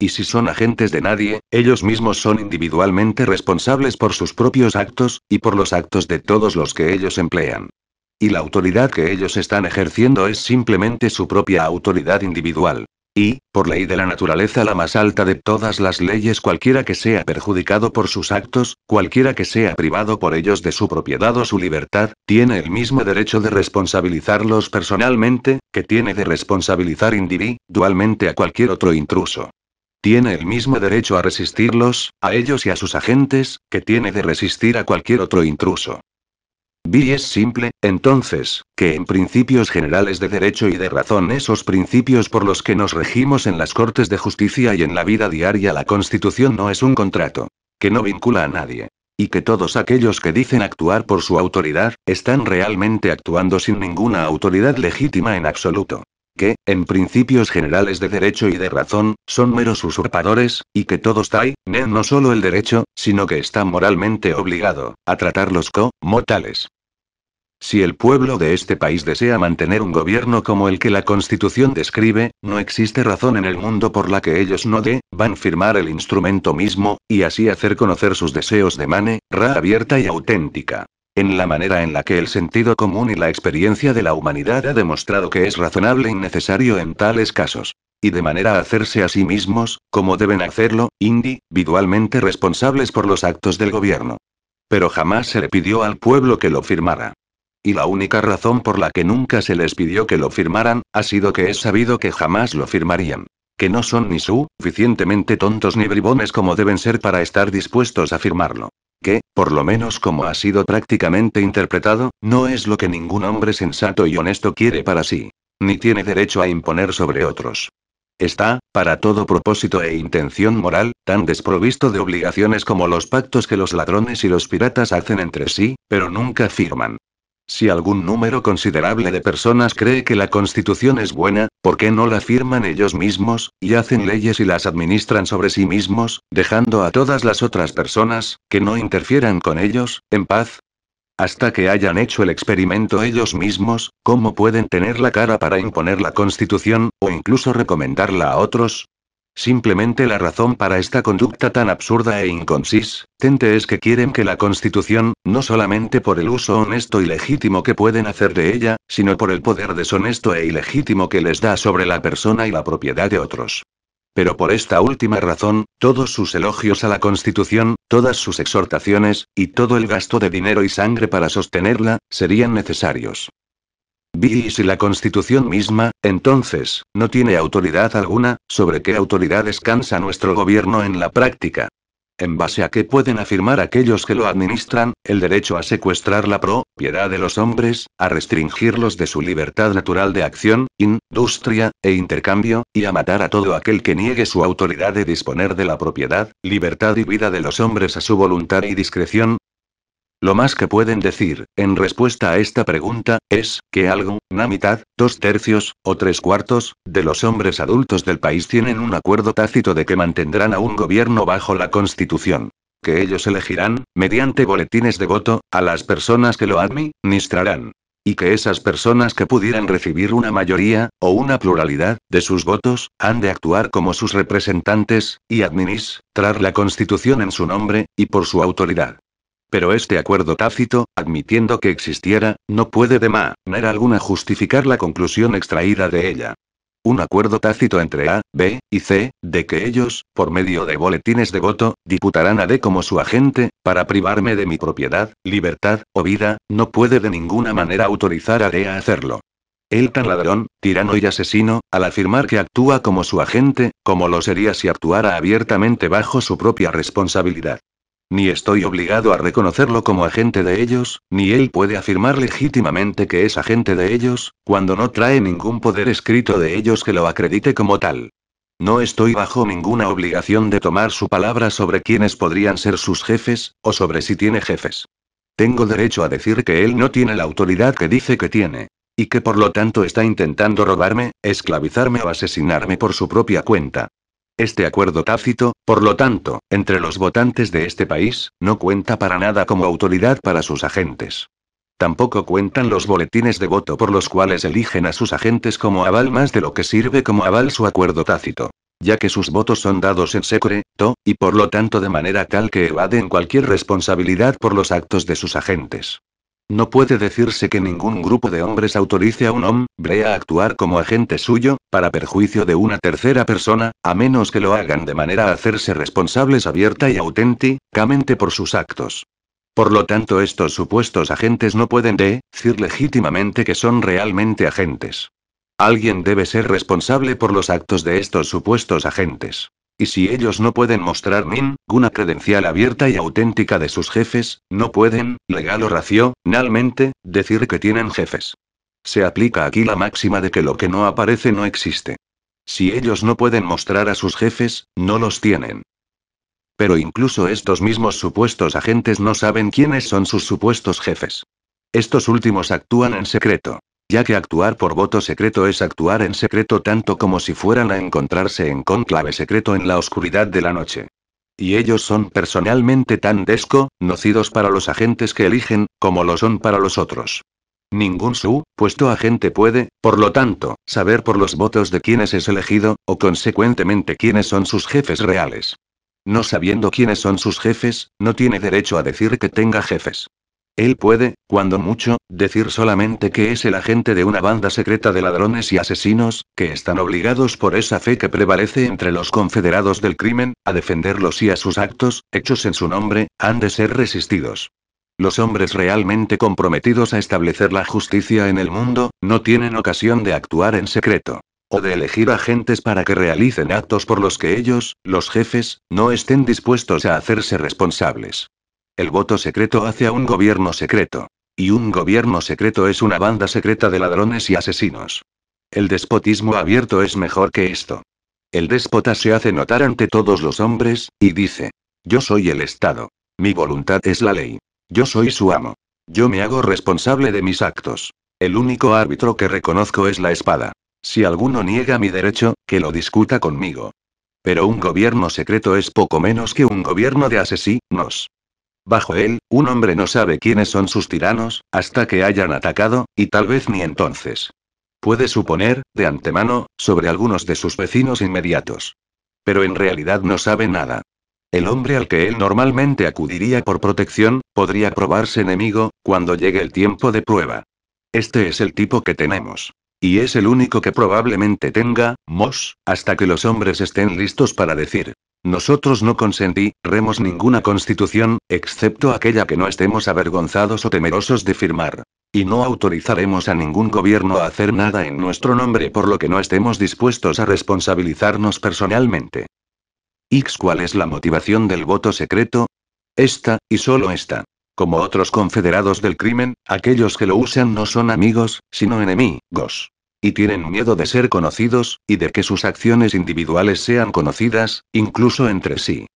Y si son agentes de nadie, ellos mismos son individualmente responsables por sus propios actos, y por los actos de todos los que ellos emplean. Y la autoridad que ellos están ejerciendo es simplemente su propia autoridad individual. Y, por ley de la naturaleza, la más alta de todas las leyes, cualquiera que sea perjudicado por sus actos, cualquiera que sea privado por ellos de su propiedad o su libertad, tiene el mismo derecho de responsabilizarlos personalmente, que tiene de responsabilizar individualmente a cualquier otro intruso. Tiene el mismo derecho a resistirlos, a ellos y a sus agentes, que tiene de resistir a cualquier otro intruso. Vi es simple, entonces, que en principios generales de derecho y de razón esos principios por los que nos regimos en las cortes de justicia y en la vida diaria la constitución no es un contrato, que no vincula a nadie, y que todos aquellos que dicen actuar por su autoridad, están realmente actuando sin ninguna autoridad legítima en absoluto que, en principios generales de derecho y de razón, son meros usurpadores, y que todos Tai, Nen no solo el derecho, sino que están moralmente obligado, a tratarlos como tales. Si el pueblo de este país desea mantener un gobierno como el que la Constitución describe, no existe razón en el mundo por la que ellos no de, van firmar el instrumento mismo, y así hacer conocer sus deseos de mane, ra abierta y auténtica en la manera en la que el sentido común y la experiencia de la humanidad ha demostrado que es razonable y necesario en tales casos. Y de manera a hacerse a sí mismos, como deben hacerlo, individualmente responsables por los actos del gobierno. Pero jamás se le pidió al pueblo que lo firmara. Y la única razón por la que nunca se les pidió que lo firmaran, ha sido que es sabido que jamás lo firmarían que no son ni suficientemente tontos ni bribones como deben ser para estar dispuestos a firmarlo que, por lo menos como ha sido prácticamente interpretado, no es lo que ningún hombre sensato y honesto quiere para sí, ni tiene derecho a imponer sobre otros. Está, para todo propósito e intención moral, tan desprovisto de obligaciones como los pactos que los ladrones y los piratas hacen entre sí, pero nunca firman. Si algún número considerable de personas cree que la constitución es buena, ¿por qué no la firman ellos mismos, y hacen leyes y las administran sobre sí mismos, dejando a todas las otras personas, que no interfieran con ellos, en paz? Hasta que hayan hecho el experimento ellos mismos, ¿cómo pueden tener la cara para imponer la constitución, o incluso recomendarla a otros? Simplemente la razón para esta conducta tan absurda e inconsistente es que quieren que la Constitución, no solamente por el uso honesto y legítimo que pueden hacer de ella, sino por el poder deshonesto e ilegítimo que les da sobre la persona y la propiedad de otros. Pero por esta última razón, todos sus elogios a la Constitución, todas sus exhortaciones, y todo el gasto de dinero y sangre para sostenerla, serían necesarios. Vi y si la Constitución misma, entonces, no tiene autoridad alguna, ¿sobre qué autoridad descansa nuestro gobierno en la práctica? ¿En base a qué pueden afirmar aquellos que lo administran, el derecho a secuestrar la propiedad de los hombres, a restringirlos de su libertad natural de acción, industria e intercambio, y a matar a todo aquel que niegue su autoridad de disponer de la propiedad, libertad y vida de los hombres a su voluntad y discreción? Lo más que pueden decir, en respuesta a esta pregunta, es, que algo, una mitad, dos tercios, o tres cuartos, de los hombres adultos del país tienen un acuerdo tácito de que mantendrán a un gobierno bajo la Constitución. Que ellos elegirán, mediante boletines de voto, a las personas que lo administrarán. Y que esas personas que pudieran recibir una mayoría, o una pluralidad, de sus votos, han de actuar como sus representantes, y administrar la Constitución en su nombre, y por su autoridad. Pero este acuerdo tácito, admitiendo que existiera, no puede de manera alguna justificar la conclusión extraída de ella. Un acuerdo tácito entre A, B y C, de que ellos, por medio de boletines de voto, diputarán a D como su agente, para privarme de mi propiedad, libertad o vida, no puede de ninguna manera autorizar a D a hacerlo. El tan ladrón, tirano y asesino, al afirmar que actúa como su agente, como lo sería si actuara abiertamente bajo su propia responsabilidad. Ni estoy obligado a reconocerlo como agente de ellos, ni él puede afirmar legítimamente que es agente de ellos, cuando no trae ningún poder escrito de ellos que lo acredite como tal. No estoy bajo ninguna obligación de tomar su palabra sobre quiénes podrían ser sus jefes, o sobre si tiene jefes. Tengo derecho a decir que él no tiene la autoridad que dice que tiene. Y que por lo tanto está intentando robarme, esclavizarme o asesinarme por su propia cuenta. Este acuerdo tácito, por lo tanto, entre los votantes de este país, no cuenta para nada como autoridad para sus agentes. Tampoco cuentan los boletines de voto por los cuales eligen a sus agentes como aval más de lo que sirve como aval su acuerdo tácito. Ya que sus votos son dados en secreto, y por lo tanto de manera tal que evaden cualquier responsabilidad por los actos de sus agentes. No puede decirse que ningún grupo de hombres autorice a un hombre a actuar como agente suyo, para perjuicio de una tercera persona, a menos que lo hagan de manera a hacerse responsables abierta y auténticamente por sus actos. Por lo tanto, estos supuestos agentes no pueden decir legítimamente que son realmente agentes. Alguien debe ser responsable por los actos de estos supuestos agentes. Y si ellos no pueden mostrar ninguna credencial abierta y auténtica de sus jefes, no pueden, legal o racionalmente, decir que tienen jefes. Se aplica aquí la máxima de que lo que no aparece no existe. Si ellos no pueden mostrar a sus jefes, no los tienen. Pero incluso estos mismos supuestos agentes no saben quiénes son sus supuestos jefes. Estos últimos actúan en secreto ya que actuar por voto secreto es actuar en secreto tanto como si fueran a encontrarse en conclave secreto en la oscuridad de la noche. Y ellos son personalmente tan desco, nocidos para los agentes que eligen, como lo son para los otros. Ningún su, puesto agente puede, por lo tanto, saber por los votos de quienes es elegido, o consecuentemente quiénes son sus jefes reales. No sabiendo quiénes son sus jefes, no tiene derecho a decir que tenga jefes. Él puede, cuando mucho, decir solamente que es el agente de una banda secreta de ladrones y asesinos, que están obligados por esa fe que prevalece entre los confederados del crimen, a defenderlos y a sus actos, hechos en su nombre, han de ser resistidos. Los hombres realmente comprometidos a establecer la justicia en el mundo, no tienen ocasión de actuar en secreto o de elegir agentes para que realicen actos por los que ellos, los jefes, no estén dispuestos a hacerse responsables. El voto secreto hace a un gobierno secreto. Y un gobierno secreto es una banda secreta de ladrones y asesinos. El despotismo abierto es mejor que esto. El déspota se hace notar ante todos los hombres, y dice, yo soy el Estado. Mi voluntad es la ley. Yo soy su amo. Yo me hago responsable de mis actos. El único árbitro que reconozco es la espada. Si alguno niega mi derecho, que lo discuta conmigo. Pero un gobierno secreto es poco menos que un gobierno de asesinos. Bajo él, un hombre no sabe quiénes son sus tiranos, hasta que hayan atacado, y tal vez ni entonces. Puede suponer, de antemano, sobre algunos de sus vecinos inmediatos. Pero en realidad no sabe nada. El hombre al que él normalmente acudiría por protección, podría probarse enemigo, cuando llegue el tiempo de prueba. Este es el tipo que tenemos. Y es el único que probablemente tenga, Moss, hasta que los hombres estén listos para decir, nosotros no consentiremos ninguna constitución, excepto aquella que no estemos avergonzados o temerosos de firmar. Y no autorizaremos a ningún gobierno a hacer nada en nuestro nombre por lo que no estemos dispuestos a responsabilizarnos personalmente. X. ¿Cuál es la motivación del voto secreto? Esta, y solo esta. Como otros confederados del crimen, aquellos que lo usan no son amigos, sino enemigos. Y tienen miedo de ser conocidos, y de que sus acciones individuales sean conocidas, incluso entre sí.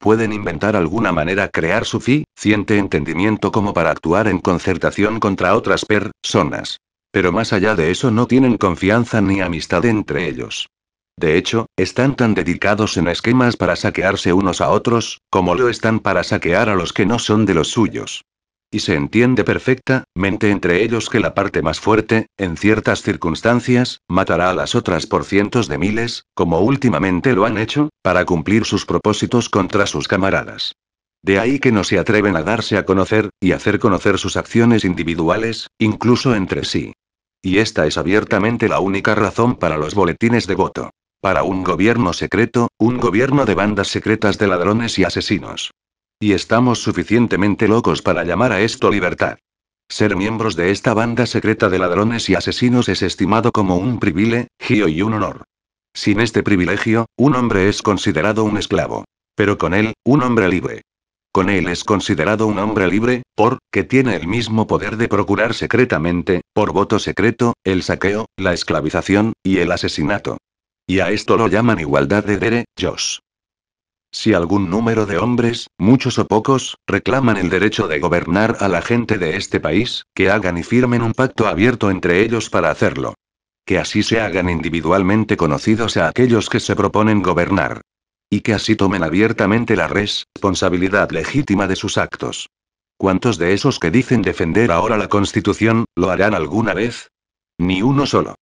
Pueden inventar alguna manera crear su fi, ciente entendimiento como para actuar en concertación contra otras personas. Pero más allá de eso no tienen confianza ni amistad entre ellos. De hecho, están tan dedicados en esquemas para saquearse unos a otros, como lo están para saquear a los que no son de los suyos. Y se entiende perfectamente entre ellos que la parte más fuerte, en ciertas circunstancias, matará a las otras por cientos de miles, como últimamente lo han hecho, para cumplir sus propósitos contra sus camaradas. De ahí que no se atreven a darse a conocer, y hacer conocer sus acciones individuales, incluso entre sí. Y esta es abiertamente la única razón para los boletines de voto. Para un gobierno secreto, un gobierno de bandas secretas de ladrones y asesinos. Y estamos suficientemente locos para llamar a esto libertad. Ser miembros de esta banda secreta de ladrones y asesinos es estimado como un privilegio y un honor. Sin este privilegio, un hombre es considerado un esclavo. Pero con él, un hombre libre. Con él es considerado un hombre libre, porque tiene el mismo poder de procurar secretamente, por voto secreto, el saqueo, la esclavización, y el asesinato. Y a esto lo llaman igualdad de derechos. Si algún número de hombres, muchos o pocos, reclaman el derecho de gobernar a la gente de este país, que hagan y firmen un pacto abierto entre ellos para hacerlo. Que así se hagan individualmente conocidos a aquellos que se proponen gobernar. Y que así tomen abiertamente la responsabilidad legítima de sus actos. ¿Cuántos de esos que dicen defender ahora la Constitución, lo harán alguna vez? Ni uno solo.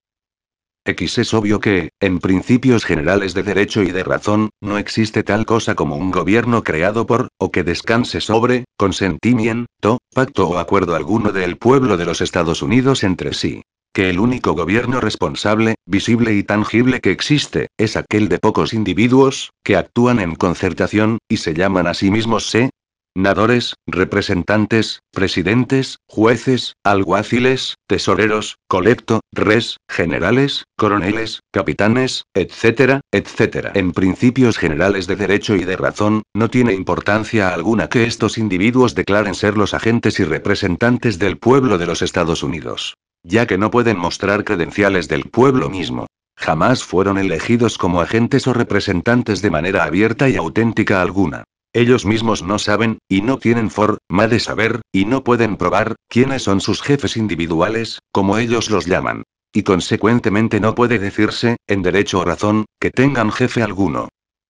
X es obvio que, en principios generales de derecho y de razón, no existe tal cosa como un gobierno creado por, o que descanse sobre, consentimiento, pacto o acuerdo alguno del pueblo de los Estados Unidos entre sí. Que el único gobierno responsable, visible y tangible que existe, es aquel de pocos individuos, que actúan en concertación, y se llaman a sí mismos se, nadores, representantes, presidentes, jueces, alguaciles, tesoreros, colecto, res, generales, coroneles, capitanes, etcétera, etcétera. En principios generales de derecho y de razón, no tiene importancia alguna que estos individuos declaren ser los agentes y representantes del pueblo de los Estados Unidos, ya que no pueden mostrar credenciales del pueblo mismo. Jamás fueron elegidos como agentes o representantes de manera abierta y auténtica alguna. Ellos mismos no saben, y no tienen forma de saber, y no pueden probar, quiénes son sus jefes individuales, como ellos los llaman. Y consecuentemente no puede decirse, en derecho o razón, que tengan jefe alguno.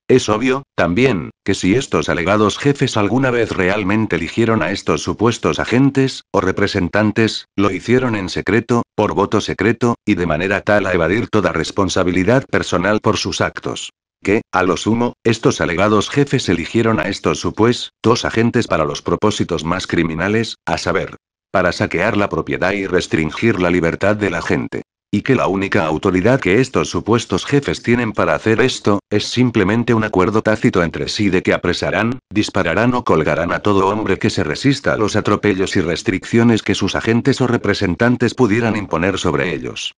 Es obvio, también, que si estos alegados jefes alguna vez realmente eligieron a estos supuestos agentes, o representantes, lo hicieron en secreto, por voto secreto, y de manera tal a evadir toda responsabilidad personal por sus actos que, a lo sumo, estos alegados jefes eligieron a estos supuestos agentes para los propósitos más criminales, a saber, para saquear la propiedad y restringir la libertad de la gente. Y que la única autoridad que estos supuestos jefes tienen para hacer esto, es simplemente un acuerdo tácito entre sí de que apresarán, dispararán o colgarán a todo hombre que se resista a los atropellos y restricciones que sus agentes o representantes pudieran imponer sobre ellos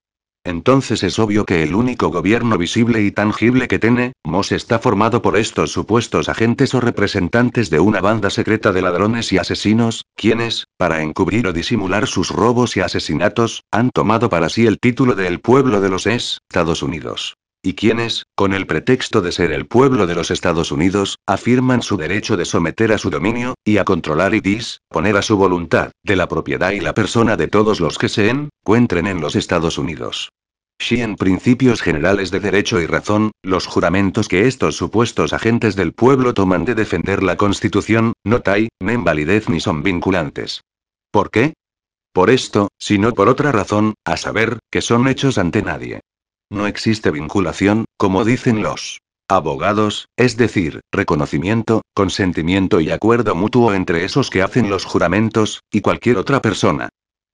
entonces es obvio que el único gobierno visible y tangible que tiene, Moss está formado por estos supuestos agentes o representantes de una banda secreta de ladrones y asesinos, quienes, para encubrir o disimular sus robos y asesinatos, han tomado para sí el título de el pueblo de los Estados Unidos. Y quienes, con el pretexto de ser el pueblo de los Estados Unidos, afirman su derecho de someter a su dominio, y a controlar y poner a su voluntad, de la propiedad y la persona de todos los que se encuentren en los Estados Unidos. Si en principios generales de derecho y razón, los juramentos que estos supuestos agentes del pueblo toman de defender la Constitución, no hay en validez ni son vinculantes. ¿Por qué? Por esto, sino por otra razón, a saber, que son hechos ante nadie. No existe vinculación, como dicen los abogados, es decir, reconocimiento, consentimiento y acuerdo mutuo entre esos que hacen los juramentos, y cualquier otra persona.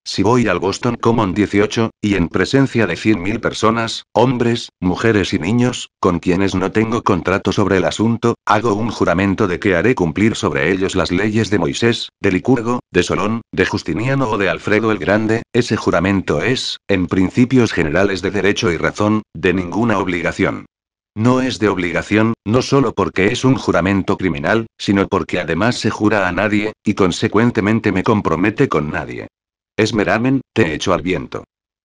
Si voy al Boston Common 18, y en presencia de 100.000 personas, hombres, mujeres y niños, con quienes no tengo contrato sobre el asunto, hago un juramento de que haré cumplir sobre ellos las leyes de Moisés, de Licurgo, de Solón, de Justiniano o de Alfredo el Grande, ese juramento es, en principios generales de derecho y razón, de ninguna obligación. No es de obligación, no solo porque es un juramento criminal, sino porque además se jura a nadie, y consecuentemente me compromete con nadie. Es te echo al viento.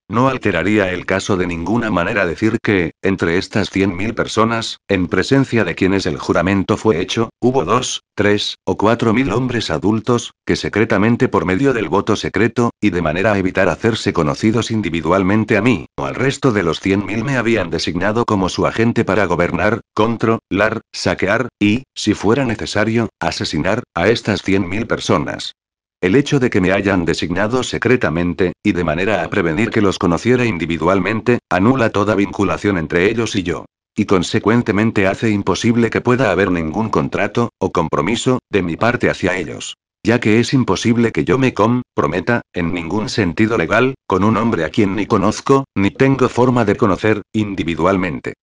No alteraría el caso de ninguna manera decir que, entre estas 100.000 personas, en presencia de quienes el juramento fue hecho, hubo dos, tres o cuatro mil hombres adultos, que secretamente por medio del voto secreto, y de manera a evitar hacerse conocidos individualmente a mí, o al resto de los 100.000 me habían designado como su agente para gobernar, controlar, saquear, y, si fuera necesario, asesinar, a estas 100.000 personas. El hecho de que me hayan designado secretamente, y de manera a prevenir que los conociera individualmente, anula toda vinculación entre ellos y yo. Y consecuentemente hace imposible que pueda haber ningún contrato, o compromiso, de mi parte hacia ellos. Ya que es imposible que yo me comprometa, en ningún sentido legal, con un hombre a quien ni conozco, ni tengo forma de conocer, individualmente.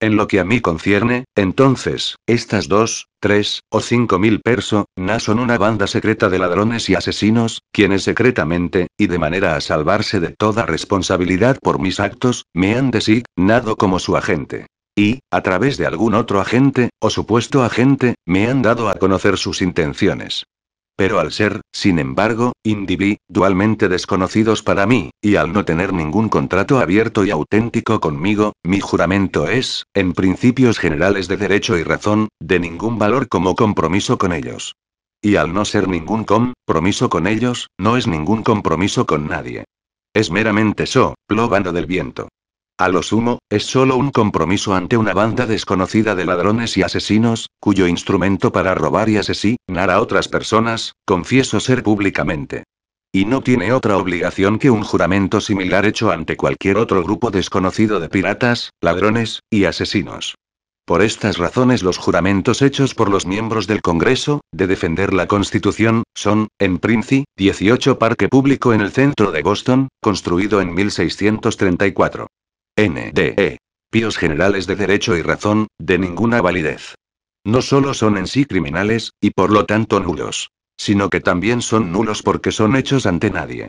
En lo que a mí concierne, entonces, estas dos, tres, o cinco mil personas son una banda secreta de ladrones y asesinos, quienes secretamente, y de manera a salvarse de toda responsabilidad por mis actos, me han designado como su agente. Y, a través de algún otro agente, o supuesto agente, me han dado a conocer sus intenciones pero al ser, sin embargo, individualmente desconocidos para mí, y al no tener ningún contrato abierto y auténtico conmigo, mi juramento es, en principios generales de derecho y razón, de ningún valor como compromiso con ellos. Y al no ser ningún compromiso con ellos, no es ningún compromiso con nadie. Es meramente so, plóbano del viento. A lo sumo, es solo un compromiso ante una banda desconocida de ladrones y asesinos, cuyo instrumento para robar y asesinar a otras personas, confieso ser públicamente. Y no tiene otra obligación que un juramento similar hecho ante cualquier otro grupo desconocido de piratas, ladrones y asesinos. Por estas razones los juramentos hechos por los miembros del Congreso, de defender la Constitución, son, en Princi, 18 Parque Público en el centro de Boston, construido en 1634. NDE. Píos generales de derecho y razón, de ninguna validez. No solo son en sí criminales, y por lo tanto nulos, sino que también son nulos porque son hechos ante nadie.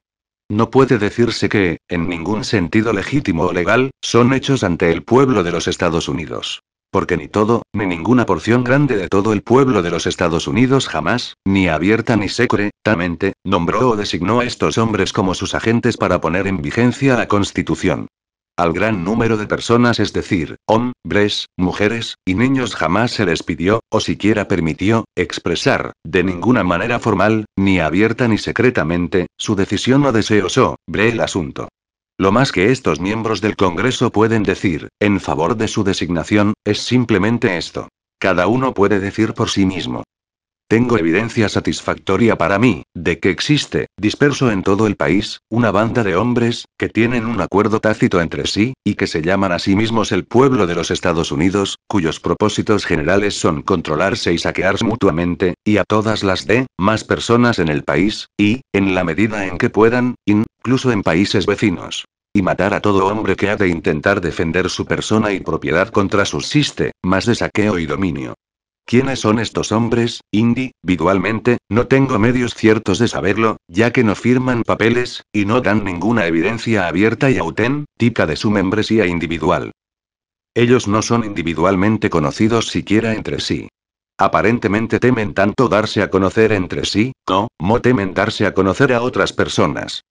No puede decirse que, en ningún sentido legítimo o legal, son hechos ante el pueblo de los Estados Unidos. Porque ni todo, ni ninguna porción grande de todo el pueblo de los Estados Unidos jamás, ni abierta ni secretamente, nombró o designó a estos hombres como sus agentes para poner en vigencia la Constitución al gran número de personas, es decir, hombres, mujeres y niños jamás se les pidió, o siquiera permitió, expresar, de ninguna manera formal, ni abierta ni secretamente, su decisión o deseo sobre el asunto. Lo más que estos miembros del Congreso pueden decir, en favor de su designación, es simplemente esto. Cada uno puede decir por sí mismo, tengo evidencia satisfactoria para mí, de que existe, disperso en todo el país, una banda de hombres, que tienen un acuerdo tácito entre sí, y que se llaman a sí mismos el pueblo de los Estados Unidos, cuyos propósitos generales son controlarse y saquearse mutuamente, y a todas las de, más personas en el país, y, en la medida en que puedan, incluso en países vecinos y matar a todo hombre que ha de intentar defender su persona y propiedad contra siste, más de saqueo y dominio. ¿Quiénes son estos hombres, individualmente? No tengo medios ciertos de saberlo, ya que no firman papeles, y no dan ninguna evidencia abierta y auténtica de su membresía individual. Ellos no son individualmente conocidos siquiera entre sí. Aparentemente temen tanto darse a conocer entre sí, no, temen darse a conocer a otras personas.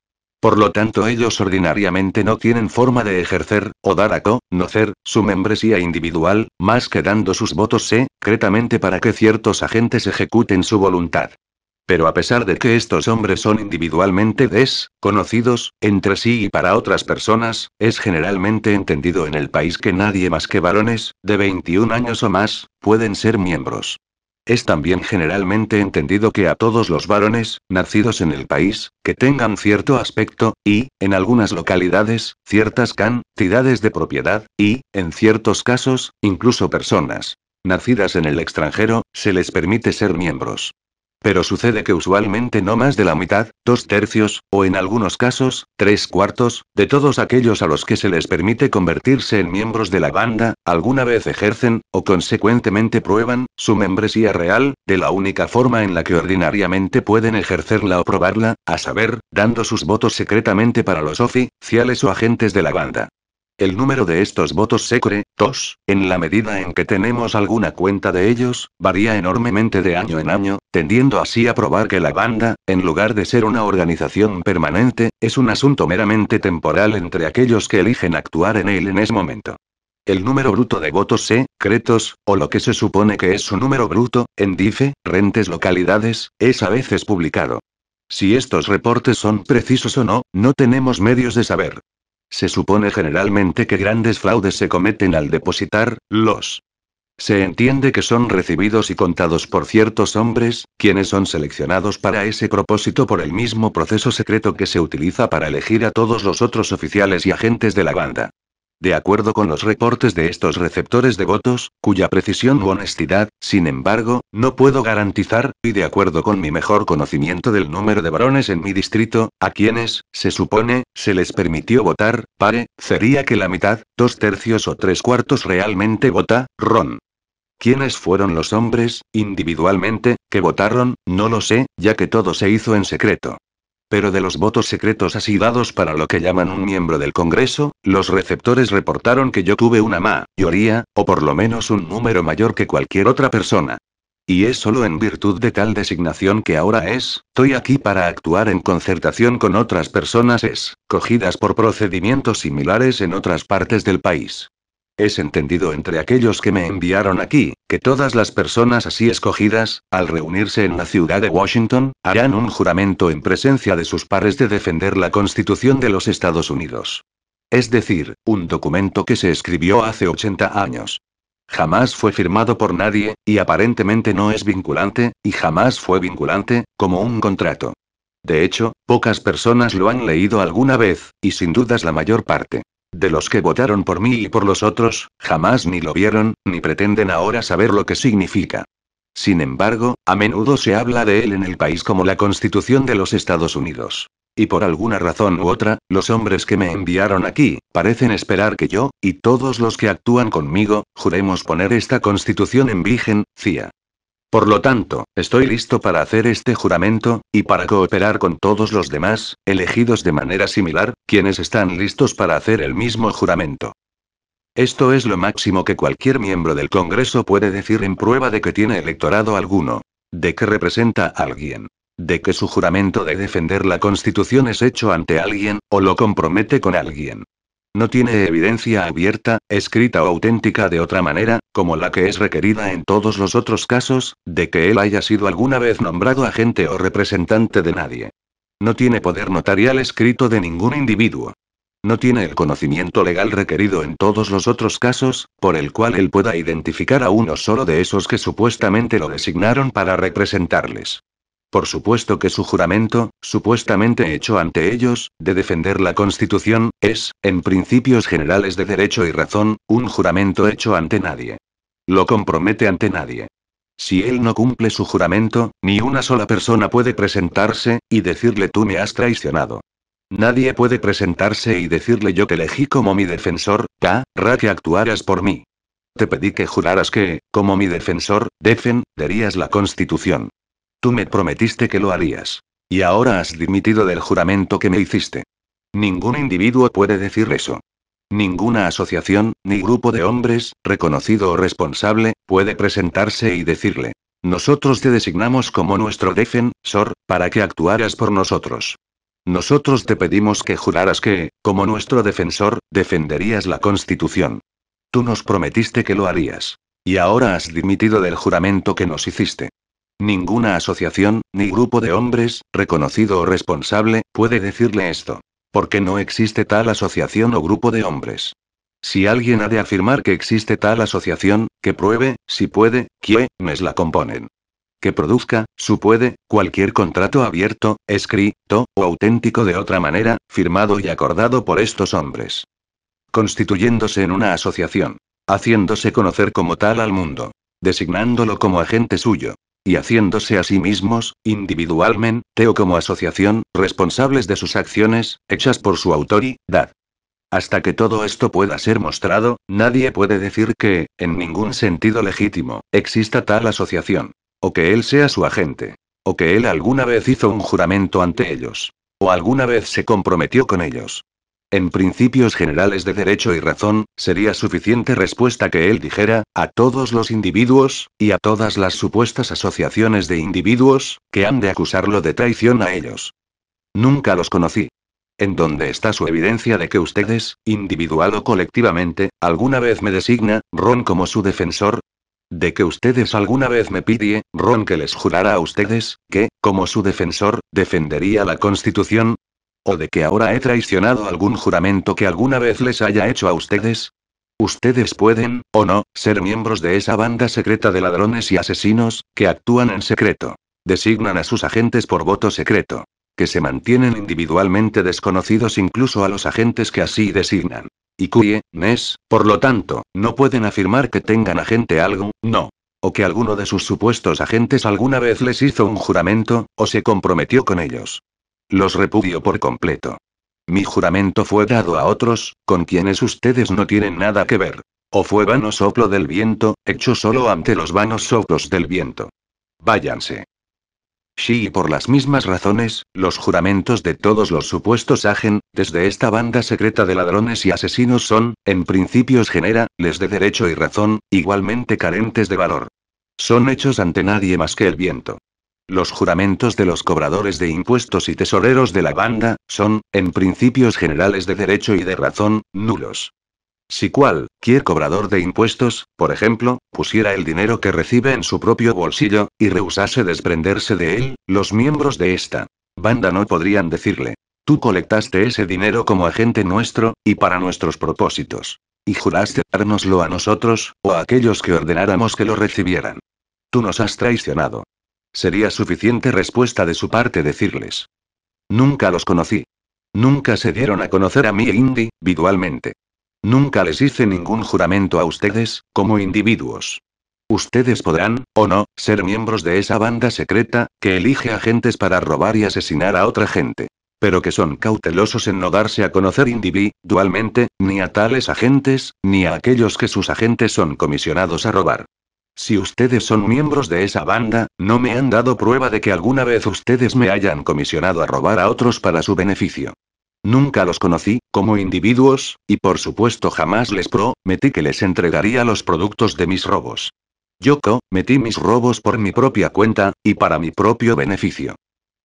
Por lo tanto ellos ordinariamente no tienen forma de ejercer, o dar a conocer, su membresía individual, más que dando sus votos secretamente para que ciertos agentes ejecuten su voluntad. Pero a pesar de que estos hombres son individualmente desconocidos, entre sí y para otras personas, es generalmente entendido en el país que nadie más que varones, de 21 años o más, pueden ser miembros. Es también generalmente entendido que a todos los varones, nacidos en el país, que tengan cierto aspecto, y, en algunas localidades, ciertas cantidades de propiedad, y, en ciertos casos, incluso personas nacidas en el extranjero, se les permite ser miembros pero sucede que usualmente no más de la mitad, dos tercios, o en algunos casos, tres cuartos, de todos aquellos a los que se les permite convertirse en miembros de la banda, alguna vez ejercen, o consecuentemente prueban, su membresía real, de la única forma en la que ordinariamente pueden ejercerla o probarla, a saber, dando sus votos secretamente para los oficiales o agentes de la banda. El número de estos votos secretos, en la medida en que tenemos alguna cuenta de ellos, varía enormemente de año en año, tendiendo así a probar que la banda, en lugar de ser una organización permanente, es un asunto meramente temporal entre aquellos que eligen actuar en él en ese momento. El número bruto de votos secretos, o lo que se supone que es su número bruto, en DIFE, rentes localidades, es a veces publicado. Si estos reportes son precisos o no, no tenemos medios de saber. Se supone generalmente que grandes fraudes se cometen al depositar los. Se entiende que son recibidos y contados por ciertos hombres, quienes son seleccionados para ese propósito por el mismo proceso secreto que se utiliza para elegir a todos los otros oficiales y agentes de la banda. De acuerdo con los reportes de estos receptores de votos, cuya precisión u honestidad, sin embargo, no puedo garantizar, y de acuerdo con mi mejor conocimiento del número de varones en mi distrito, a quienes, se supone, se les permitió votar, pare, sería que la mitad, dos tercios o tres cuartos realmente vota, Ron. ¿Quiénes fueron los hombres, individualmente, que votaron? No lo sé, ya que todo se hizo en secreto. Pero de los votos secretos así dados para lo que llaman un miembro del Congreso, los receptores reportaron que yo tuve una mayoría, o por lo menos un número mayor que cualquier otra persona. Y es solo en virtud de tal designación que ahora es, estoy aquí para actuar en concertación con otras personas es, cogidas por procedimientos similares en otras partes del país. Es entendido entre aquellos que me enviaron aquí, que todas las personas así escogidas, al reunirse en la ciudad de Washington, harán un juramento en presencia de sus pares de defender la Constitución de los Estados Unidos. Es decir, un documento que se escribió hace 80 años. Jamás fue firmado por nadie, y aparentemente no es vinculante, y jamás fue vinculante, como un contrato. De hecho, pocas personas lo han leído alguna vez, y sin dudas la mayor parte de los que votaron por mí y por los otros, jamás ni lo vieron, ni pretenden ahora saber lo que significa. Sin embargo, a menudo se habla de él en el país como la Constitución de los Estados Unidos. Y por alguna razón u otra, los hombres que me enviaron aquí, parecen esperar que yo, y todos los que actúan conmigo, juremos poner esta constitución en vigen, CIA. Por lo tanto, estoy listo para hacer este juramento, y para cooperar con todos los demás, elegidos de manera similar, quienes están listos para hacer el mismo juramento. Esto es lo máximo que cualquier miembro del Congreso puede decir en prueba de que tiene electorado alguno, de que representa a alguien, de que su juramento de defender la Constitución es hecho ante alguien, o lo compromete con alguien. No tiene evidencia abierta, escrita o auténtica de otra manera, como la que es requerida en todos los otros casos, de que él haya sido alguna vez nombrado agente o representante de nadie. No tiene poder notarial escrito de ningún individuo. No tiene el conocimiento legal requerido en todos los otros casos, por el cual él pueda identificar a uno solo de esos que supuestamente lo designaron para representarles. Por supuesto que su juramento, supuestamente hecho ante ellos, de defender la Constitución, es, en principios generales de derecho y razón, un juramento hecho ante nadie. Lo compromete ante nadie. Si él no cumple su juramento, ni una sola persona puede presentarse, y decirle tú me has traicionado. Nadie puede presentarse y decirle yo te elegí como mi defensor, ta, ra que actuaras por mí. Te pedí que juraras que, como mi defensor, defenderías la Constitución. Tú me prometiste que lo harías. Y ahora has dimitido del juramento que me hiciste. Ningún individuo puede decir eso. Ninguna asociación, ni grupo de hombres, reconocido o responsable, puede presentarse y decirle, nosotros te designamos como nuestro defensor, para que actuaras por nosotros. Nosotros te pedimos que juraras que, como nuestro defensor, defenderías la Constitución. Tú nos prometiste que lo harías. Y ahora has dimitido del juramento que nos hiciste. Ninguna asociación, ni grupo de hombres, reconocido o responsable, puede decirle esto. Porque no existe tal asociación o grupo de hombres. Si alguien ha de afirmar que existe tal asociación, que pruebe, si puede, quiénes la componen. Que produzca, su puede, cualquier contrato abierto, escrito o auténtico de otra manera, firmado y acordado por estos hombres. Constituyéndose en una asociación. Haciéndose conocer como tal al mundo. Designándolo como agente suyo y haciéndose a sí mismos, individualmente o como asociación, responsables de sus acciones, hechas por su autoridad. Hasta que todo esto pueda ser mostrado, nadie puede decir que, en ningún sentido legítimo, exista tal asociación. O que él sea su agente. O que él alguna vez hizo un juramento ante ellos. O alguna vez se comprometió con ellos. En principios generales de derecho y razón, sería suficiente respuesta que él dijera, a todos los individuos, y a todas las supuestas asociaciones de individuos, que han de acusarlo de traición a ellos. Nunca los conocí. ¿En dónde está su evidencia de que ustedes, individual o colectivamente, alguna vez me designa, Ron, como su defensor? de que ustedes alguna vez me pidie, Ron, que les jurara a ustedes, que, como su defensor, defendería la Constitución, ¿O de que ahora he traicionado algún juramento que alguna vez les haya hecho a ustedes? Ustedes pueden, o no, ser miembros de esa banda secreta de ladrones y asesinos, que actúan en secreto. Designan a sus agentes por voto secreto. Que se mantienen individualmente desconocidos incluso a los agentes que así designan. Y cuye, mes, por lo tanto, no pueden afirmar que tengan agente algo, no. O que alguno de sus supuestos agentes alguna vez les hizo un juramento, o se comprometió con ellos. Los repudio por completo. Mi juramento fue dado a otros, con quienes ustedes no tienen nada que ver. O fue vano soplo del viento, hecho solo ante los vanos soplos del viento. Váyanse. Sí, y por las mismas razones, los juramentos de todos los supuestos agen, desde esta banda secreta de ladrones y asesinos son, en principios genera, les de derecho y razón, igualmente carentes de valor. Son hechos ante nadie más que el viento. Los juramentos de los cobradores de impuestos y tesoreros de la banda, son, en principios generales de derecho y de razón, nulos. Si cualquier cobrador de impuestos, por ejemplo, pusiera el dinero que recibe en su propio bolsillo, y rehusase desprenderse de él, los miembros de esta banda no podrían decirle, tú colectaste ese dinero como agente nuestro, y para nuestros propósitos, y juraste dárnoslo a nosotros, o a aquellos que ordenáramos que lo recibieran. Tú nos has traicionado. Sería suficiente respuesta de su parte decirles. Nunca los conocí. Nunca se dieron a conocer a mí e Indy, Nunca les hice ningún juramento a ustedes, como individuos. Ustedes podrán, o no, ser miembros de esa banda secreta, que elige agentes para robar y asesinar a otra gente. Pero que son cautelosos en no darse a conocer individualmente, ni a tales agentes, ni a aquellos que sus agentes son comisionados a robar. Si ustedes son miembros de esa banda, no me han dado prueba de que alguna vez ustedes me hayan comisionado a robar a otros para su beneficio. Nunca los conocí, como individuos, y por supuesto jamás les prometí que les entregaría los productos de mis robos. Yo cometí mis robos por mi propia cuenta, y para mi propio beneficio.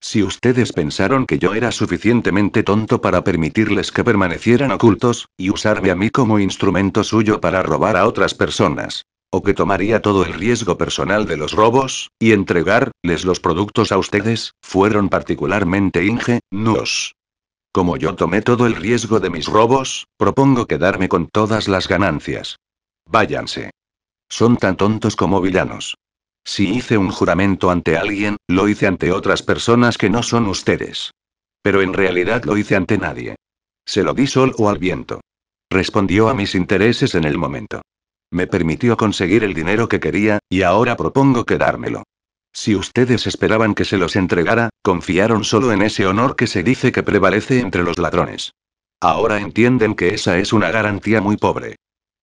Si ustedes pensaron que yo era suficientemente tonto para permitirles que permanecieran ocultos, y usarme a mí como instrumento suyo para robar a otras personas, o que tomaría todo el riesgo personal de los robos, y entregarles los productos a ustedes, fueron particularmente ingenuos. Como yo tomé todo el riesgo de mis robos, propongo quedarme con todas las ganancias. Váyanse. Son tan tontos como villanos. Si hice un juramento ante alguien, lo hice ante otras personas que no son ustedes. Pero en realidad lo hice ante nadie. Se lo di sol o al viento. Respondió a mis intereses en el momento. Me permitió conseguir el dinero que quería, y ahora propongo quedármelo. Si ustedes esperaban que se los entregara, confiaron solo en ese honor que se dice que prevalece entre los ladrones. Ahora entienden que esa es una garantía muy pobre.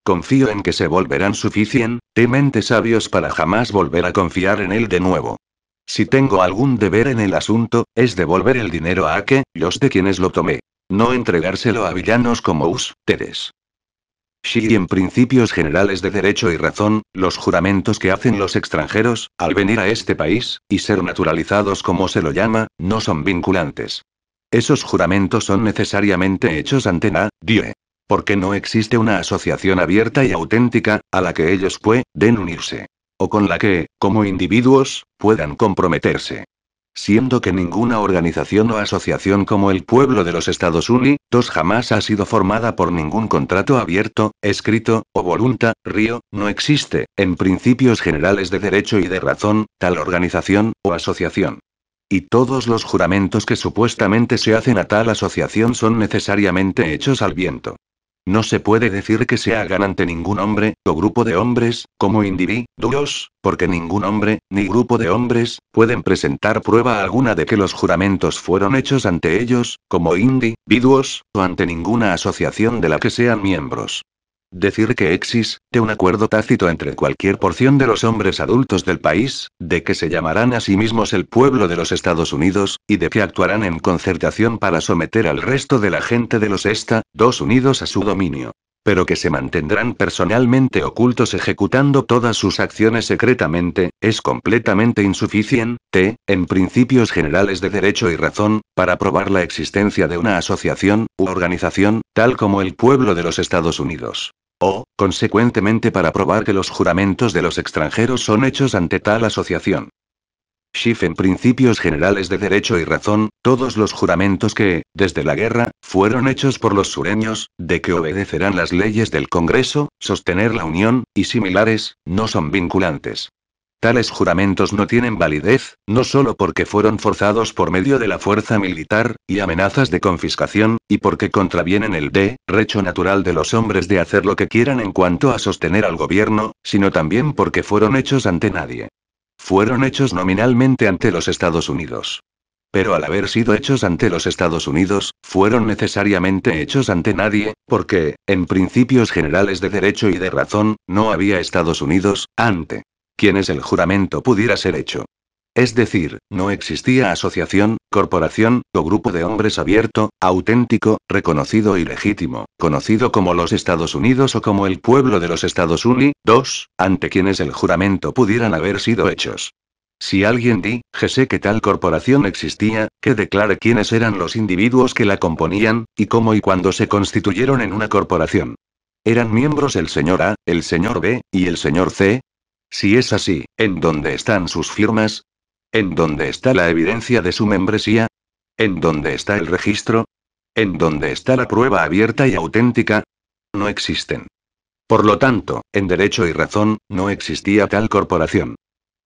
Confío en que se volverán suficientemente sabios para jamás volver a confiar en él de nuevo. Si tengo algún deber en el asunto, es devolver el dinero a aquellos de quienes lo tomé. No entregárselo a villanos como ustedes y en principios generales de derecho y razón, los juramentos que hacen los extranjeros, al venir a este país, y ser naturalizados como se lo llama, no son vinculantes. Esos juramentos son necesariamente hechos ante Na, Die. Porque no existe una asociación abierta y auténtica, a la que ellos pueden unirse. O con la que, como individuos, puedan comprometerse siendo que ninguna organización o asociación como el pueblo de los Estados Unidos jamás ha sido formada por ningún contrato abierto, escrito, o voluntad, río, no existe, en principios generales de derecho y de razón, tal organización, o asociación. Y todos los juramentos que supuestamente se hacen a tal asociación son necesariamente hechos al viento. No se puede decir que se hagan ante ningún hombre, o grupo de hombres, como individuos, porque ningún hombre, ni grupo de hombres, pueden presentar prueba alguna de que los juramentos fueron hechos ante ellos, como individuos, o ante ninguna asociación de la que sean miembros. Decir que existe un acuerdo tácito entre cualquier porción de los hombres adultos del país, de que se llamarán a sí mismos el pueblo de los Estados Unidos, y de que actuarán en concertación para someter al resto de la gente de los Estados Unidos a su dominio pero que se mantendrán personalmente ocultos ejecutando todas sus acciones secretamente, es completamente insuficiente, en principios generales de derecho y razón, para probar la existencia de una asociación u organización, tal como el pueblo de los Estados Unidos. O, consecuentemente, para probar que los juramentos de los extranjeros son hechos ante tal asociación en Principios Generales de Derecho y Razón, todos los juramentos que, desde la guerra, fueron hechos por los sureños, de que obedecerán las leyes del Congreso, sostener la Unión, y similares, no son vinculantes. Tales juramentos no tienen validez, no solo porque fueron forzados por medio de la fuerza militar, y amenazas de confiscación, y porque contravienen el derecho natural de los hombres de hacer lo que quieran en cuanto a sostener al gobierno, sino también porque fueron hechos ante nadie fueron hechos nominalmente ante los Estados Unidos. Pero al haber sido hechos ante los Estados Unidos, fueron necesariamente hechos ante nadie, porque, en principios generales de derecho y de razón, no había Estados Unidos, ante quienes el juramento pudiera ser hecho. Es decir, no existía asociación, corporación, o grupo de hombres abierto, auténtico, reconocido y legítimo, conocido como los Estados Unidos o como el pueblo de los Estados Unidos, ante quienes el juramento pudieran haber sido hechos. Si alguien di, sé que tal corporación existía, que declare quiénes eran los individuos que la componían, y cómo y cuándo se constituyeron en una corporación. ¿Eran miembros el señor A, el señor B, y el señor C? Si es así, ¿en dónde están sus firmas? ¿En dónde está la evidencia de su membresía? ¿En dónde está el registro? ¿En dónde está la prueba abierta y auténtica? No existen. Por lo tanto, en derecho y razón, no existía tal corporación.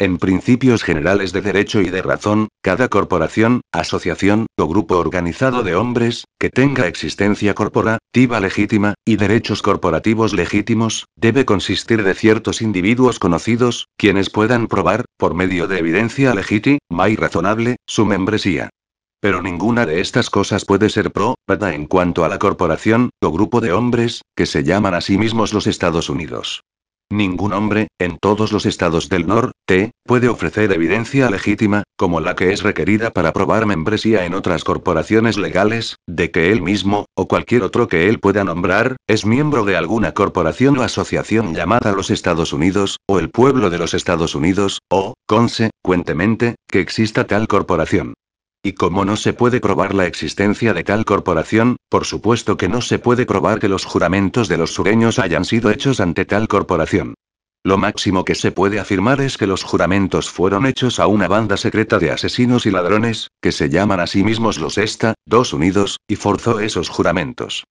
En principios generales de derecho y de razón, cada corporación, asociación o grupo organizado de hombres, que tenga existencia corporativa legítima, y derechos corporativos legítimos, debe consistir de ciertos individuos conocidos, quienes puedan probar, por medio de evidencia legítima y razonable, su membresía. Pero ninguna de estas cosas puede ser probada en cuanto a la corporación, o grupo de hombres, que se llaman a sí mismos los Estados Unidos. Ningún hombre, en todos los estados del norte, puede ofrecer evidencia legítima, como la que es requerida para probar membresía en otras corporaciones legales, de que él mismo, o cualquier otro que él pueda nombrar, es miembro de alguna corporación o asociación llamada los Estados Unidos, o el pueblo de los Estados Unidos, o, consecuentemente, que exista tal corporación. Y como no se puede probar la existencia de tal corporación, por supuesto que no se puede probar que los juramentos de los sureños hayan sido hechos ante tal corporación. Lo máximo que se puede afirmar es que los juramentos fueron hechos a una banda secreta de asesinos y ladrones, que se llaman a sí mismos los ESTA, dos unidos, y forzó esos juramentos.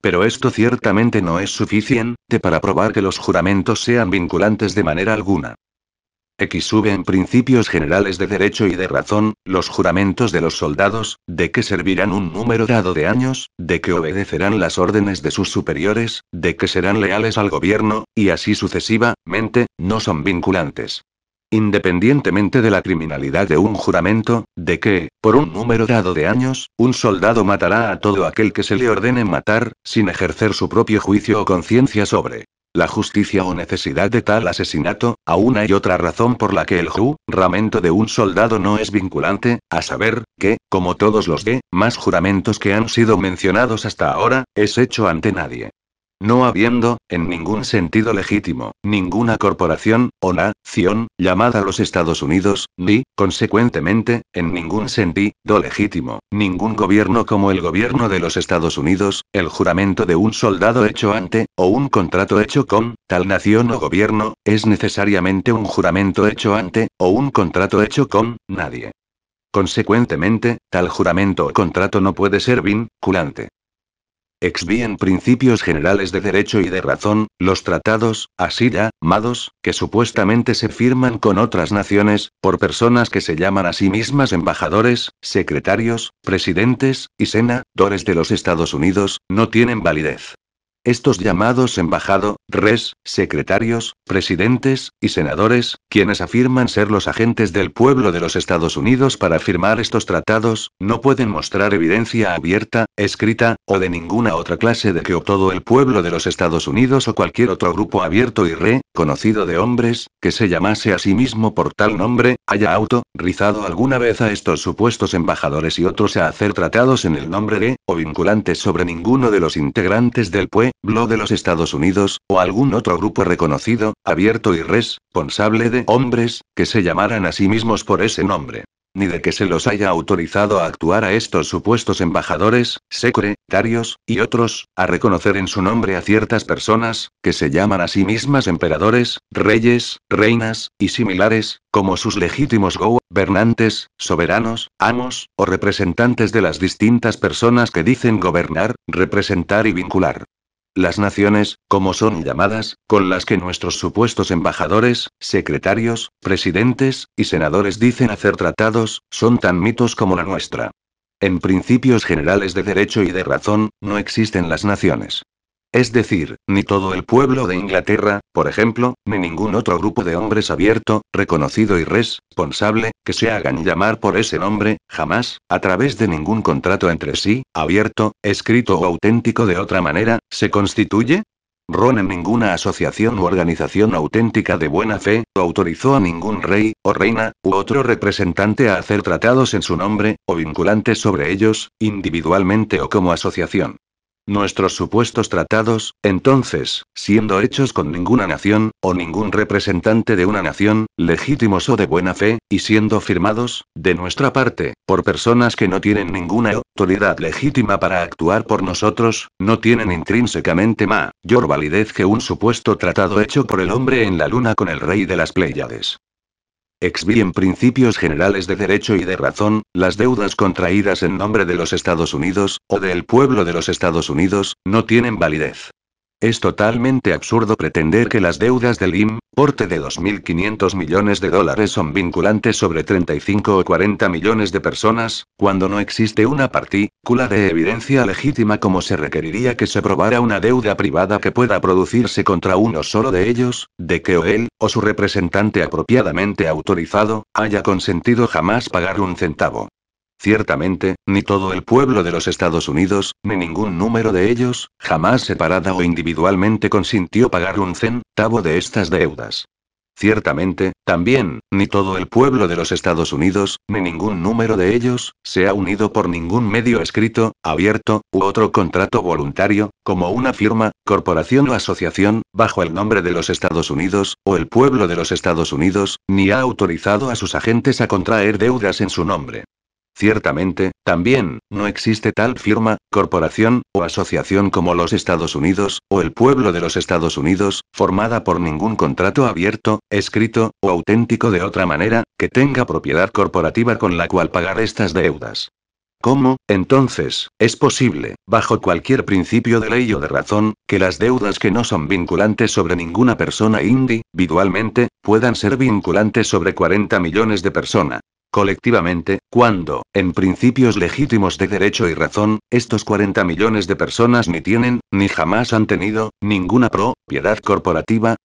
Pero esto ciertamente no es suficiente para probar que los juramentos sean vinculantes de manera alguna. XV en principios generales de derecho y de razón, los juramentos de los soldados, de que servirán un número dado de años, de que obedecerán las órdenes de sus superiores, de que serán leales al gobierno, y así sucesivamente, no son vinculantes. Independientemente de la criminalidad de un juramento, de que, por un número dado de años, un soldado matará a todo aquel que se le ordene matar, sin ejercer su propio juicio o conciencia sobre la justicia o necesidad de tal asesinato, aún hay otra razón por la que el juramento de un soldado no es vinculante, a saber, que, como todos los demás juramentos que han sido mencionados hasta ahora, es hecho ante nadie no habiendo, en ningún sentido legítimo, ninguna corporación, o nación, llamada los Estados Unidos, ni, consecuentemente, en ningún sentido legítimo, ningún gobierno como el gobierno de los Estados Unidos, el juramento de un soldado hecho ante, o un contrato hecho con, tal nación o gobierno, es necesariamente un juramento hecho ante, o un contrato hecho con, nadie. Consecuentemente, tal juramento o contrato no puede ser vinculante. Exvíen principios generales de derecho y de razón, los tratados, así llamados, que supuestamente se firman con otras naciones, por personas que se llaman a sí mismas embajadores, secretarios, presidentes, y senadores de los Estados Unidos, no tienen validez. Estos llamados embajado, res, secretarios, presidentes, y senadores, quienes afirman ser los agentes del pueblo de los Estados Unidos para firmar estos tratados, no pueden mostrar evidencia abierta, escrita, o de ninguna otra clase de que o todo el pueblo de los Estados Unidos o cualquier otro grupo abierto y re, conocido de hombres, que se llamase a sí mismo por tal nombre, haya auto, rizado alguna vez a estos supuestos embajadores y otros a hacer tratados en el nombre de, o vinculantes sobre ninguno de los integrantes del pueblo BLO de los Estados Unidos, o algún otro grupo reconocido, abierto y responsable de hombres, que se llamaran a sí mismos por ese nombre. Ni de que se los haya autorizado a actuar a estos supuestos embajadores, secretarios, y otros, a reconocer en su nombre a ciertas personas, que se llaman a sí mismas emperadores, reyes, reinas, y similares, como sus legítimos gobernantes, soberanos, amos, o representantes de las distintas personas que dicen gobernar, representar y vincular. Las naciones, como son llamadas, con las que nuestros supuestos embajadores, secretarios, presidentes y senadores dicen hacer tratados, son tan mitos como la nuestra. En principios generales de derecho y de razón, no existen las naciones. Es decir, ni todo el pueblo de Inglaterra, por ejemplo, ni ningún otro grupo de hombres abierto, reconocido y responsable, que se hagan llamar por ese nombre, jamás, a través de ningún contrato entre sí, abierto, escrito o auténtico de otra manera, se constituye, Ron en ninguna asociación u organización auténtica de buena fe, o autorizó a ningún rey, o reina, u otro representante a hacer tratados en su nombre, o vinculantes sobre ellos, individualmente o como asociación. Nuestros supuestos tratados, entonces, siendo hechos con ninguna nación, o ningún representante de una nación, legítimos o de buena fe, y siendo firmados, de nuestra parte, por personas que no tienen ninguna autoridad legítima para actuar por nosotros, no tienen intrínsecamente mayor validez que un supuesto tratado hecho por el hombre en la luna con el rey de las Pléyades. Ex bien principios generales de derecho y de razón, las deudas contraídas en nombre de los Estados Unidos, o del pueblo de los Estados Unidos, no tienen validez. Es totalmente absurdo pretender que las deudas del IM, porte de 2.500 millones de dólares son vinculantes sobre 35 o 40 millones de personas, cuando no existe una partícula de evidencia legítima como se requeriría que se probara una deuda privada que pueda producirse contra uno solo de ellos, de que o él, o su representante apropiadamente autorizado, haya consentido jamás pagar un centavo. Ciertamente, ni todo el pueblo de los Estados Unidos, ni ningún número de ellos, jamás separada o individualmente consintió pagar un centavo de estas deudas. Ciertamente, también, ni todo el pueblo de los Estados Unidos, ni ningún número de ellos, se ha unido por ningún medio escrito, abierto, u otro contrato voluntario, como una firma, corporación o asociación, bajo el nombre de los Estados Unidos, o el pueblo de los Estados Unidos, ni ha autorizado a sus agentes a contraer deudas en su nombre. Ciertamente, también, no existe tal firma, corporación, o asociación como los Estados Unidos, o el pueblo de los Estados Unidos, formada por ningún contrato abierto, escrito, o auténtico de otra manera, que tenga propiedad corporativa con la cual pagar estas deudas. ¿Cómo, entonces, es posible, bajo cualquier principio de ley o de razón, que las deudas que no son vinculantes sobre ninguna persona individualmente, puedan ser vinculantes sobre 40 millones de personas? Colectivamente, cuando, en principios legítimos de derecho y razón, estos 40 millones de personas ni tienen, ni jamás han tenido, ninguna propiedad corporativa,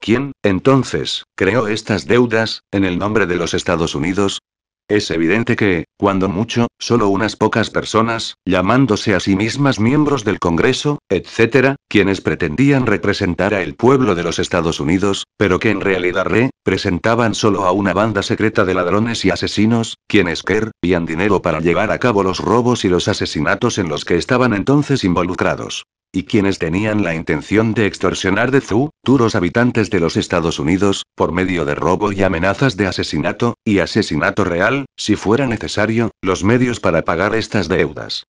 ¿Quién, entonces, creó estas deudas, en el nombre de los Estados Unidos? Es evidente que, cuando mucho, solo unas pocas personas, llamándose a sí mismas miembros del Congreso, etc., quienes pretendían representar al pueblo de los Estados Unidos, pero que en realidad representaban solo a una banda secreta de ladrones y asesinos, quienes querían dinero para llevar a cabo los robos y los asesinatos en los que estaban entonces involucrados y quienes tenían la intención de extorsionar de zú duros habitantes de los Estados Unidos, por medio de robo y amenazas de asesinato, y asesinato real, si fuera necesario, los medios para pagar estas deudas.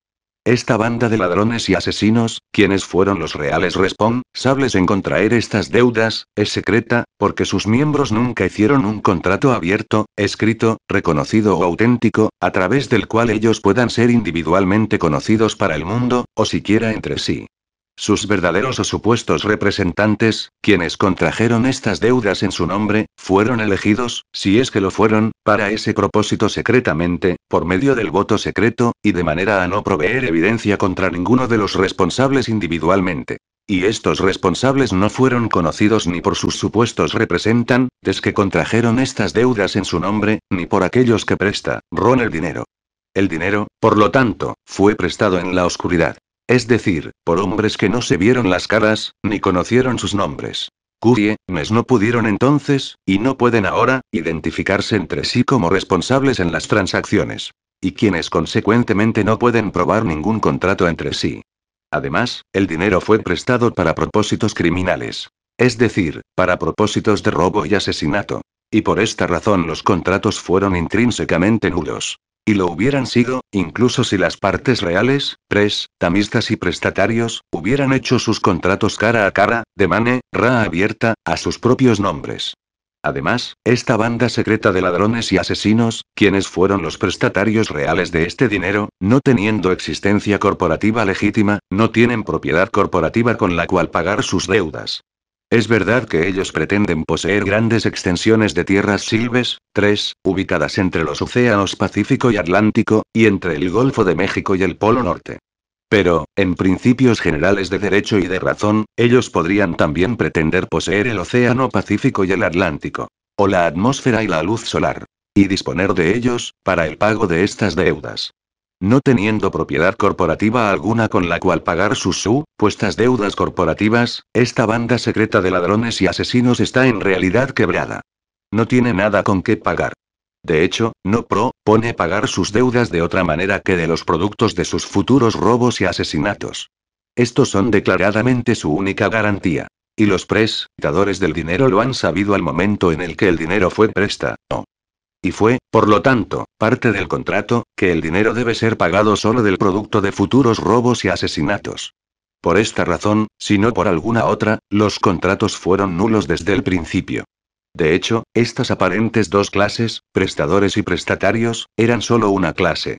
Esta banda de ladrones y asesinos, quienes fueron los reales responsables en contraer estas deudas, es secreta, porque sus miembros nunca hicieron un contrato abierto, escrito, reconocido o auténtico, a través del cual ellos puedan ser individualmente conocidos para el mundo, o siquiera entre sí. Sus verdaderos o supuestos representantes, quienes contrajeron estas deudas en su nombre, fueron elegidos, si es que lo fueron, para ese propósito secretamente, por medio del voto secreto, y de manera a no proveer evidencia contra ninguno de los responsables individualmente. Y estos responsables no fueron conocidos ni por sus supuestos representantes que contrajeron estas deudas en su nombre, ni por aquellos que presta Ron el dinero. El dinero, por lo tanto, fue prestado en la oscuridad. Es decir, por hombres que no se vieron las caras, ni conocieron sus nombres. Curie, Mes no pudieron entonces, y no pueden ahora, identificarse entre sí como responsables en las transacciones. Y quienes consecuentemente no pueden probar ningún contrato entre sí. Además, el dinero fue prestado para propósitos criminales. Es decir, para propósitos de robo y asesinato. Y por esta razón los contratos fueron intrínsecamente nulos. Y lo hubieran sido, incluso si las partes reales, pres, tamistas y prestatarios, hubieran hecho sus contratos cara a cara, de mane, ra abierta, a sus propios nombres. Además, esta banda secreta de ladrones y asesinos, quienes fueron los prestatarios reales de este dinero, no teniendo existencia corporativa legítima, no tienen propiedad corporativa con la cual pagar sus deudas. Es verdad que ellos pretenden poseer grandes extensiones de tierras silves, tres, ubicadas entre los océanos Pacífico y Atlántico, y entre el Golfo de México y el Polo Norte. Pero, en principios generales de derecho y de razón, ellos podrían también pretender poseer el océano Pacífico y el Atlántico, o la atmósfera y la luz solar, y disponer de ellos, para el pago de estas deudas no teniendo propiedad corporativa alguna con la cual pagar sus supuestas deudas corporativas, esta banda secreta de ladrones y asesinos está en realidad quebrada. No tiene nada con qué pagar. De hecho, no propone pagar sus deudas de otra manera que de los productos de sus futuros robos y asesinatos. Estos son declaradamente su única garantía. Y los prestadores del dinero lo han sabido al momento en el que el dinero fue prestado y fue, por lo tanto, parte del contrato, que el dinero debe ser pagado solo del producto de futuros robos y asesinatos. Por esta razón, si no por alguna otra, los contratos fueron nulos desde el principio. De hecho, estas aparentes dos clases, prestadores y prestatarios, eran solo una clase.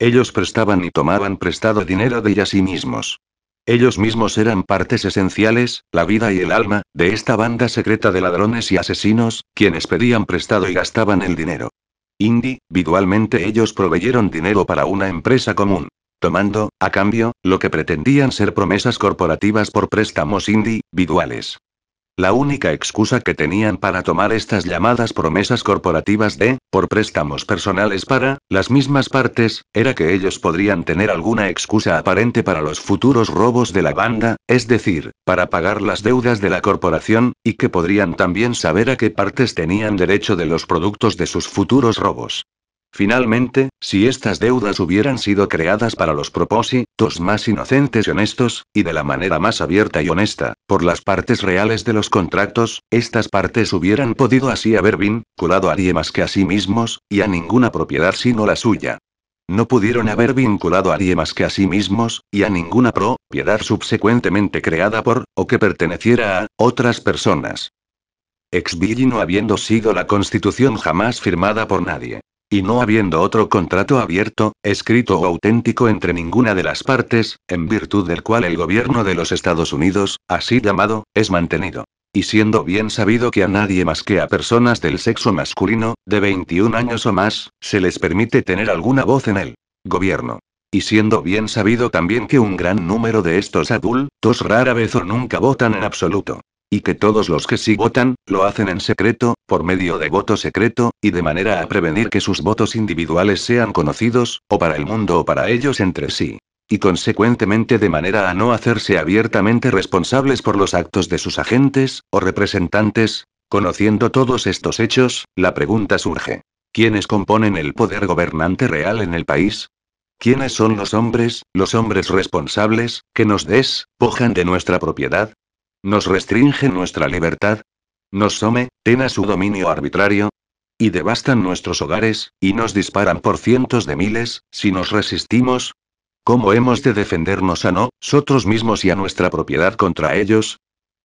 Ellos prestaban y tomaban prestado dinero de ellas sí mismos. Ellos mismos eran partes esenciales, la vida y el alma, de esta banda secreta de ladrones y asesinos, quienes pedían prestado y gastaban el dinero. Individualmente ellos proveyeron dinero para una empresa común. Tomando, a cambio, lo que pretendían ser promesas corporativas por préstamos individuales. La única excusa que tenían para tomar estas llamadas promesas corporativas de, por préstamos personales para, las mismas partes, era que ellos podrían tener alguna excusa aparente para los futuros robos de la banda, es decir, para pagar las deudas de la corporación, y que podrían también saber a qué partes tenían derecho de los productos de sus futuros robos. Finalmente, si estas deudas hubieran sido creadas para los propósitos más inocentes y honestos, y de la manera más abierta y honesta, por las partes reales de los contratos, estas partes hubieran podido así haber vinculado a nadie más que a sí mismos, y a ninguna propiedad sino la suya. No pudieron haber vinculado a nadie más que a sí mismos, y a ninguna propiedad subsecuentemente creada por, o que perteneciera a, otras personas. Ex no habiendo sido la constitución jamás firmada por nadie. Y no habiendo otro contrato abierto, escrito o auténtico entre ninguna de las partes, en virtud del cual el gobierno de los Estados Unidos, así llamado, es mantenido y siendo bien sabido que a nadie más que a personas del sexo masculino, de 21 años o más, se les permite tener alguna voz en el gobierno. Y siendo bien sabido también que un gran número de estos adultos rara vez o nunca votan en absoluto. Y que todos los que sí votan, lo hacen en secreto, por medio de voto secreto, y de manera a prevenir que sus votos individuales sean conocidos, o para el mundo o para ellos entre sí. Y consecuentemente de manera a no hacerse abiertamente responsables por los actos de sus agentes, o representantes. Conociendo todos estos hechos, la pregunta surge. ¿Quiénes componen el poder gobernante real en el país? ¿Quiénes son los hombres, los hombres responsables, que nos despojan de nuestra propiedad, nos restringe nuestra libertad, nos some, a su dominio arbitrario, y devastan nuestros hogares, y nos disparan por cientos de miles, si nos resistimos. ¿Cómo hemos de defendernos a nosotros mismos y a nuestra propiedad contra ellos?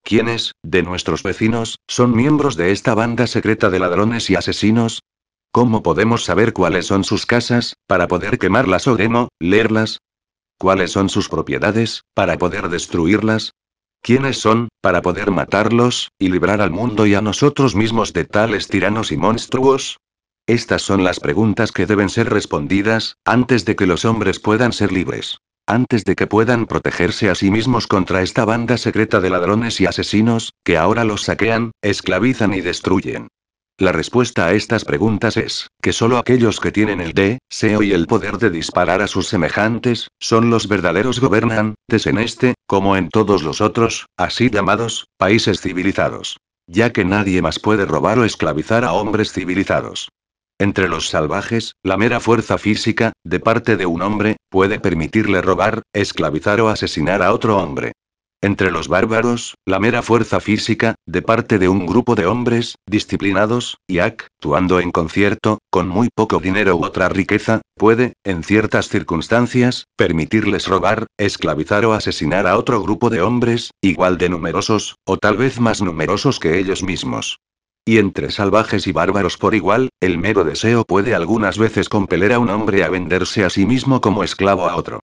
¿Quiénes, de nuestros vecinos, son miembros de esta banda secreta de ladrones y asesinos? ¿Cómo podemos saber cuáles son sus casas, para poder quemarlas o demo, leerlas? ¿Cuáles son sus propiedades, para poder destruirlas? quiénes son, para poder matarlos, y librar al mundo y a nosotros mismos de tales tiranos y monstruos? Estas son las preguntas que deben ser respondidas, antes de que los hombres puedan ser libres. Antes de que puedan protegerse a sí mismos contra esta banda secreta de ladrones y asesinos, que ahora los saquean, esclavizan y destruyen. La respuesta a estas preguntas es, que solo aquellos que tienen el deseo y el poder de disparar a sus semejantes, son los verdaderos gobernantes en este, como en todos los otros, así llamados, países civilizados. Ya que nadie más puede robar o esclavizar a hombres civilizados. Entre los salvajes, la mera fuerza física, de parte de un hombre, puede permitirle robar, esclavizar o asesinar a otro hombre. Entre los bárbaros, la mera fuerza física, de parte de un grupo de hombres, disciplinados, y actuando en concierto, con muy poco dinero u otra riqueza, puede, en ciertas circunstancias, permitirles robar, esclavizar o asesinar a otro grupo de hombres, igual de numerosos, o tal vez más numerosos que ellos mismos. Y entre salvajes y bárbaros por igual, el mero deseo puede algunas veces compeler a un hombre a venderse a sí mismo como esclavo a otro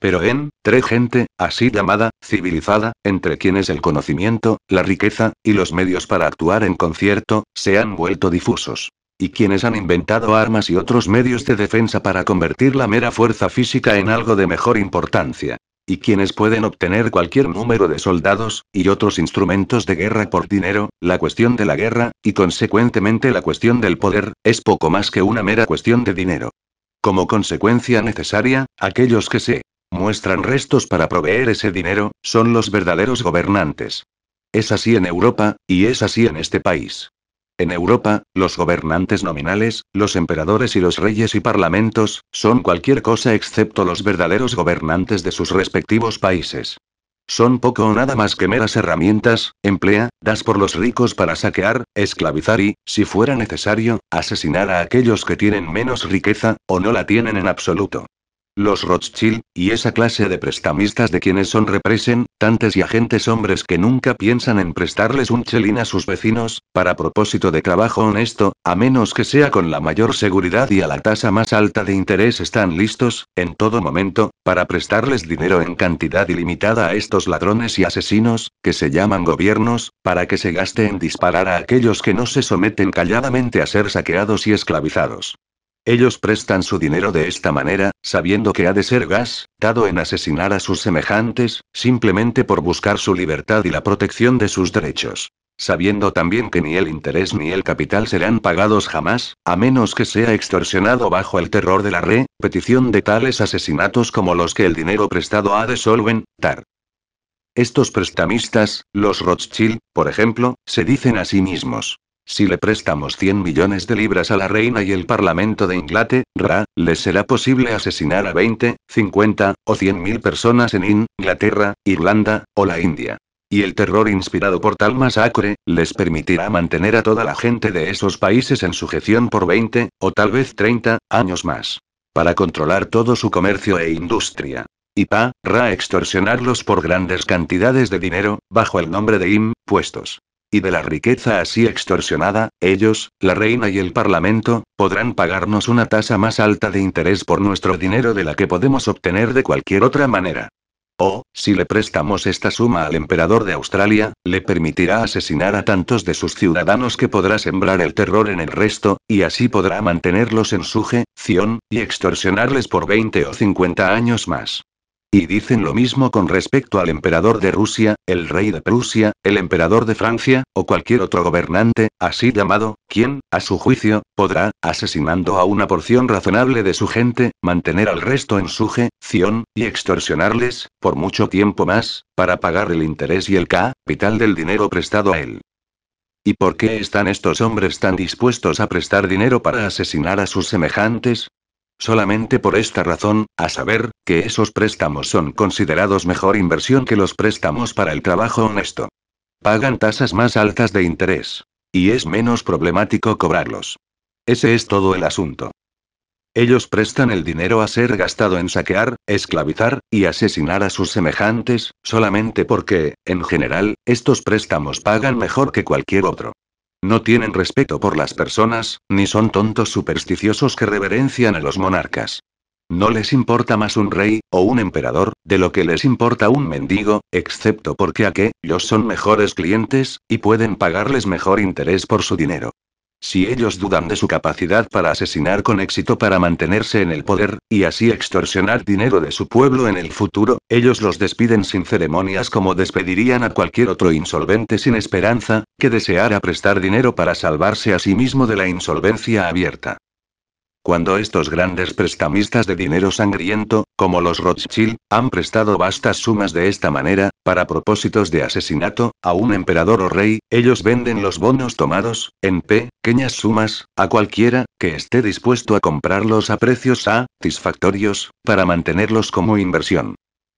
pero en, tres gente, así llamada, civilizada, entre quienes el conocimiento, la riqueza, y los medios para actuar en concierto, se han vuelto difusos. Y quienes han inventado armas y otros medios de defensa para convertir la mera fuerza física en algo de mejor importancia. Y quienes pueden obtener cualquier número de soldados, y otros instrumentos de guerra por dinero, la cuestión de la guerra, y consecuentemente la cuestión del poder, es poco más que una mera cuestión de dinero. Como consecuencia necesaria, aquellos que se muestran restos para proveer ese dinero, son los verdaderos gobernantes. Es así en Europa, y es así en este país. En Europa, los gobernantes nominales, los emperadores y los reyes y parlamentos, son cualquier cosa excepto los verdaderos gobernantes de sus respectivos países. Son poco o nada más que meras herramientas, emplea, das por los ricos para saquear, esclavizar y, si fuera necesario, asesinar a aquellos que tienen menos riqueza, o no la tienen en absoluto. Los Rothschild, y esa clase de prestamistas de quienes son representantes y agentes hombres que nunca piensan en prestarles un chelín a sus vecinos, para propósito de trabajo honesto, a menos que sea con la mayor seguridad y a la tasa más alta de interés están listos, en todo momento, para prestarles dinero en cantidad ilimitada a estos ladrones y asesinos, que se llaman gobiernos, para que se gaste en disparar a aquellos que no se someten calladamente a ser saqueados y esclavizados. Ellos prestan su dinero de esta manera, sabiendo que ha de ser gas, dado en asesinar a sus semejantes, simplemente por buscar su libertad y la protección de sus derechos. Sabiendo también que ni el interés ni el capital serán pagados jamás, a menos que sea extorsionado bajo el terror de la repetición de tales asesinatos como los que el dinero prestado ha de solventar. Estos prestamistas, los Rothschild, por ejemplo, se dicen a sí mismos, si le prestamos 100 millones de libras a la reina y el Parlamento de Inglaterra, les será posible asesinar a 20, 50 o 100 mil personas en Inglaterra, Irlanda o la India. Y el terror inspirado por tal masacre, les permitirá mantener a toda la gente de esos países en sujeción por 20, o tal vez 30, años más. Para controlar todo su comercio e industria. Y para extorsionarlos por grandes cantidades de dinero, bajo el nombre de impuestos y de la riqueza así extorsionada, ellos, la reina y el parlamento, podrán pagarnos una tasa más alta de interés por nuestro dinero de la que podemos obtener de cualquier otra manera. O, si le prestamos esta suma al emperador de Australia, le permitirá asesinar a tantos de sus ciudadanos que podrá sembrar el terror en el resto, y así podrá mantenerlos en sujeción, y extorsionarles por 20 o 50 años más. Y dicen lo mismo con respecto al emperador de Rusia, el rey de Prusia, el emperador de Francia, o cualquier otro gobernante, así llamado, quien, a su juicio, podrá, asesinando a una porción razonable de su gente, mantener al resto en sujeción, y extorsionarles, por mucho tiempo más, para pagar el interés y el capital del dinero prestado a él. ¿Y por qué están estos hombres tan dispuestos a prestar dinero para asesinar a sus semejantes? solamente por esta razón, a saber, que esos préstamos son considerados mejor inversión que los préstamos para el trabajo honesto. Pagan tasas más altas de interés. Y es menos problemático cobrarlos. Ese es todo el asunto. Ellos prestan el dinero a ser gastado en saquear, esclavizar y asesinar a sus semejantes, solamente porque, en general, estos préstamos pagan mejor que cualquier otro. No tienen respeto por las personas, ni son tontos supersticiosos que reverencian a los monarcas. No les importa más un rey, o un emperador, de lo que les importa un mendigo, excepto porque a aquellos son mejores clientes, y pueden pagarles mejor interés por su dinero. Si ellos dudan de su capacidad para asesinar con éxito para mantenerse en el poder, y así extorsionar dinero de su pueblo en el futuro, ellos los despiden sin ceremonias como despedirían a cualquier otro insolvente sin esperanza, que deseara prestar dinero para salvarse a sí mismo de la insolvencia abierta. Cuando estos grandes prestamistas de dinero sangriento, como los Rothschild, han prestado vastas sumas de esta manera, para propósitos de asesinato, a un emperador o rey, ellos venden los bonos tomados, en pequeñas sumas, a cualquiera, que esté dispuesto a comprarlos a precios satisfactorios, para mantenerlos como inversión.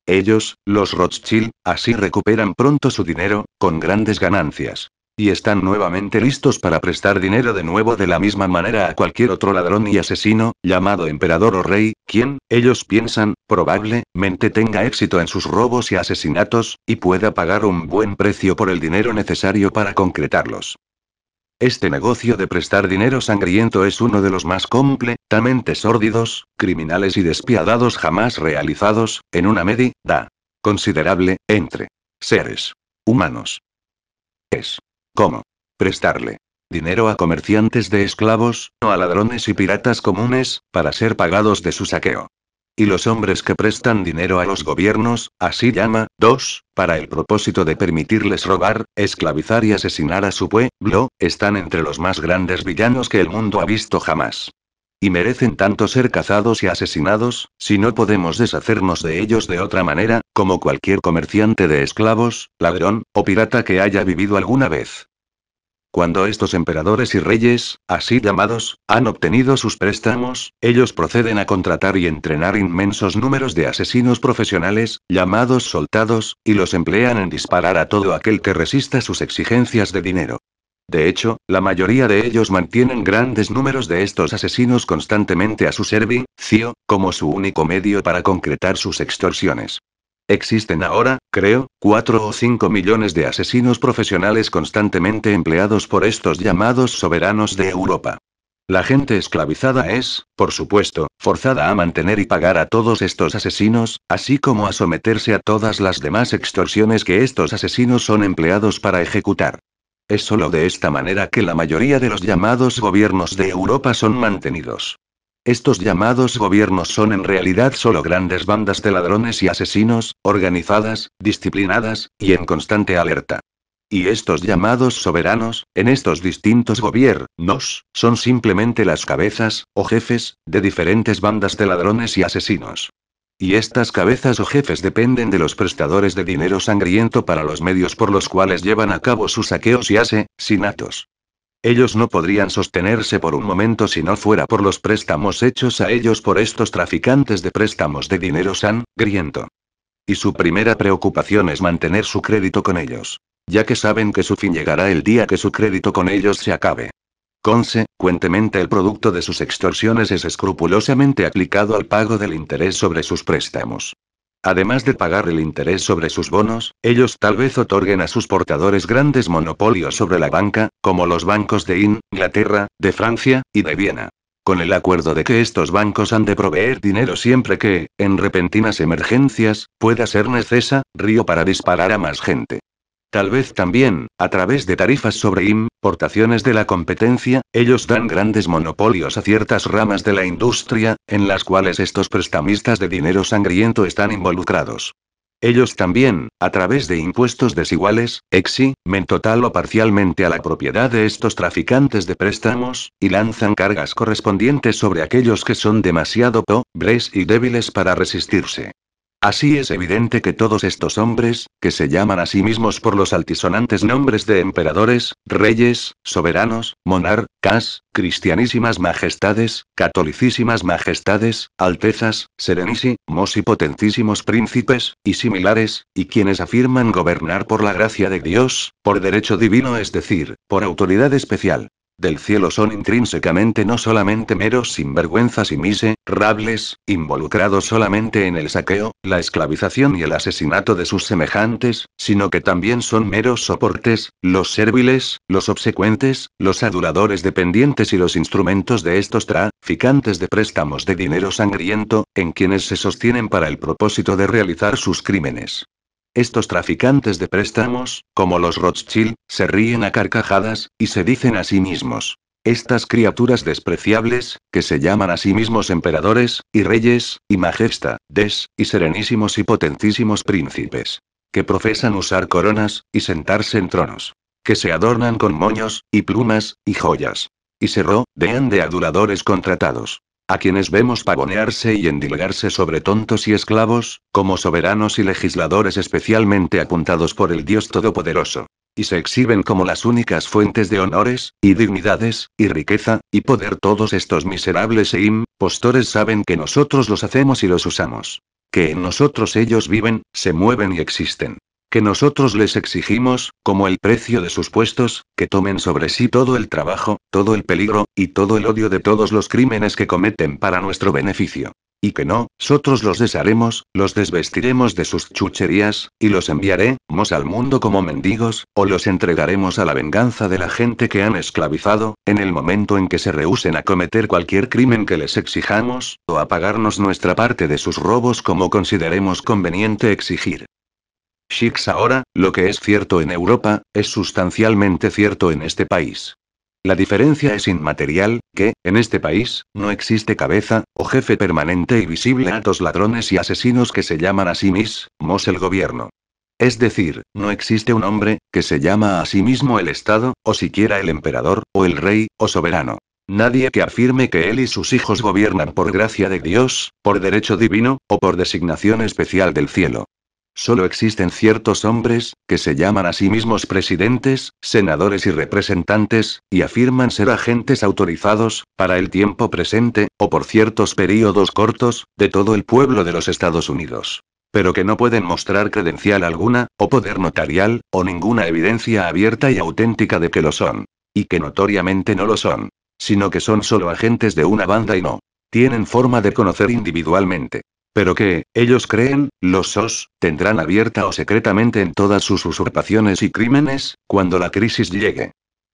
Ellos, los Rothschild, así recuperan pronto su dinero, con grandes ganancias. Y están nuevamente listos para prestar dinero de nuevo de la misma manera a cualquier otro ladrón y asesino, llamado emperador o rey, quien, ellos piensan, probablemente tenga éxito en sus robos y asesinatos, y pueda pagar un buen precio por el dinero necesario para concretarlos. Este negocio de prestar dinero sangriento es uno de los más completamente sórdidos, criminales y despiadados jamás realizados, en una medida considerable, entre seres humanos. Es ¿Cómo? Prestarle dinero a comerciantes de esclavos, o a ladrones y piratas comunes, para ser pagados de su saqueo. Y los hombres que prestan dinero a los gobiernos, así llama, dos, para el propósito de permitirles robar, esclavizar y asesinar a su pueblo, están entre los más grandes villanos que el mundo ha visto jamás y merecen tanto ser cazados y asesinados, si no podemos deshacernos de ellos de otra manera, como cualquier comerciante de esclavos, ladrón, o pirata que haya vivido alguna vez. Cuando estos emperadores y reyes, así llamados, han obtenido sus préstamos, ellos proceden a contratar y entrenar inmensos números de asesinos profesionales, llamados soldados, y los emplean en disparar a todo aquel que resista sus exigencias de dinero. De hecho, la mayoría de ellos mantienen grandes números de estos asesinos constantemente a su servicio, como su único medio para concretar sus extorsiones. Existen ahora, creo, 4 o 5 millones de asesinos profesionales constantemente empleados por estos llamados soberanos de Europa. La gente esclavizada es, por supuesto, forzada a mantener y pagar a todos estos asesinos, así como a someterse a todas las demás extorsiones que estos asesinos son empleados para ejecutar. Es solo de esta manera que la mayoría de los llamados gobiernos de Europa son mantenidos. Estos llamados gobiernos son en realidad solo grandes bandas de ladrones y asesinos, organizadas, disciplinadas, y en constante alerta. Y estos llamados soberanos, en estos distintos gobiernos, son simplemente las cabezas, o jefes, de diferentes bandas de ladrones y asesinos. Y estas cabezas o jefes dependen de los prestadores de dinero sangriento para los medios por los cuales llevan a cabo sus saqueos y asesinatos. Ellos no podrían sostenerse por un momento si no fuera por los préstamos hechos a ellos por estos traficantes de préstamos de dinero sangriento. Y su primera preocupación es mantener su crédito con ellos, ya que saben que su fin llegará el día que su crédito con ellos se acabe. Consecuentemente el producto de sus extorsiones es escrupulosamente aplicado al pago del interés sobre sus préstamos. Además de pagar el interés sobre sus bonos, ellos tal vez otorguen a sus portadores grandes monopolios sobre la banca, como los bancos de Inglaterra, de Francia, y de Viena. Con el acuerdo de que estos bancos han de proveer dinero siempre que, en repentinas emergencias, pueda ser necesaria río para disparar a más gente. Tal vez también, a través de tarifas sobre importaciones de la competencia, ellos dan grandes monopolios a ciertas ramas de la industria, en las cuales estos prestamistas de dinero sangriento están involucrados. Ellos también, a través de impuestos desiguales, eximen total o parcialmente a la propiedad de estos traficantes de préstamos, y lanzan cargas correspondientes sobre aquellos que son demasiado pobres y débiles para resistirse. Así es evidente que todos estos hombres, que se llaman a sí mismos por los altisonantes nombres de emperadores, reyes, soberanos, monarcas, cristianísimas majestades, catolicísimas majestades, altezas, serenísimos y potentísimos príncipes, y similares, y quienes afirman gobernar por la gracia de Dios, por derecho divino es decir, por autoridad especial, del cielo son intrínsecamente no solamente meros sinvergüenzas y miserables, involucrados solamente en el saqueo, la esclavización y el asesinato de sus semejantes, sino que también son meros soportes, los serviles, los obsecuentes, los aduladores dependientes y los instrumentos de estos traficantes de préstamos de dinero sangriento, en quienes se sostienen para el propósito de realizar sus crímenes. Estos traficantes de préstamos, como los Rothschild, se ríen a carcajadas, y se dicen a sí mismos. Estas criaturas despreciables, que se llaman a sí mismos emperadores, y reyes, y majestad, des, y serenísimos y potentísimos príncipes. Que profesan usar coronas, y sentarse en tronos. Que se adornan con moños, y plumas, y joyas. Y se rodean de aduladores contratados a quienes vemos pavonearse y endilgarse sobre tontos y esclavos, como soberanos y legisladores especialmente apuntados por el Dios Todopoderoso. Y se exhiben como las únicas fuentes de honores, y dignidades, y riqueza, y poder. Todos estos miserables e impostores saben que nosotros los hacemos y los usamos. Que en nosotros ellos viven, se mueven y existen que nosotros les exigimos, como el precio de sus puestos, que tomen sobre sí todo el trabajo, todo el peligro, y todo el odio de todos los crímenes que cometen para nuestro beneficio. Y que no, nosotros los desharemos, los desvestiremos de sus chucherías, y los enviaremos al mundo como mendigos, o los entregaremos a la venganza de la gente que han esclavizado, en el momento en que se rehúsen a cometer cualquier crimen que les exijamos, o a pagarnos nuestra parte de sus robos como consideremos conveniente exigir ahora, lo que es cierto en Europa, es sustancialmente cierto en este país. La diferencia es inmaterial, que, en este país, no existe cabeza, o jefe permanente y visible a dos ladrones y asesinos que se llaman a sí mismos el gobierno. Es decir, no existe un hombre, que se llama a sí mismo el Estado, o siquiera el emperador, o el rey, o soberano. Nadie que afirme que él y sus hijos gobiernan por gracia de Dios, por derecho divino, o por designación especial del cielo. Solo existen ciertos hombres, que se llaman a sí mismos presidentes, senadores y representantes, y afirman ser agentes autorizados, para el tiempo presente, o por ciertos períodos cortos, de todo el pueblo de los Estados Unidos. Pero que no pueden mostrar credencial alguna, o poder notarial, o ninguna evidencia abierta y auténtica de que lo son. Y que notoriamente no lo son. Sino que son solo agentes de una banda y no. Tienen forma de conocer individualmente. Pero que, ellos creen, los SOS, tendrán abierta o secretamente en todas sus usurpaciones y crímenes, cuando la crisis llegue.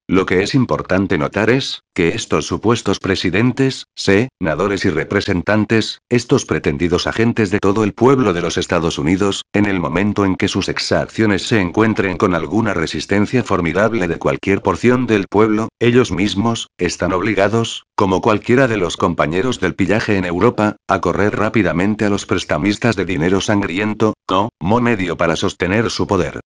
Lo que es importante notar es, que estos supuestos presidentes, senadores y representantes, estos pretendidos agentes de todo el pueblo de los Estados Unidos, en el momento en que sus exacciones se encuentren con alguna resistencia formidable de cualquier porción del pueblo, ellos mismos, están obligados, como cualquiera de los compañeros del pillaje en Europa, a correr rápidamente a los prestamistas de dinero sangriento, como medio para sostener su poder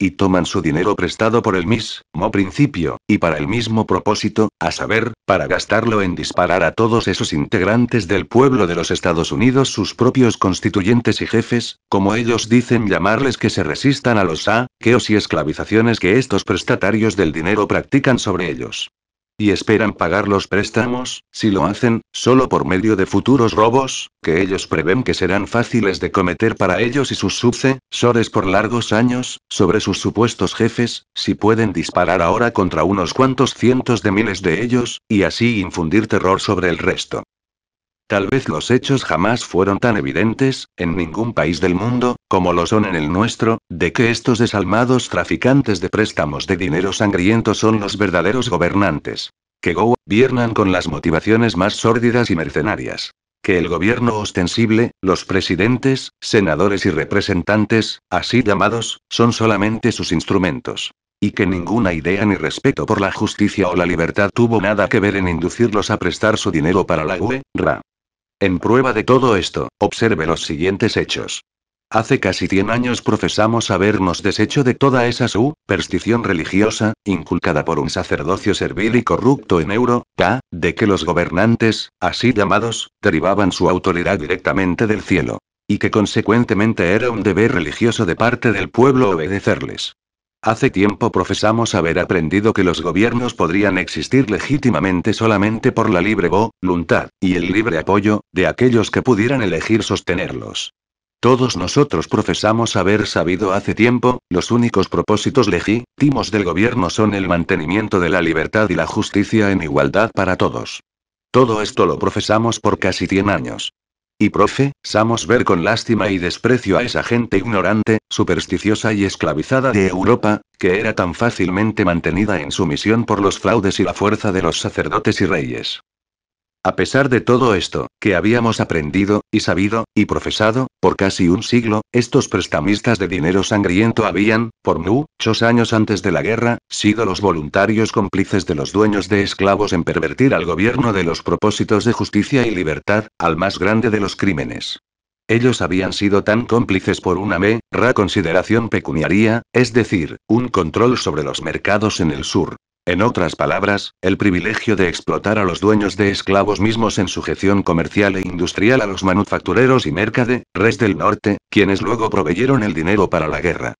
y toman su dinero prestado por el mismo principio, y para el mismo propósito, a saber, para gastarlo en disparar a todos esos integrantes del pueblo de los Estados Unidos sus propios constituyentes y jefes, como ellos dicen llamarles que se resistan a los saqueos y esclavizaciones que estos prestatarios del dinero practican sobre ellos y esperan pagar los préstamos, si lo hacen, solo por medio de futuros robos, que ellos prevén que serán fáciles de cometer para ellos y sus sucesores por largos años, sobre sus supuestos jefes, si pueden disparar ahora contra unos cuantos cientos de miles de ellos, y así infundir terror sobre el resto. Tal vez los hechos jamás fueron tan evidentes, en ningún país del mundo, como lo son en el nuestro, de que estos desalmados traficantes de préstamos de dinero sangriento son los verdaderos gobernantes. Que gobiernan con las motivaciones más sórdidas y mercenarias. Que el gobierno ostensible, los presidentes, senadores y representantes, así llamados, son solamente sus instrumentos y que ninguna idea ni respeto por la justicia o la libertad tuvo nada que ver en inducirlos a prestar su dinero para la UE, en prueba de todo esto, observe los siguientes hechos. Hace casi 100 años profesamos habernos deshecho de toda esa superstición religiosa, inculcada por un sacerdocio servil y corrupto en euro, de que los gobernantes, así llamados, derivaban su autoridad directamente del cielo. Y que consecuentemente era un deber religioso de parte del pueblo obedecerles. Hace tiempo profesamos haber aprendido que los gobiernos podrían existir legítimamente solamente por la libre voluntad, y el libre apoyo, de aquellos que pudieran elegir sostenerlos. Todos nosotros profesamos haber sabido hace tiempo, los únicos propósitos legítimos del gobierno son el mantenimiento de la libertad y la justicia en igualdad para todos. Todo esto lo profesamos por casi 100 años. Y profe, Samos ver con lástima y desprecio a esa gente ignorante, supersticiosa y esclavizada de Europa, que era tan fácilmente mantenida en sumisión por los fraudes y la fuerza de los sacerdotes y reyes. A pesar de todo esto, que habíamos aprendido, y sabido, y profesado, por casi un siglo, estos prestamistas de dinero sangriento habían, por muchos años antes de la guerra, sido los voluntarios cómplices de los dueños de esclavos en pervertir al gobierno de los propósitos de justicia y libertad, al más grande de los crímenes. Ellos habían sido tan cómplices por una me, ra consideración pecuniaria, es decir, un control sobre los mercados en el sur, en otras palabras, el privilegio de explotar a los dueños de esclavos mismos en sujeción comercial e industrial a los manufactureros y mercade, res del norte, quienes luego proveyeron el dinero para la guerra.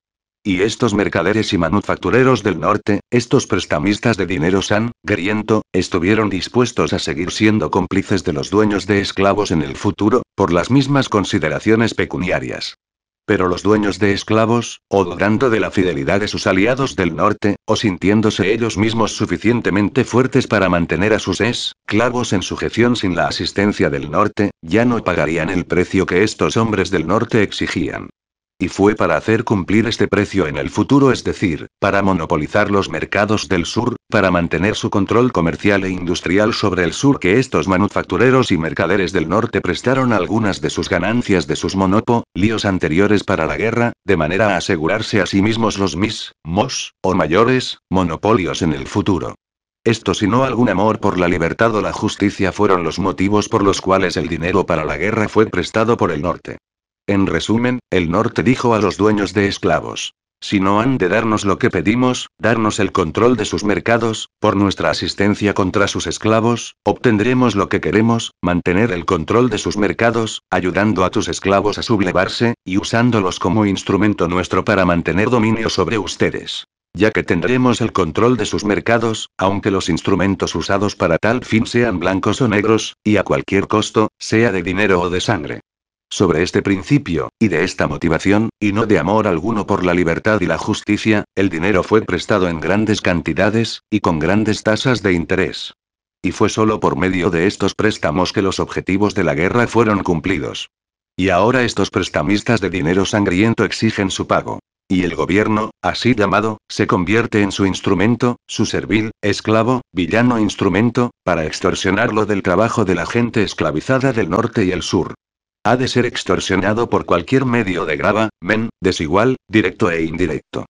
Y estos mercaderes y manufactureros del norte, estos prestamistas de dinero san, griento, estuvieron dispuestos a seguir siendo cómplices de los dueños de esclavos en el futuro, por las mismas consideraciones pecuniarias. Pero los dueños de esclavos, o dudando de la fidelidad de sus aliados del norte, o sintiéndose ellos mismos suficientemente fuertes para mantener a sus esclavos en sujeción sin la asistencia del norte, ya no pagarían el precio que estos hombres del norte exigían y fue para hacer cumplir este precio en el futuro, es decir, para monopolizar los mercados del sur, para mantener su control comercial e industrial sobre el sur que estos manufactureros y mercaderes del norte prestaron algunas de sus ganancias de sus monopolios anteriores para la guerra, de manera a asegurarse a sí mismos los mis, mos, o mayores, monopolios en el futuro. Esto si no algún amor por la libertad o la justicia fueron los motivos por los cuales el dinero para la guerra fue prestado por el norte. En resumen, el norte dijo a los dueños de esclavos. Si no han de darnos lo que pedimos, darnos el control de sus mercados, por nuestra asistencia contra sus esclavos, obtendremos lo que queremos, mantener el control de sus mercados, ayudando a tus esclavos a sublevarse, y usándolos como instrumento nuestro para mantener dominio sobre ustedes ya que tendremos el control de sus mercados, aunque los instrumentos usados para tal fin sean blancos o negros, y a cualquier costo, sea de dinero o de sangre. Sobre este principio, y de esta motivación, y no de amor alguno por la libertad y la justicia, el dinero fue prestado en grandes cantidades, y con grandes tasas de interés. Y fue solo por medio de estos préstamos que los objetivos de la guerra fueron cumplidos. Y ahora estos prestamistas de dinero sangriento exigen su pago. Y el gobierno, así llamado, se convierte en su instrumento, su servil, esclavo, villano instrumento, para extorsionarlo del trabajo de la gente esclavizada del norte y el sur. Ha de ser extorsionado por cualquier medio de grava, men, desigual, directo e indirecto.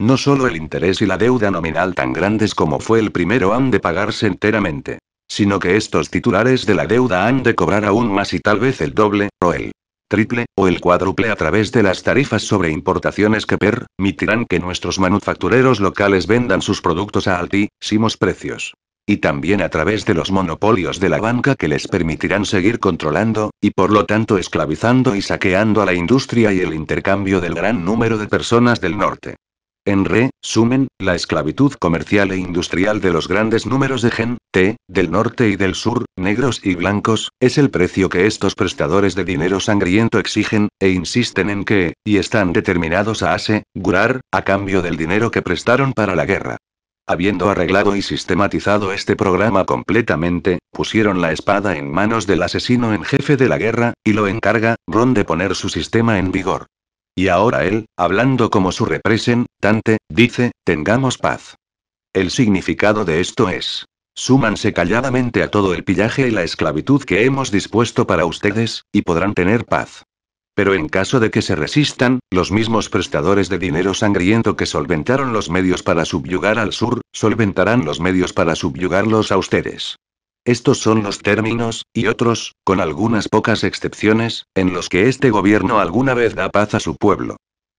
No solo el interés y la deuda nominal tan grandes como fue el primero han de pagarse enteramente, sino que estos titulares de la deuda han de cobrar aún más y tal vez el doble, o el triple, o el cuádruple a través de las tarifas sobre importaciones que permitirán que nuestros manufactureros locales vendan sus productos a altísimos precios y también a través de los monopolios de la banca que les permitirán seguir controlando, y por lo tanto esclavizando y saqueando a la industria y el intercambio del gran número de personas del norte. En sumen, la esclavitud comercial e industrial de los grandes números de gente, del norte y del sur, negros y blancos, es el precio que estos prestadores de dinero sangriento exigen, e insisten en que, y están determinados a asegurar, a cambio del dinero que prestaron para la guerra. Habiendo arreglado y sistematizado este programa completamente, pusieron la espada en manos del asesino en jefe de la guerra, y lo encarga, Ron, de poner su sistema en vigor. Y ahora él, hablando como su representante, dice, tengamos paz. El significado de esto es, súmanse calladamente a todo el pillaje y la esclavitud que hemos dispuesto para ustedes, y podrán tener paz. Pero en caso de que se resistan, los mismos prestadores de dinero sangriento que solventaron los medios para subyugar al sur, solventarán los medios para subyugarlos a ustedes. Estos son los términos, y otros, con algunas pocas excepciones, en los que este gobierno alguna vez da paz a su pueblo.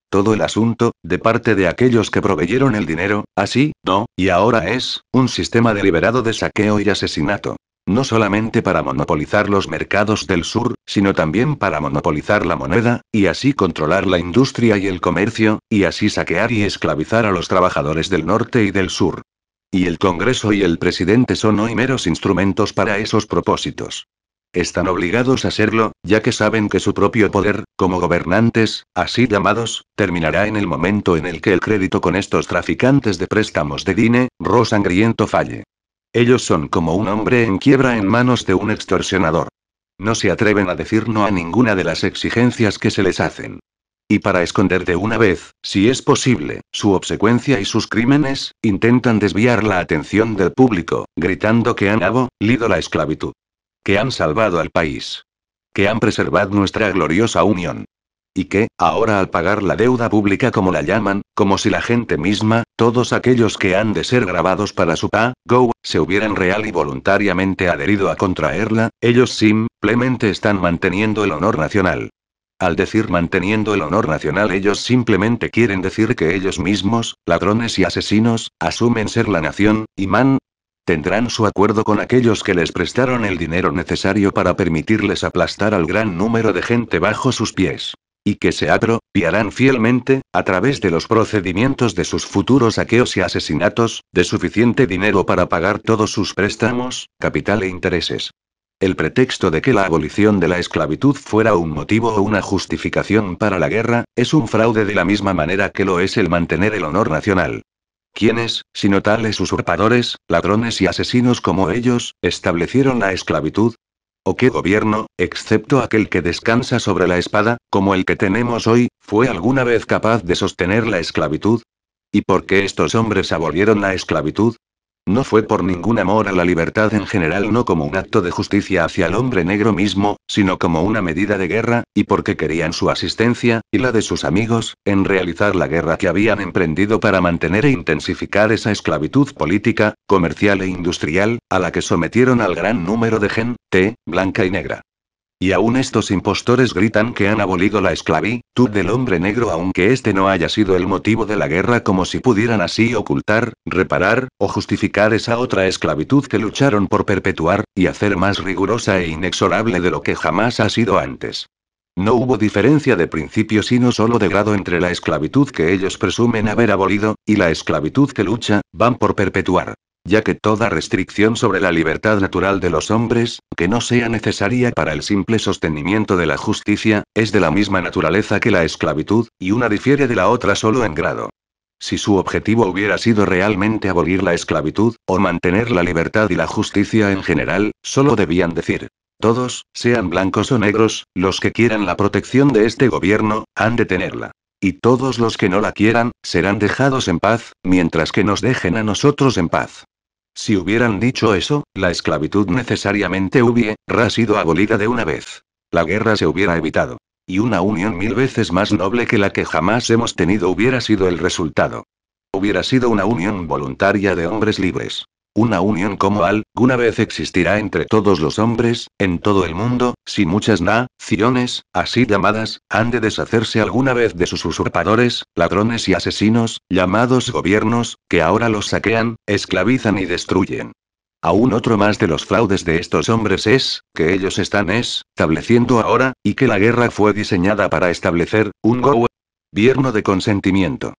Todo el asunto, de parte de aquellos que proveyeron el dinero, así, no, y ahora es, un sistema deliberado de saqueo y asesinato. No solamente para monopolizar los mercados del sur, sino también para monopolizar la moneda, y así controlar la industria y el comercio, y así saquear y esclavizar a los trabajadores del norte y del sur. Y el Congreso y el presidente son hoy meros instrumentos para esos propósitos. Están obligados a serlo, ya que saben que su propio poder, como gobernantes, así llamados, terminará en el momento en el que el crédito con estos traficantes de préstamos de DINE, sangriento falle. Ellos son como un hombre en quiebra en manos de un extorsionador. No se atreven a decir no a ninguna de las exigencias que se les hacen. Y para esconder de una vez, si es posible, su obsecuencia y sus crímenes, intentan desviar la atención del público, gritando que han abolido la esclavitud. Que han salvado al país. Que han preservado nuestra gloriosa unión y que, ahora al pagar la deuda pública como la llaman, como si la gente misma, todos aquellos que han de ser grabados para su pa, go, se hubieran real y voluntariamente adherido a contraerla, ellos simplemente están manteniendo el honor nacional. Al decir manteniendo el honor nacional, ellos simplemente quieren decir que ellos mismos, ladrones y asesinos, asumen ser la nación, y man, tendrán su acuerdo con aquellos que les prestaron el dinero necesario para permitirles aplastar al gran número de gente bajo sus pies y que se apropiarán fielmente, a través de los procedimientos de sus futuros saqueos y asesinatos, de suficiente dinero para pagar todos sus préstamos, capital e intereses. El pretexto de que la abolición de la esclavitud fuera un motivo o una justificación para la guerra, es un fraude de la misma manera que lo es el mantener el honor nacional. ¿Quiénes, sino tales usurpadores, ladrones y asesinos como ellos, establecieron la esclavitud? o qué gobierno, excepto aquel que descansa sobre la espada, como el que tenemos hoy, fue alguna vez capaz de sostener la esclavitud? ¿Y por qué estos hombres abolieron la esclavitud? No fue por ningún amor a la libertad en general, no como un acto de justicia hacia el hombre negro mismo, sino como una medida de guerra, y porque querían su asistencia, y la de sus amigos, en realizar la guerra que habían emprendido para mantener e intensificar esa esclavitud política, comercial e industrial, a la que sometieron al gran número de gente, blanca y negra. Y aún estos impostores gritan que han abolido la esclavitud del hombre negro aunque este no haya sido el motivo de la guerra como si pudieran así ocultar, reparar, o justificar esa otra esclavitud que lucharon por perpetuar, y hacer más rigurosa e inexorable de lo que jamás ha sido antes. No hubo diferencia de principio sino solo de grado entre la esclavitud que ellos presumen haber abolido, y la esclavitud que lucha, van por perpetuar ya que toda restricción sobre la libertad natural de los hombres, que no sea necesaria para el simple sostenimiento de la justicia, es de la misma naturaleza que la esclavitud, y una difiere de la otra solo en grado. Si su objetivo hubiera sido realmente abolir la esclavitud, o mantener la libertad y la justicia en general, solo debían decir, todos, sean blancos o negros, los que quieran la protección de este gobierno, han de tenerla. Y todos los que no la quieran, serán dejados en paz, mientras que nos dejen a nosotros en paz. Si hubieran dicho eso, la esclavitud necesariamente hubiera sido abolida de una vez. La guerra se hubiera evitado. Y una unión mil veces más noble que la que jamás hemos tenido hubiera sido el resultado. Hubiera sido una unión voluntaria de hombres libres. Una unión como alguna vez existirá entre todos los hombres, en todo el mundo, si muchas naciones, así llamadas, han de deshacerse alguna vez de sus usurpadores, ladrones y asesinos, llamados gobiernos, que ahora los saquean, esclavizan y destruyen. Aún otro más de los fraudes de estos hombres es, que ellos están estableciendo ahora, y que la guerra fue diseñada para establecer, un gobierno de consentimiento.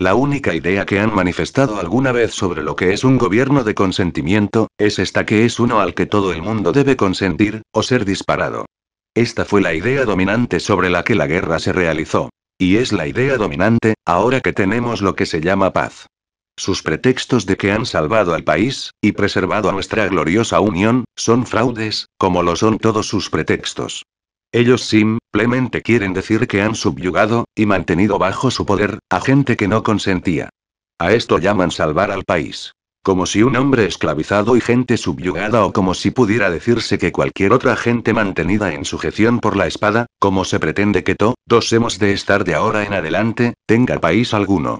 La única idea que han manifestado alguna vez sobre lo que es un gobierno de consentimiento, es esta que es uno al que todo el mundo debe consentir, o ser disparado. Esta fue la idea dominante sobre la que la guerra se realizó. Y es la idea dominante, ahora que tenemos lo que se llama paz. Sus pretextos de que han salvado al país, y preservado a nuestra gloriosa unión, son fraudes, como lo son todos sus pretextos. Ellos sim, Simplemente quieren decir que han subyugado, y mantenido bajo su poder, a gente que no consentía. A esto llaman salvar al país. Como si un hombre esclavizado y gente subyugada o como si pudiera decirse que cualquier otra gente mantenida en sujeción por la espada, como se pretende que todos hemos de estar de ahora en adelante, tenga país alguno.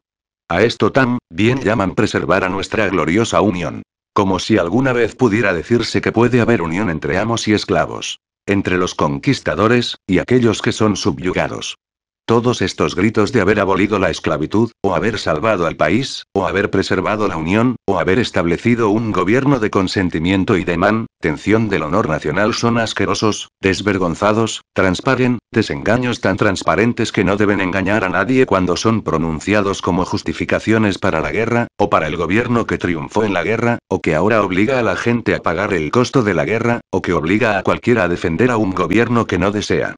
A esto tan bien llaman preservar a nuestra gloriosa unión. Como si alguna vez pudiera decirse que puede haber unión entre amos y esclavos entre los conquistadores, y aquellos que son subyugados. Todos estos gritos de haber abolido la esclavitud, o haber salvado al país, o haber preservado la unión, o haber establecido un gobierno de consentimiento y de man, tensión del honor nacional son asquerosos, desvergonzados, transparen, desengaños tan transparentes que no deben engañar a nadie cuando son pronunciados como justificaciones para la guerra, o para el gobierno que triunfó en la guerra, o que ahora obliga a la gente a pagar el costo de la guerra, o que obliga a cualquiera a defender a un gobierno que no desea.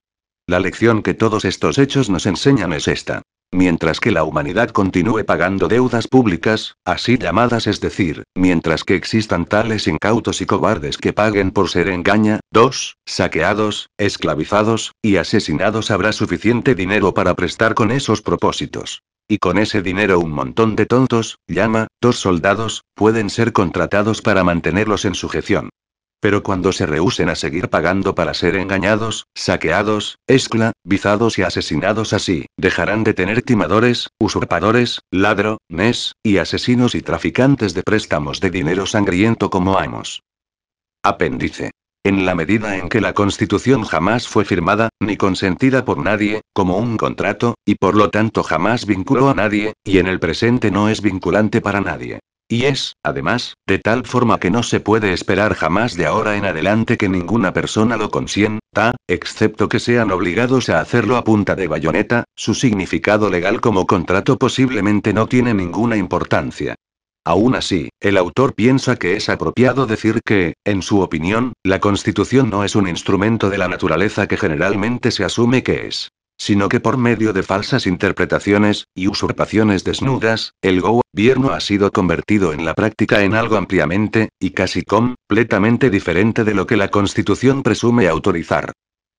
La lección que todos estos hechos nos enseñan es esta. Mientras que la humanidad continúe pagando deudas públicas, así llamadas, es decir, mientras que existan tales incautos y cobardes que paguen por ser engaña, dos, saqueados, esclavizados y asesinados, habrá suficiente dinero para prestar con esos propósitos. Y con ese dinero un montón de tontos, llama, dos soldados, pueden ser contratados para mantenerlos en sujeción. Pero cuando se rehúsen a seguir pagando para ser engañados, saqueados, esclavizados y asesinados así, dejarán de tener timadores, usurpadores, ladrones, y asesinos y traficantes de préstamos de dinero sangriento como amos. Apéndice. En la medida en que la Constitución jamás fue firmada, ni consentida por nadie, como un contrato, y por lo tanto jamás vinculó a nadie, y en el presente no es vinculante para nadie. Y es, además, de tal forma que no se puede esperar jamás de ahora en adelante que ninguna persona lo consienta, excepto que sean obligados a hacerlo a punta de bayoneta, su significado legal como contrato posiblemente no tiene ninguna importancia. Aún así, el autor piensa que es apropiado decir que, en su opinión, la Constitución no es un instrumento de la naturaleza que generalmente se asume que es sino que por medio de falsas interpretaciones y usurpaciones desnudas, el gobierno ha sido convertido en la práctica en algo ampliamente y casi completamente diferente de lo que la Constitución presume autorizar.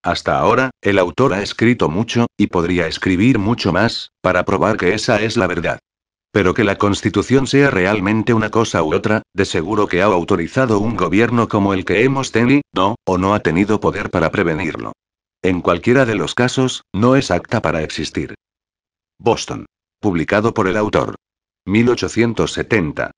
Hasta ahora, el autor ha escrito mucho, y podría escribir mucho más, para probar que esa es la verdad. Pero que la Constitución sea realmente una cosa u otra, de seguro que ha autorizado un gobierno como el que hemos tenido, o no ha tenido poder para prevenirlo. En cualquiera de los casos, no es acta para existir. Boston. Publicado por el autor. 1870.